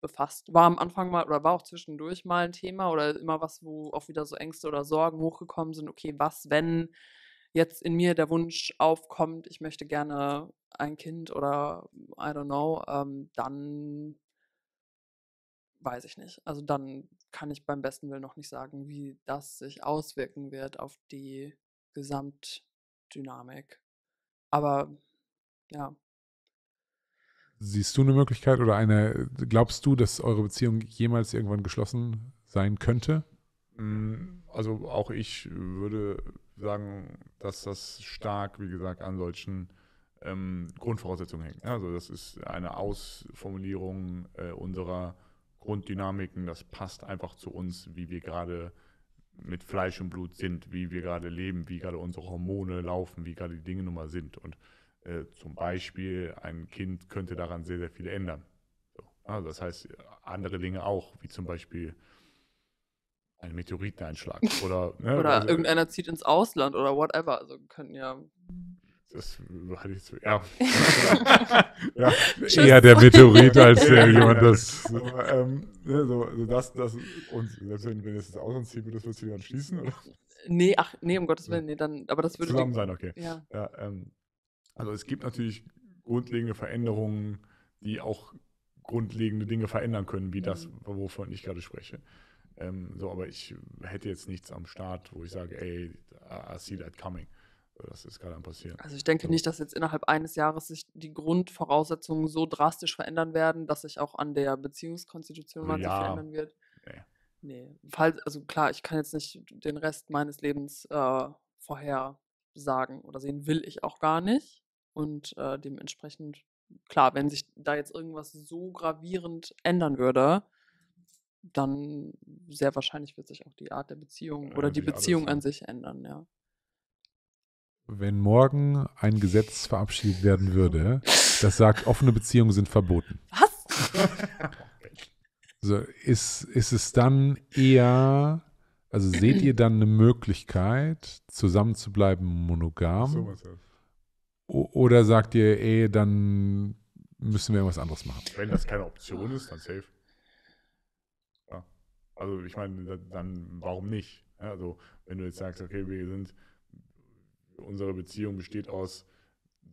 befasst. War am Anfang mal oder war auch zwischendurch mal ein Thema oder immer was, wo auch wieder so Ängste oder Sorgen hochgekommen sind. Okay, was, wenn jetzt in mir der Wunsch aufkommt, ich möchte gerne ein Kind oder I don't know, ähm, dann weiß ich nicht. Also dann kann ich beim besten Willen noch nicht sagen, wie das sich auswirken wird auf die Gesamtdynamik. Aber ja, Siehst du eine Möglichkeit oder eine, glaubst du, dass eure Beziehung jemals irgendwann geschlossen sein könnte? Mm, also auch ich würde sagen, dass das stark, wie gesagt, an solchen ähm, Grundvoraussetzungen hängt. Also das ist eine Ausformulierung äh, unserer Grunddynamiken. Das passt einfach zu uns, wie wir gerade mit Fleisch und Blut sind, wie wir gerade leben, wie gerade unsere Hormone laufen, wie gerade die Dinge nun mal sind. Und äh, zum Beispiel ein Kind könnte daran sehr, sehr viel ändern. So. Also das heißt, andere Dinge auch, wie zum Beispiel ein Meteoriteneinschlag oder, ne, oder also, irgendeiner zieht ins Ausland oder whatever. Also können ja. Das hatte ich zu, ja. ja eher der Meteorit als der jemand, das. So, ähm, ne, so, also das, das und selbst wenn, wenn es ins Ausland zieht, würde das plötzlich dann schließen, oder? Nee, ach, nee, um Gottes Willen, nee, dann, aber das würde. Zusammen sein, okay. Ja. ja ähm, also es gibt natürlich grundlegende Veränderungen, die auch grundlegende Dinge verändern können, wie das, mhm. wovon ich gerade spreche. Ähm, so, aber ich hätte jetzt nichts am Start, wo ich sage, ey, I see that coming. Das ist gerade am passieren. Also ich denke so. nicht, dass jetzt innerhalb eines Jahres sich die Grundvoraussetzungen so drastisch verändern werden, dass sich auch an der Beziehungskonstitution also was ja, verändern wird. Nee. nee. Falls, also klar, ich kann jetzt nicht den Rest meines Lebens äh, vorher sagen oder sehen will ich auch gar nicht. Und äh, dementsprechend, klar, wenn sich da jetzt irgendwas so gravierend ändern würde, dann sehr wahrscheinlich wird sich auch die Art der Beziehung oder äh, die Beziehung an sich ändern, ja. Wenn morgen ein Gesetz verabschiedet werden würde, das sagt, offene Beziehungen sind verboten. Was? so, ist, ist es dann eher, also seht ihr dann eine Möglichkeit, zusammenzubleiben monogam? So was heißt. Halt. Oder sagt ihr, ey, dann müssen wir irgendwas anderes machen? Wenn das keine Option ist, dann safe. Ja. Also ich meine, dann warum nicht? Ja, also wenn du jetzt sagst, okay, wir sind, unsere Beziehung besteht aus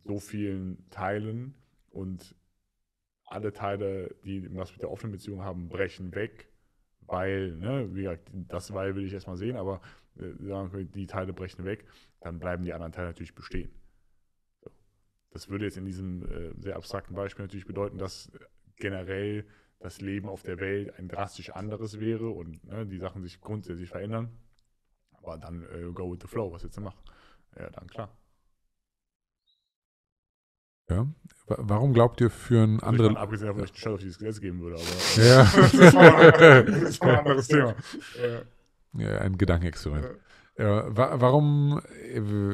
so vielen Teilen und alle Teile, die was mit der offenen Beziehung haben, brechen weg, weil, ne, wie gesagt, das weil will ich erstmal sehen, aber äh, die Teile brechen weg, dann bleiben die anderen Teile natürlich bestehen. Das würde jetzt in diesem äh, sehr abstrakten Beispiel natürlich bedeuten, dass generell das Leben auf der Welt ein drastisch anderes wäre und ne, die Sachen sich grundsätzlich verändern. Aber dann äh, go with the flow, was jetzt du machst. Ja, dann klar. Ja. Warum glaubt ihr für ein also Abgesehen davon, dass ich ein auf dieses Gesetz geben würde, aber. Äh, ja. das ist mal ein anderes Thema. Ja, ein Gedankenexperiment. Ja, warum,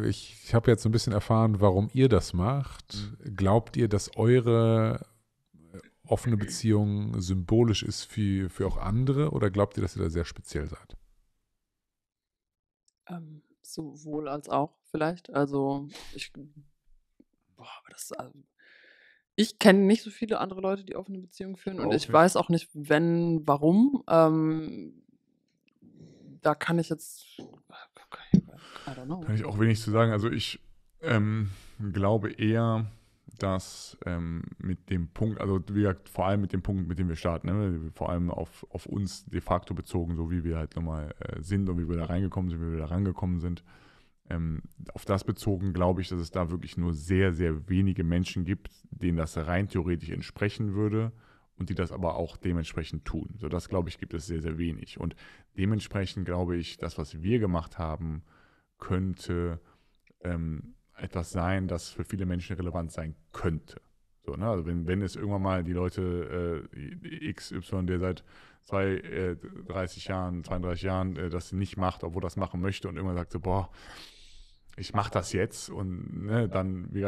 ich habe jetzt ein bisschen erfahren, warum ihr das macht. Mhm. Glaubt ihr, dass eure äh, offene Beziehung symbolisch ist für, für auch andere oder glaubt ihr, dass ihr da sehr speziell seid? Ähm, sowohl als auch vielleicht. Also ich, boah, aber das, also, ich kenne nicht so viele andere Leute, die offene Beziehungen führen okay. und ich weiß auch nicht, wenn, warum. Ähm, da kann ich jetzt kann ich auch wenig zu sagen. Also ich ähm, glaube eher, dass ähm, mit dem Punkt, also wie vor allem mit dem Punkt, mit dem wir starten, ne? vor allem auf, auf uns de facto bezogen, so wie wir halt nochmal äh, sind und wie wir da reingekommen sind, wie wir da rangekommen sind. Ähm, auf das bezogen glaube ich, dass es da wirklich nur sehr, sehr wenige Menschen gibt, denen das rein theoretisch entsprechen würde und die das aber auch dementsprechend tun. So, das glaube ich, gibt es sehr, sehr wenig. Und dementsprechend glaube ich, das, was wir gemacht haben, könnte ähm, etwas sein, das für viele Menschen relevant sein könnte. So, ne? Also wenn, wenn es irgendwann mal die Leute äh, XY, der seit zwei, äh, 30 Jahren, 32 Jahren äh, das nicht macht, obwohl das machen möchte und irgendwann sagt so, boah, ich mache das jetzt und ne, dann, wie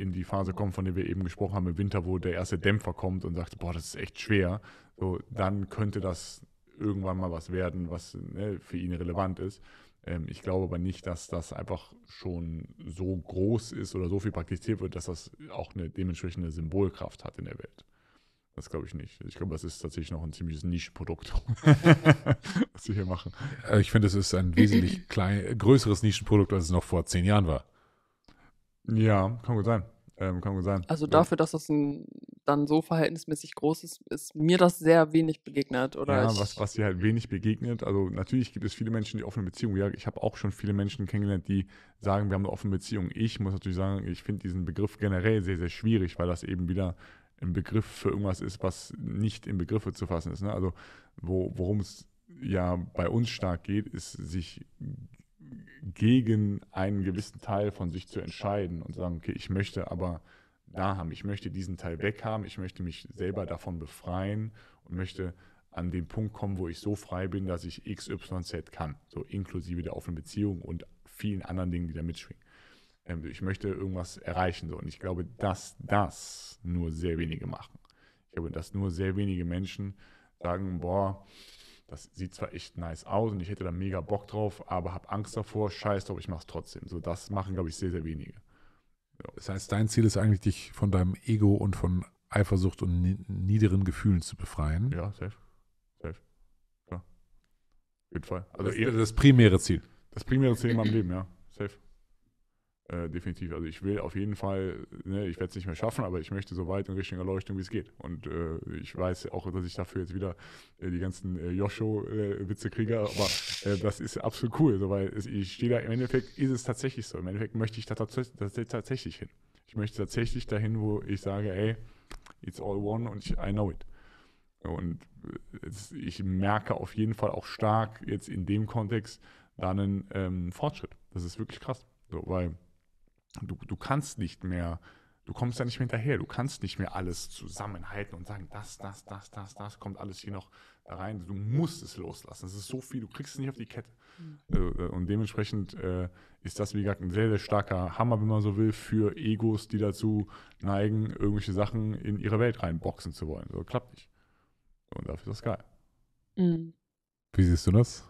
in die Phase kommen, von der wir eben gesprochen haben, im Winter, wo der erste Dämpfer kommt und sagt, boah, das ist echt schwer, so, dann könnte das irgendwann mal was werden, was ne, für ihn relevant ist. Ähm, ich glaube aber nicht, dass das einfach schon so groß ist oder so viel praktiziert wird, dass das auch eine dementsprechende Symbolkraft hat in der Welt. Das glaube ich nicht. Ich glaube, das ist tatsächlich noch ein ziemliches Nischenprodukt, was sie hier machen. Äh, ich finde, es ist ein wesentlich klein, äh, größeres Nischenprodukt, als es noch vor zehn Jahren war. Ja, kann gut sein. Ähm, kann gut sein. Also äh, dafür, dass das ein, dann so verhältnismäßig groß ist, ist mir das sehr wenig begegnet. Oder ja, was, was dir halt wenig begegnet. Also natürlich gibt es viele Menschen, die offene Beziehungen. Ja, ich habe auch schon viele Menschen kennengelernt, die sagen, wir haben eine offene Beziehung. Ich muss natürlich sagen, ich finde diesen Begriff generell sehr, sehr schwierig, weil das eben wieder ein Begriff für irgendwas ist, was nicht in Begriffe zu fassen ist. Ne? Also wo, worum es ja bei uns stark geht, ist sich gegen einen gewissen Teil von sich zu entscheiden und zu sagen, okay, ich möchte aber da haben, ich möchte diesen Teil weg haben, ich möchte mich selber davon befreien und möchte an den Punkt kommen, wo ich so frei bin, dass ich XYZ kann, so inklusive der offenen Beziehung und vielen anderen Dingen, die da mitschwingen. Ähm, ich möchte irgendwas erreichen. Und ich glaube, dass das nur sehr wenige machen. Ich glaube, dass nur sehr wenige Menschen sagen, boah, das sieht zwar echt nice aus und ich hätte da mega Bock drauf, aber habe Angst davor, scheiß drauf, ich mache es trotzdem. So, das machen, glaube ich, sehr, sehr wenige. So. Das heißt, dein Ziel ist eigentlich, dich von deinem Ego und von Eifersucht und niederen Gefühlen zu befreien. Ja, safe. Safe. Klar. Ja. Auf jeden Fall. Also das, eh das primäre Ziel. Das primäre Ziel in meinem Leben, ja. Safe. Äh, definitiv. Also ich will auf jeden Fall, ne, ich werde es nicht mehr schaffen, aber ich möchte so weit in Richtung Erleuchtung, wie es geht. Und äh, ich weiß auch, dass ich dafür jetzt wieder äh, die ganzen äh, Josho-Witze kriege, aber äh, das ist absolut cool, so, weil es, ich stehe da, im Endeffekt ist es tatsächlich so. Im Endeffekt möchte ich da tatsächlich hin. Ich möchte tatsächlich dahin, wo ich sage, ey, it's all one und ich, I know it. Und äh, es, ich merke auf jeden Fall auch stark jetzt in dem Kontext dann einen ähm, Fortschritt. Das ist wirklich krass. So, weil Du, du kannst nicht mehr, du kommst da nicht mehr hinterher, du kannst nicht mehr alles zusammenhalten und sagen, das, das, das, das, das kommt alles hier noch da rein. Du musst es loslassen. Es ist so viel, du kriegst es nicht auf die Kette. Mhm. Und dementsprechend äh, ist das, wie gesagt, ein sehr, sehr starker Hammer, wenn man so will, für Egos, die dazu neigen, irgendwelche Sachen in ihre Welt reinboxen zu wollen. So klappt nicht. Und dafür ist das geil. Mhm. Wie siehst du das?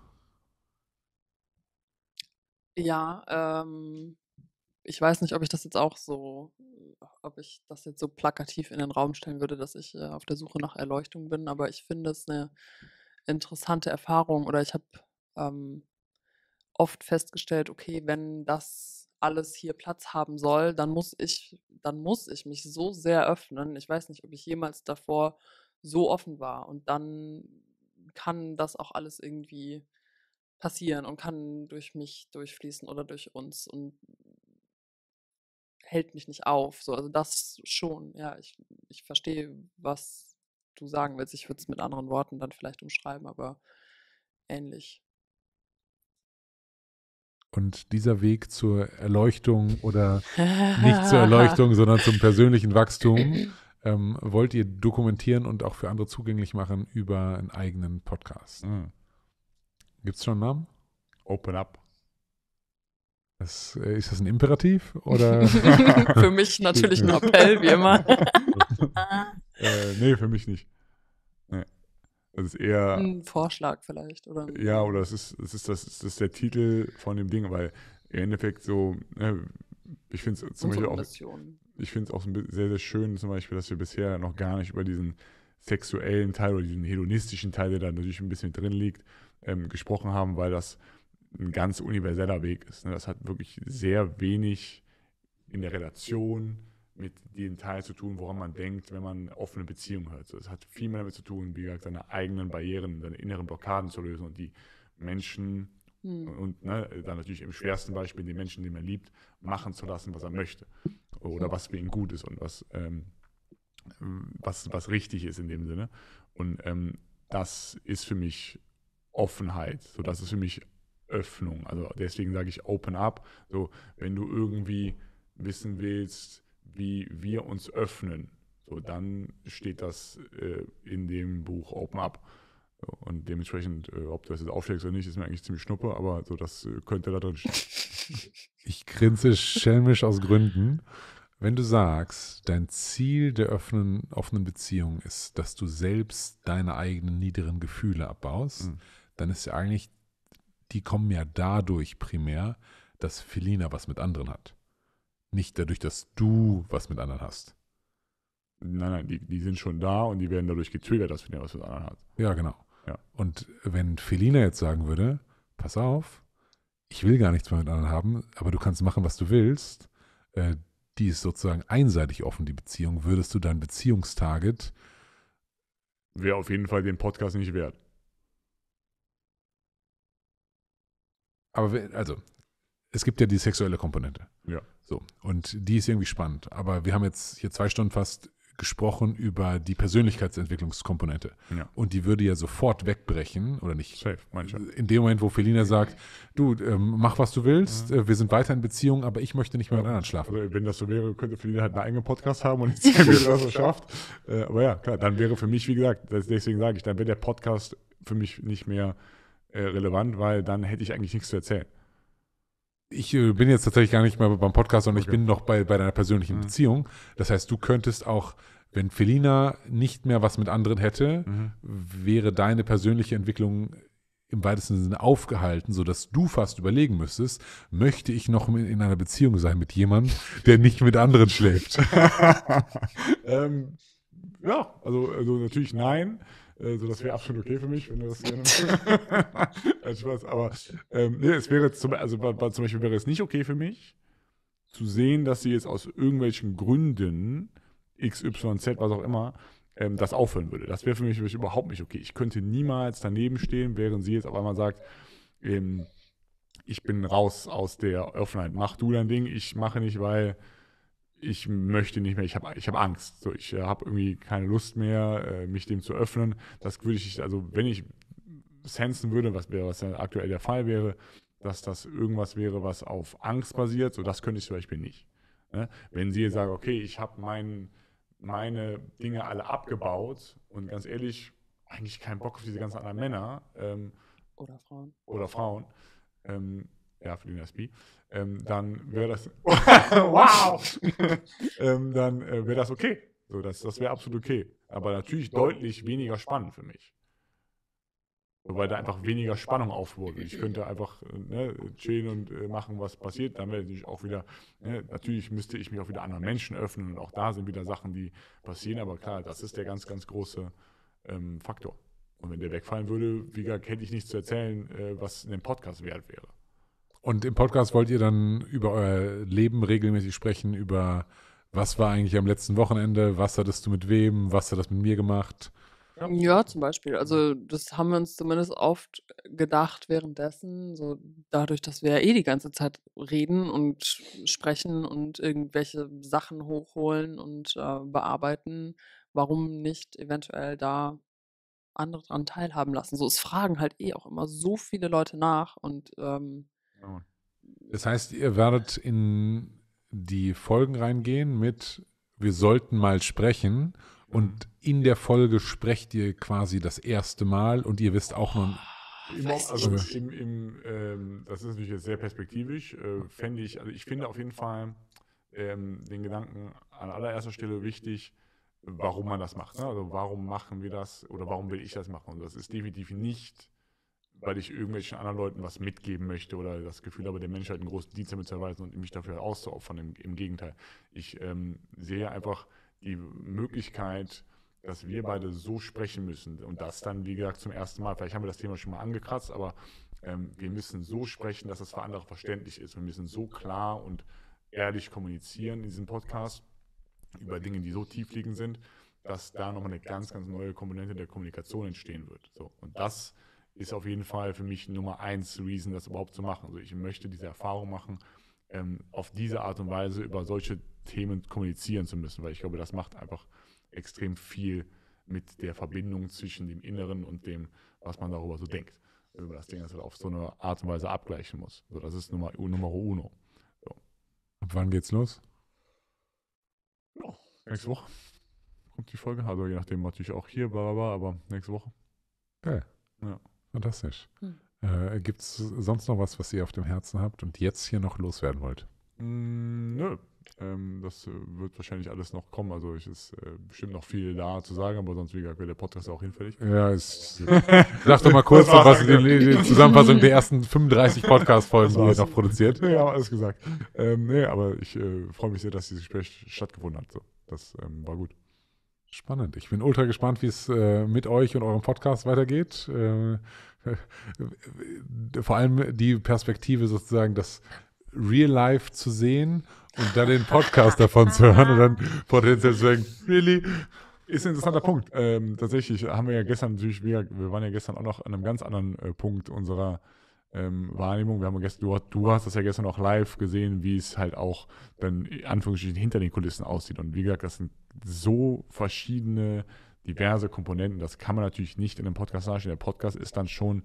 Ja, ähm, ich weiß nicht, ob ich das jetzt auch so, ob ich das jetzt so plakativ in den Raum stellen würde, dass ich äh, auf der Suche nach Erleuchtung bin, aber ich finde es eine interessante Erfahrung oder ich habe ähm, oft festgestellt, okay, wenn das alles hier Platz haben soll, dann muss ich, dann muss ich mich so sehr öffnen. Ich weiß nicht, ob ich jemals davor so offen war und dann kann das auch alles irgendwie passieren und kann durch mich durchfließen oder durch uns. Und hält mich nicht auf. So, also das schon, ja, ich, ich verstehe, was du sagen willst. Ich würde es mit anderen Worten dann vielleicht umschreiben, aber ähnlich. Und dieser Weg zur Erleuchtung oder nicht zur Erleuchtung, sondern zum persönlichen Wachstum, ähm, wollt ihr dokumentieren und auch für andere zugänglich machen über einen eigenen Podcast. Mhm. Gibt es schon einen Namen? Open Up. Das, äh, ist das ein Imperativ? Oder? für mich natürlich ein Appell, wie immer. äh, nee, für mich nicht. Das ist eher. Ein Vorschlag vielleicht, oder? Ja, oder es ist, es ist, das, es ist der Titel von dem Ding, weil im Endeffekt so, ne, ich finde es zum Beispiel auch. Ich finde auch sehr, sehr schön, zum Beispiel, dass wir bisher noch gar nicht über diesen sexuellen Teil oder diesen hedonistischen Teil, der da natürlich ein bisschen drin liegt, ähm, gesprochen haben, weil das ein ganz universeller Weg ist. Ne? Das hat wirklich sehr wenig in der Relation mit dem Teil zu tun, woran man denkt, wenn man offene Beziehungen hört. Es hat viel mehr damit zu tun, wie gesagt, seine eigenen Barrieren, seine inneren Blockaden zu lösen und die Menschen hm. und ne, dann natürlich im schwersten Beispiel den Menschen, den man liebt, machen zu lassen, was er möchte oder was für ihn gut ist und was, ähm, was, was richtig ist in dem Sinne. Und ähm, das ist für mich Offenheit. So, das ist für mich Öffnung. Also deswegen sage ich Open Up. So, wenn du irgendwie wissen willst, wie wir uns öffnen, so dann steht das äh, in dem Buch Open Up. Und dementsprechend, äh, ob du das jetzt aufschlägst oder nicht, ist mir eigentlich ziemlich schnuppe, aber so das äh, könnte da drin stehen. Ich grinse schelmisch aus Gründen. Wenn du sagst, dein Ziel der offenen, offenen Beziehung ist, dass du selbst deine eigenen niederen Gefühle abbaust, mhm. dann ist ja eigentlich die kommen ja dadurch primär, dass Felina was mit anderen hat. Nicht dadurch, dass du was mit anderen hast. Nein, nein, die, die sind schon da und die werden dadurch getriggert, dass Felina was mit anderen hat. Ja, genau. Ja. Und wenn Felina jetzt sagen würde, pass auf, ich will gar nichts mehr mit anderen haben, aber du kannst machen, was du willst, äh, die ist sozusagen einseitig offen, die Beziehung, würdest du dein Beziehungstarget. Wäre auf jeden Fall den Podcast nicht wert. aber wir, also, es gibt ja die sexuelle Komponente. Ja. So. Und die ist irgendwie spannend. Aber wir haben jetzt hier zwei Stunden fast gesprochen über die Persönlichkeitsentwicklungskomponente. Ja. Und die würde ja sofort wegbrechen, oder nicht? Safe, manche. In dem Moment, wo Felina sagt, du, ähm, mach was du willst, ja. Mhm. Äh, wir sind weiter in Beziehung, aber ich möchte nicht mehr ja. mit anderen schlafen. Also, wenn das so wäre, könnte Felina halt einen eigenen Podcast haben und jetzt wie das so schafft. Äh, aber ja, klar, dann wäre für mich, wie gesagt, deswegen sage ich, dann wäre der Podcast für mich nicht mehr äh, relevant, weil dann hätte ich eigentlich nichts zu erzählen. Ich äh, bin jetzt tatsächlich gar nicht mehr beim Podcast, sondern okay. ich bin noch bei, bei deiner persönlichen mhm. Beziehung. Das heißt, du könntest auch, wenn Felina nicht mehr was mit anderen hätte, mhm. wäre deine persönliche Entwicklung im weitesten Sinne aufgehalten, sodass du fast überlegen müsstest, möchte ich noch in einer Beziehung sein mit jemandem, der nicht mit anderen schläft? ähm, ja, also, also natürlich nein. Äh, so, das wäre absolut okay für mich, wenn du das gerne ja, Spaß, aber ähm, nee, es wäre zum, also, zum Beispiel wäre es nicht okay für mich, zu sehen, dass sie jetzt aus irgendwelchen Gründen, XYZ, was auch immer, ähm, das aufhören würde. Das wäre für mich überhaupt nicht okay. Ich könnte niemals daneben stehen, während sie jetzt auf einmal sagt, ähm, ich bin raus aus der Offenheit, mach du dein Ding, ich mache nicht, weil ich möchte nicht mehr, ich habe ich hab Angst. So, ich äh, habe irgendwie keine Lust mehr, äh, mich dem zu öffnen. Das würde ich, also wenn ich sensen würde, was, wäre, was aktuell der Fall wäre, dass das irgendwas wäre, was auf Angst basiert, so das könnte ich zum Beispiel nicht. Ne? Wenn sie sagen, okay, ich habe mein, meine Dinge alle abgebaut und ganz ehrlich, eigentlich keinen Bock auf diese ganzen anderen Männer ähm, oder Frauen. Oder Frauen ähm, ja, für den Dynastie, ähm, dann wäre das. wow! ähm, dann äh, wäre das okay. So, das das wäre absolut okay. Aber natürlich deutlich weniger spannend für mich. So, weil da einfach weniger Spannung aufwurd. Ich könnte einfach äh, ne, chillen und äh, machen, was passiert. Dann wäre ich auch wieder, ne, natürlich müsste ich mich auch wieder anderen Menschen öffnen und auch da sind wieder Sachen, die passieren. Aber klar, das ist der ganz, ganz große ähm, Faktor. Und wenn der wegfallen würde, wie gesagt, hätte ich nichts zu erzählen, äh, was in dem Podcast wert wäre. Und im Podcast wollt ihr dann über euer Leben regelmäßig sprechen, über was war eigentlich am letzten Wochenende, was hattest du mit wem, was hat das mit mir gemacht? Ja. zum Beispiel. Also das haben wir uns zumindest oft gedacht währenddessen, so dadurch, dass wir ja eh die ganze Zeit reden und sprechen und irgendwelche Sachen hochholen und äh, bearbeiten, warum nicht eventuell da andere daran teilhaben lassen. So, es fragen halt eh auch immer so viele Leute nach und ähm, das heißt, ihr werdet in die Folgen reingehen mit Wir sollten mal sprechen und mhm. in der Folge sprecht ihr quasi das erste Mal und ihr wisst auch noch. Oh, Im, also im, im ähm, das ist natürlich jetzt sehr perspektivisch. Äh, fände ich, also ich finde auf jeden Fall ähm, den Gedanken an allererster Stelle wichtig, warum man das macht. Ne? Also warum machen wir das oder warum will ich das machen? Und das ist definitiv nicht weil ich irgendwelchen anderen Leuten was mitgeben möchte oder das Gefühl habe, der Menschheit einen großen Dienst damit zu erweisen und mich dafür auszuopfern. Im, Im, Gegenteil, ich ähm, sehe einfach die Möglichkeit, dass wir beide so sprechen müssen und das dann, wie gesagt, zum ersten Mal. Vielleicht haben wir das Thema schon mal angekratzt, aber ähm, wir müssen so sprechen, dass es für andere verständlich ist. Wir müssen so klar und ehrlich kommunizieren in diesem Podcast über Dinge, die so tiefliegend sind, dass da nochmal eine ganz, ganz neue Komponente der Kommunikation entstehen wird. So, und das ist auf jeden Fall für mich Nummer eins Reason, das überhaupt zu machen. Also ich möchte diese Erfahrung machen, ähm, auf diese Art und Weise über solche Themen kommunizieren zu müssen, weil ich glaube, das macht einfach extrem viel mit der Verbindung zwischen dem Inneren und dem, was man darüber so denkt. Über also das Ding, das halt auf so eine Art und Weise abgleichen muss. So, das ist Nummer, Nummer uno. So. Ab wann geht's los? Ja, nächste Woche kommt die Folge. Also je nachdem natürlich auch hier, aber nächste Woche. Okay. Ja. Fantastisch. Hm. Äh, Gibt es sonst noch was, was ihr auf dem Herzen habt und jetzt hier noch loswerden wollt? Mm, nö. Ähm, das äh, wird wahrscheinlich alles noch kommen. Also es ist äh, bestimmt noch viel da zu sagen, aber sonst, wie gesagt, wäre der Podcast auch hinfällig. Ja, ist, sag doch mal kurz, was die, die, Zusammenfassung der ersten 35 Podcast-Folgen, noch produziert. Ja, alles gesagt. Ähm, nee, aber ich äh, freue mich sehr, dass dieses Gespräch stattgefunden hat. So, das ähm, war gut. Spannend. Ich bin ultra gespannt, wie es äh, mit euch und eurem Podcast weitergeht. Äh, vor allem die Perspektive sozusagen, das Real Life zu sehen und dann den Podcast davon zu hören und dann potenziell zu sagen, really? Ist ein interessanter Punkt. Ähm, tatsächlich haben wir ja gestern natürlich, wir, wir waren ja gestern auch noch an einem ganz anderen äh, Punkt unserer ähm, Wahrnehmung. Wir haben gestern, du, du, hast das ja gestern auch live gesehen, wie es halt auch dann in Anführungsstrichen hinter den Kulissen aussieht. Und wie gesagt, das sind so verschiedene, diverse Komponenten. Das kann man natürlich nicht in einem Podcast darstellen. Der Podcast ist dann schon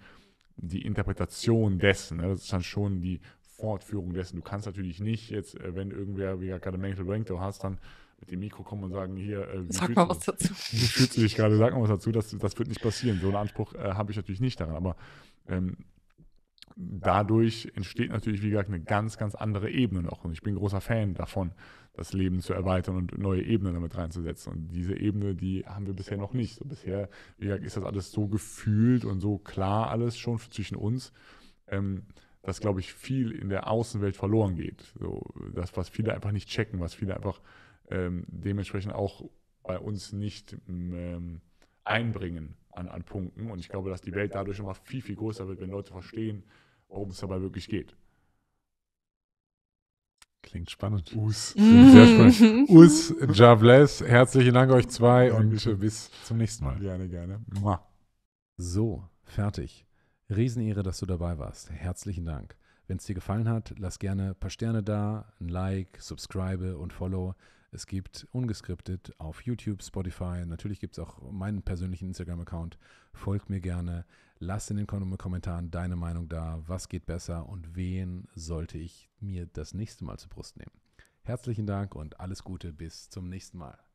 die Interpretation dessen. Ne? Das ist dann schon die Fortführung dessen. Du kannst natürlich nicht jetzt, äh, wenn irgendwer wie gesagt, gerade Mental Breakdown hast, dann mit dem Mikro kommen und sagen, hier, äh, sag mal was dazu. wie fühlst du dich gerade, sag mal was dazu, das, das wird nicht passieren. So einen Anspruch äh, habe ich natürlich nicht daran, aber ähm, dadurch entsteht natürlich, wie gesagt, eine ganz, ganz andere Ebene noch. Und ich bin großer Fan davon, das Leben zu erweitern und neue Ebenen damit reinzusetzen. Und diese Ebene, die haben wir bisher noch nicht. So bisher, wie gesagt, ist das alles so gefühlt und so klar alles schon zwischen uns. Ähm, dass, glaube ich, viel in der Außenwelt verloren geht. So, das, was viele einfach nicht checken, was viele einfach ähm, dementsprechend auch bei uns nicht mm, ähm, einbringen an, an Punkten. Und ich glaube, dass die Welt dadurch immer viel, viel größer wird, wenn Leute verstehen, worum es dabei wirklich geht. Klingt spannend. Us. Klingt sehr mhm. Us, Javles, herzlichen Dank euch zwei und bis zum nächsten Mal. Gerne, gerne. So, fertig. Riesenehre, dass du dabei warst. Herzlichen Dank. Wenn es dir gefallen hat, lass gerne ein paar Sterne da, ein Like, subscribe und follow. Es gibt ungeskriptet auf YouTube, Spotify. Natürlich gibt es auch meinen persönlichen Instagram-Account. Folgt mir gerne. Lass in den Kommentaren deine Meinung da. Was geht besser und wen sollte ich mir das nächste Mal zur Brust nehmen? Herzlichen Dank und alles Gute. Bis zum nächsten Mal.